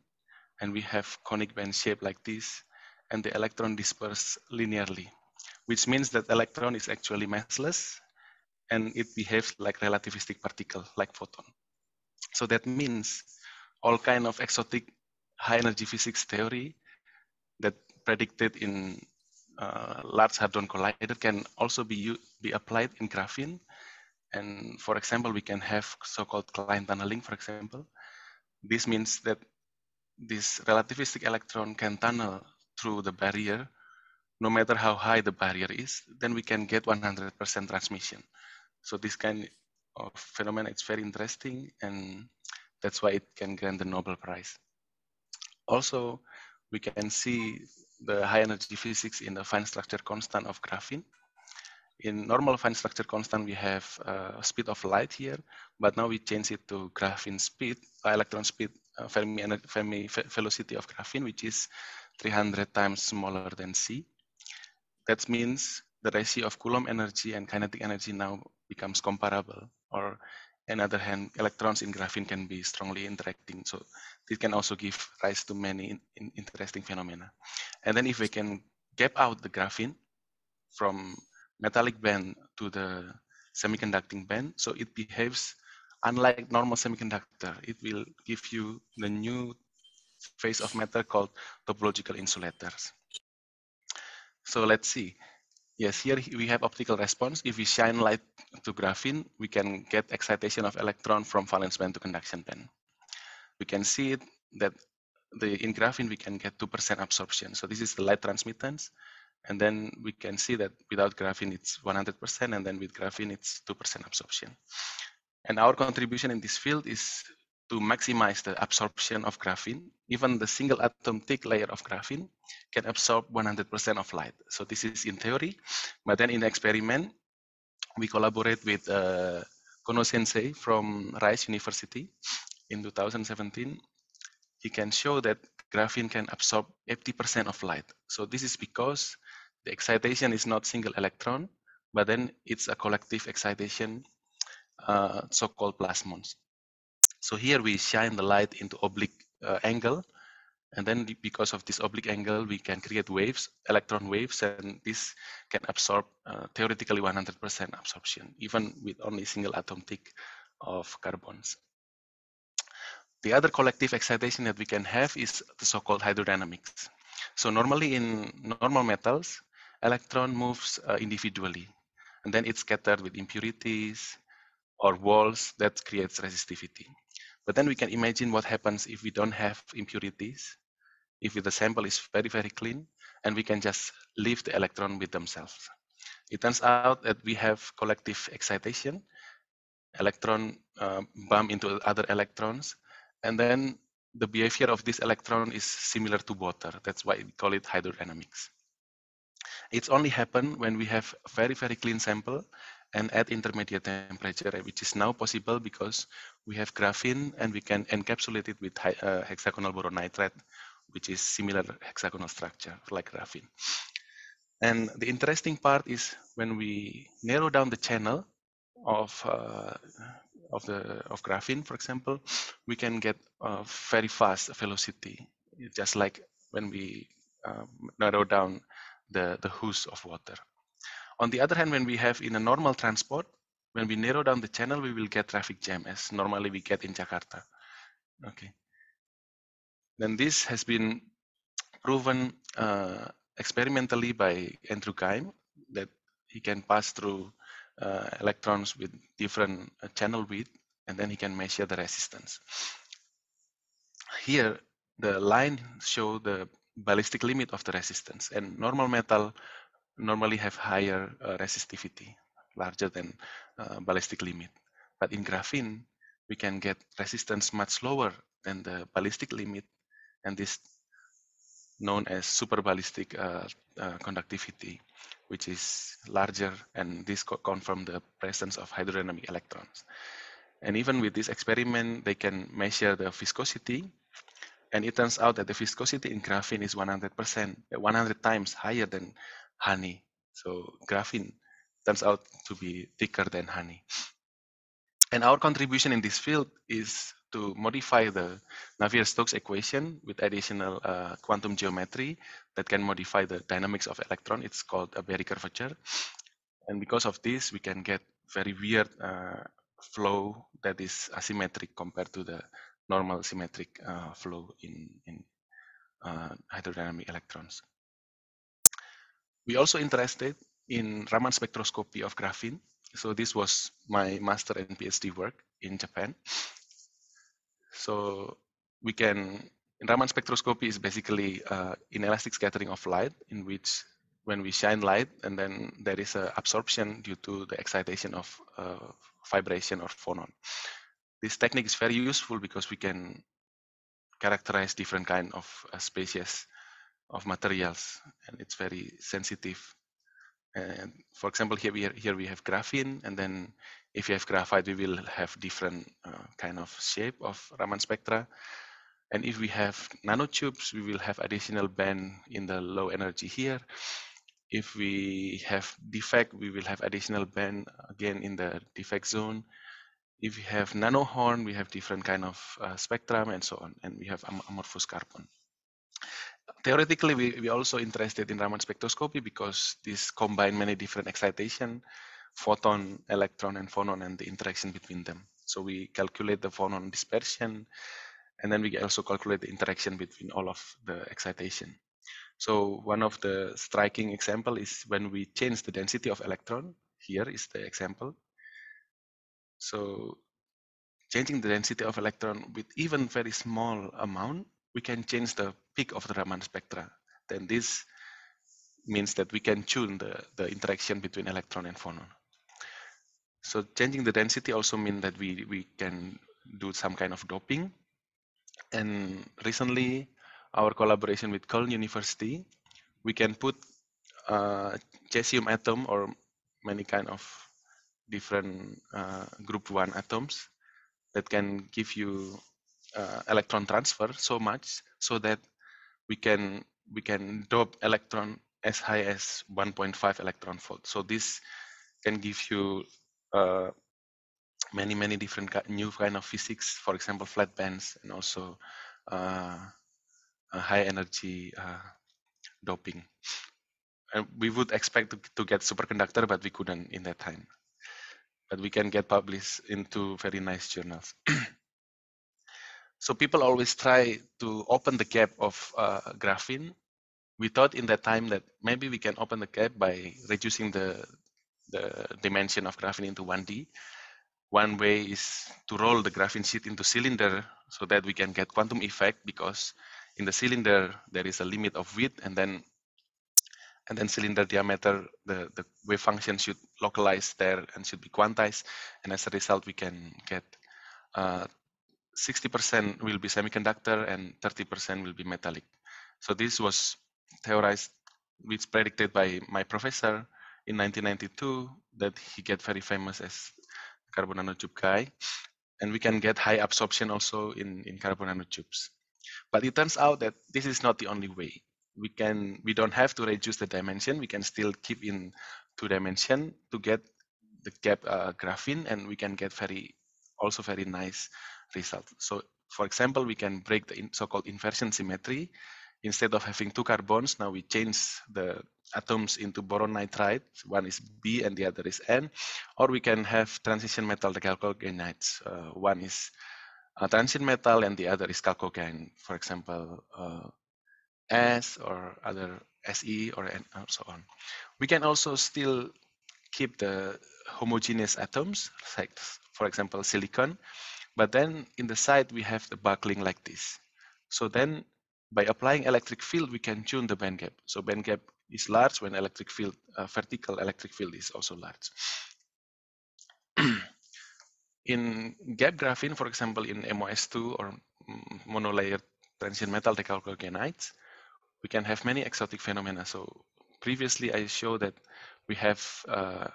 and we have conic band shape like this, and the electron disperse linearly, which means that electron is actually massless, and it behaves like relativistic particle, like photon. So that means all kind of exotic high energy physics theory that predicted in uh, large hadron collider can also be be applied in graphene. And for example, we can have so-called Klein tunneling, for example. This means that this relativistic electron can tunnel through the barrier, no matter how high the barrier is, then we can get 100% transmission. So this kind of phenomenon is very interesting, and that's why it can grant the Nobel Prize. Also, we can see the high energy physics in the fine structure constant of graphene. In normal fine structure constant, we have uh, speed of light here, but now we change it to graphene speed, uh, electron speed, uh, Fermi, Fermi velocity of graphene, which is 300 times smaller than C. That means the ratio of Coulomb energy and kinetic energy now becomes comparable, or and other hand, electrons in graphene can be strongly interacting. So this can also give rise to many in, in interesting phenomena. And then if we can gap out the graphene from metallic band to the semiconducting band, so it behaves unlike normal semiconductor. It will give you the new phase of matter called topological insulators. So let's see. Yes, here we have optical response. If we shine light to graphene, we can get excitation of electron from valence band to conduction band. We can see that the in graphene we can get 2% absorption. So this is the light transmittance. And then we can see that without graphene it's 100% and then with graphene it's 2% absorption. And our contribution in this field is to maximize the absorption of graphene, even the single atom thick layer of graphene can absorb 100% of light. So this is in theory, but then in the experiment, we collaborate with uh, Kono Sensei from Rice University in 2017. He can show that graphene can absorb 80% of light. So this is because the excitation is not single electron, but then it's a collective excitation, uh, so-called plasmons. So here we shine the light into oblique uh, angle. And then because of this oblique angle, we can create waves, electron waves, and this can absorb uh, theoretically 100% absorption, even with only single atom tick of carbons. The other collective excitation that we can have is the so-called hydrodynamics. So normally in normal metals, electron moves uh, individually, and then it's scattered with impurities or walls that creates resistivity. But then we can imagine what happens if we don't have impurities, if the sample is very, very clean, and we can just leave the electron with themselves. It turns out that we have collective excitation, electron uh, bump into other electrons, and then the behavior of this electron is similar to water. That's why we call it hydrodynamics. It's only happen when we have very, very clean sample and at intermediate temperature, eh, which is now possible because we have graphene and we can encapsulate it with uh, hexagonal boronitrate, which is similar hexagonal structure like graphene. And the interesting part is when we narrow down the channel of uh, of the of graphene, for example, we can get a very fast velocity, just like when we um, narrow down the the hose of water. On the other hand, when we have in a normal transport, when we narrow down the channel, we will get traffic jam as normally we get in Jakarta. Okay. Then this has been proven uh, experimentally by Andrew Keim that he can pass through uh, electrons with different uh, channel width and then he can measure the resistance. Here, the line show the ballistic limit of the resistance and normal metal normally have higher uh, resistivity, larger than uh, ballistic limit. But in graphene, we can get resistance much lower than the ballistic limit, and this known as superballistic uh, uh, conductivity, which is larger, and this confirm the presence of hydrodynamic electrons. And even with this experiment, they can measure the viscosity, and it turns out that the viscosity in graphene is 100%, 100 times higher than honey. So graphene turns out to be thicker than honey. And our contribution in this field is to modify the Navier-Stokes equation with additional uh, quantum geometry that can modify the dynamics of electron. It's called a Berry curvature. And because of this, we can get very weird uh, flow that is asymmetric compared to the normal symmetric uh, flow in, in uh, hydrodynamic electrons. We also interested in Raman spectroscopy of graphene. So this was my master and PhD work in Japan. So we can, Raman spectroscopy is basically uh, inelastic scattering of light in which when we shine light and then there is a absorption due to the excitation of uh, vibration or phonon. This technique is very useful because we can characterize different kind of uh, species of materials and it's very sensitive. And for example, here we, here we have graphene and then if you have graphite, we will have different uh, kind of shape of Raman spectra. And if we have nanotubes, we will have additional band in the low energy here. If we have defect, we will have additional band again in the defect zone. If we have nanohorn, we have different kind of uh, spectrum and so on. And we have am amorphous carbon theoretically, we, we also interested in Raman spectroscopy because this combine many different excitation, photon, electron, and phonon, and the interaction between them. So we calculate the phonon dispersion, and then we also calculate the interaction between all of the excitation. So one of the striking example is when we change the density of electron. Here is the example. So changing the density of electron with even very small amount, we can change the peak of the Raman spectra, then this means that we can tune the, the interaction between electron and phonon. So changing the density also means that we, we can do some kind of doping. And recently, our collaboration with Köln University, we can put a uh, cesium atom or many kind of different uh, group one atoms that can give you uh, electron transfer so much so that we can we can dope electron as high as 1.5 electron volt. So this can give you uh, many many different new kind of physics. For example, flat bands and also uh, high energy uh, doping. And we would expect to, to get superconductor, but we couldn't in that time. But we can get published into very nice journals. So people always try to open the gap of uh, graphene. We thought in that time that maybe we can open the gap by reducing the, the dimension of graphene into 1D. One way is to roll the graphene sheet into cylinder so that we can get quantum effect because in the cylinder there is a limit of width and then and then cylinder diameter, the, the wave function should localize there and should be quantized. And as a result, we can get uh, 60% will be semiconductor and 30% will be metallic. So this was theorized, it's predicted by my professor in 1992 that he get very famous as carbon nanotube guy. And we can get high absorption also in, in carbon nanotubes. But it turns out that this is not the only way. We can we don't have to reduce the dimension. We can still keep in two dimension to get the gap uh, graphene, and we can get very also very nice so for example, we can break the so-called inversion symmetry. Instead of having two carbons, now we change the atoms into boron nitride. One is B and the other is N. Or we can have transition metal decalcogenides. Uh, one is a uh, transition metal and the other is chalcogen, for example, uh, S or other SE or, N or uh, so on. We can also still keep the homogeneous atoms, like for example, silicon, but then in the side, we have the buckling like this. So then by applying electric field, we can tune the band gap. So band gap is large when electric field, uh, vertical electric field is also large. in gap graphene, for example, in MOS2 or mm, monolayer transient metal decalcogenides, we can have many exotic phenomena. So previously I showed that we have uh,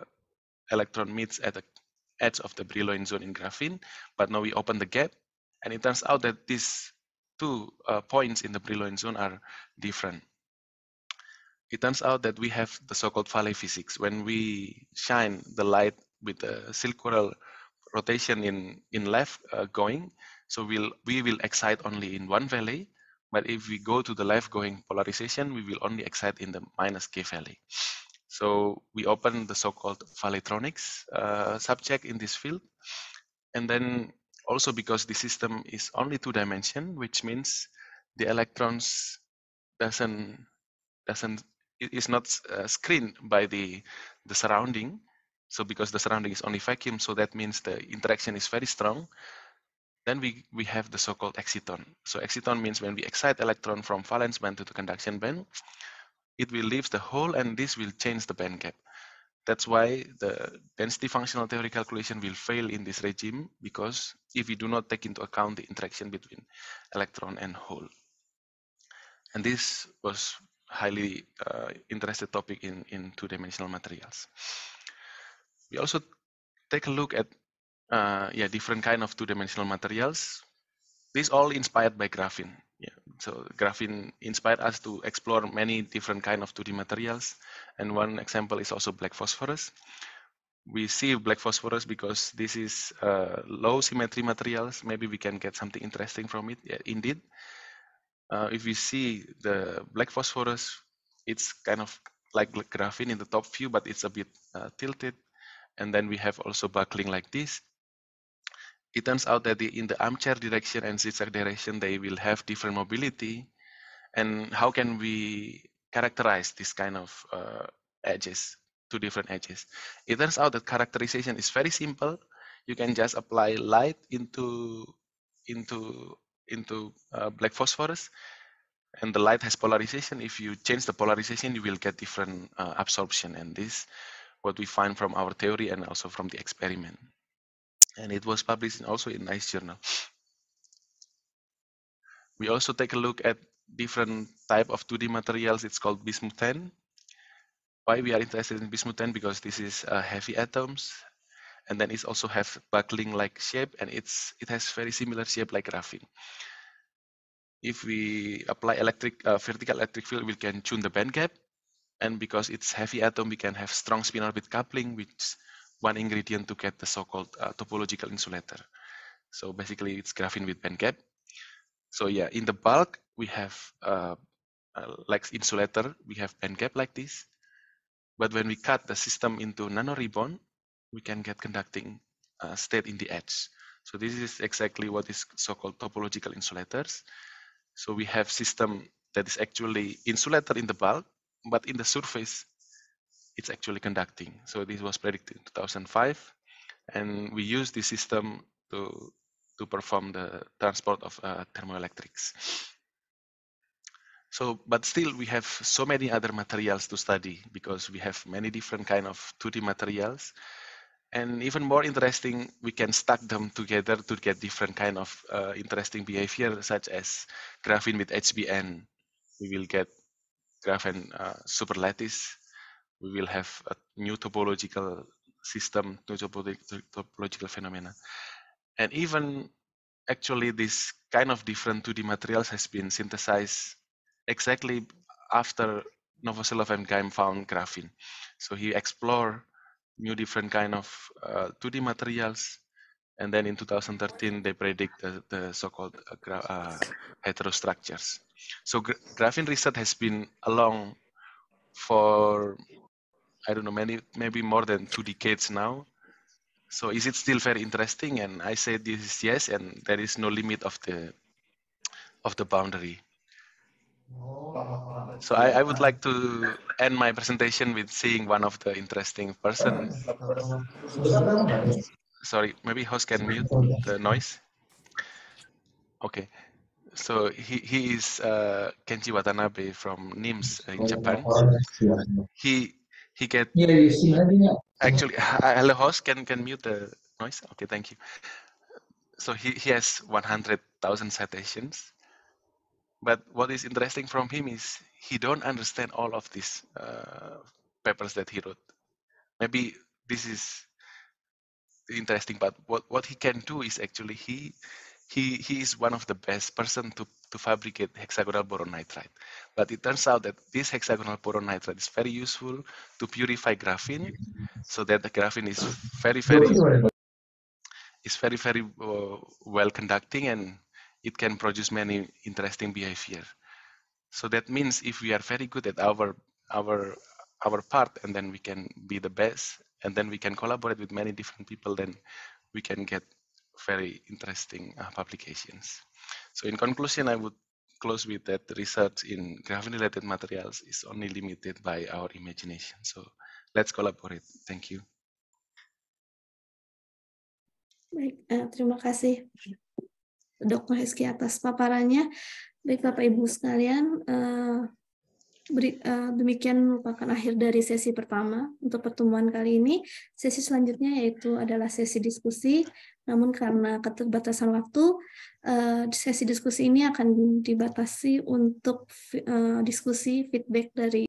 electron meets at a edge of the Brillouin zone in graphene, but now we open the gap, and it turns out that these two uh, points in the Brillouin zone are different. It turns out that we have the so-called valley physics. When we shine the light with the circular rotation in in left uh, going, so we'll we will excite only in one valley, but if we go to the left going polarization, we will only excite in the minus k valley. So we open the so-called Valitronics uh, subject in this field. And then also because the system is only two dimension, which means the electrons doesn't, doesn't is not uh, screened by the, the surrounding. So because the surrounding is only vacuum, so that means the interaction is very strong. Then we, we have the so-called exciton. So exciton means when we excite electron from valence band to the conduction band, it will leave the hole and this will change the band gap. That's why the density functional theory calculation will fail in this regime because if we do not take into account the interaction between electron and hole. And this was highly uh, interested topic in, in two-dimensional materials. We also take a look at uh, yeah different kind of two-dimensional materials. This all inspired by graphene yeah, so graphene inspired us to explore many different kind of 2D materials. And one example is also black phosphorus. We see black phosphorus because this is uh, low symmetry materials. Maybe we can get something interesting from it. Yeah, indeed, uh, if we see the black phosphorus, it's kind of like graphene in the top view, but it's a bit uh, tilted. And then we have also buckling like this it turns out that the, in the armchair direction and zigzag direction, they will have different mobility. And how can we characterize this kind of uh, edges, two different edges? It turns out that characterization is very simple. You can just apply light into into into uh, black phosphorus and the light has polarization if you change the polarization you will get different uh, absorption and this what we find from our theory and also from the experiment and it was published also in nice journal we also take a look at different type of 2d materials it's called ten. why we are interested in ten? because this is uh, heavy atoms and then it also have buckling like shape and it's it has very similar shape like graphene if we apply electric uh, vertical electric field we can tune the band gap and because it's heavy atom we can have strong spin orbit coupling which one ingredient to get the so-called uh, topological insulator. So basically, it's graphene with band gap. So yeah, in the bulk, we have uh, uh, like insulator, we have band gap like this. But when we cut the system into nano ribbon, we can get conducting uh, state in the edge. So this is exactly what is so-called topological insulators. So we have system that is actually insulator in the bulk, but in the surface, it's actually conducting. So this was predicted in 2005, and we use this system to to perform the transport of uh, thermoelectrics. So, but still we have so many other materials to study because we have many different kind of 2D materials. And even more interesting, we can stack them together to get different kind of uh, interesting behavior, such as graphene with HBN. We will get graphene uh, super lattice we will have a new topological system, new topological phenomena. And even actually this kind of different 2D materials has been synthesized exactly after Novoselov and Gaim found graphene. So he explored new different kind of uh, 2D materials. And then in 2013, they predict the, the so-called uh, uh, heterostructures. So gra graphene research has been along for I don't know, many, maybe more than two decades now. So is it still very interesting? And I say this is yes, and there is no limit of the of the boundary. So I, I would like to end my presentation with seeing one of the interesting person. Sorry, maybe host can mute the noise. Okay so he, he is uh, Kenji Watanabe from NIMS in Japan. He he can yeah you see actually hello host can can mute the noise okay thank you so he, he has 100000 citations but what is interesting from him is he don't understand all of these uh, papers that he wrote maybe this is interesting but what what he can do is actually he he, he is one of the best person to, to fabricate hexagonal boron nitride. But it turns out that this hexagonal boron nitride is very useful to purify graphene, so that the graphene is very, very, is very, very uh, well conducting and it can produce many interesting behavior. So that means if we are very good at our, our, our part and then we can be the best and then we can collaborate with many different people, then we can get very interesting uh, publications. So in conclusion, I would close with that research in graphene-related materials is only limited by our imagination. So let's collaborate. Thank you. Baik, uh, terima kasih Dr. Hesky, atas paparannya. Baik Bapak Ibu sekalian, uh, Beri, uh, demikian merupakan akhir dari sesi pertama untuk pertemuan kali ini. Sesi selanjutnya yaitu adalah sesi diskusi. Namun karena keterbatasan waktu, uh, sesi diskusi ini akan dibatasi untuk uh, diskusi feedback dari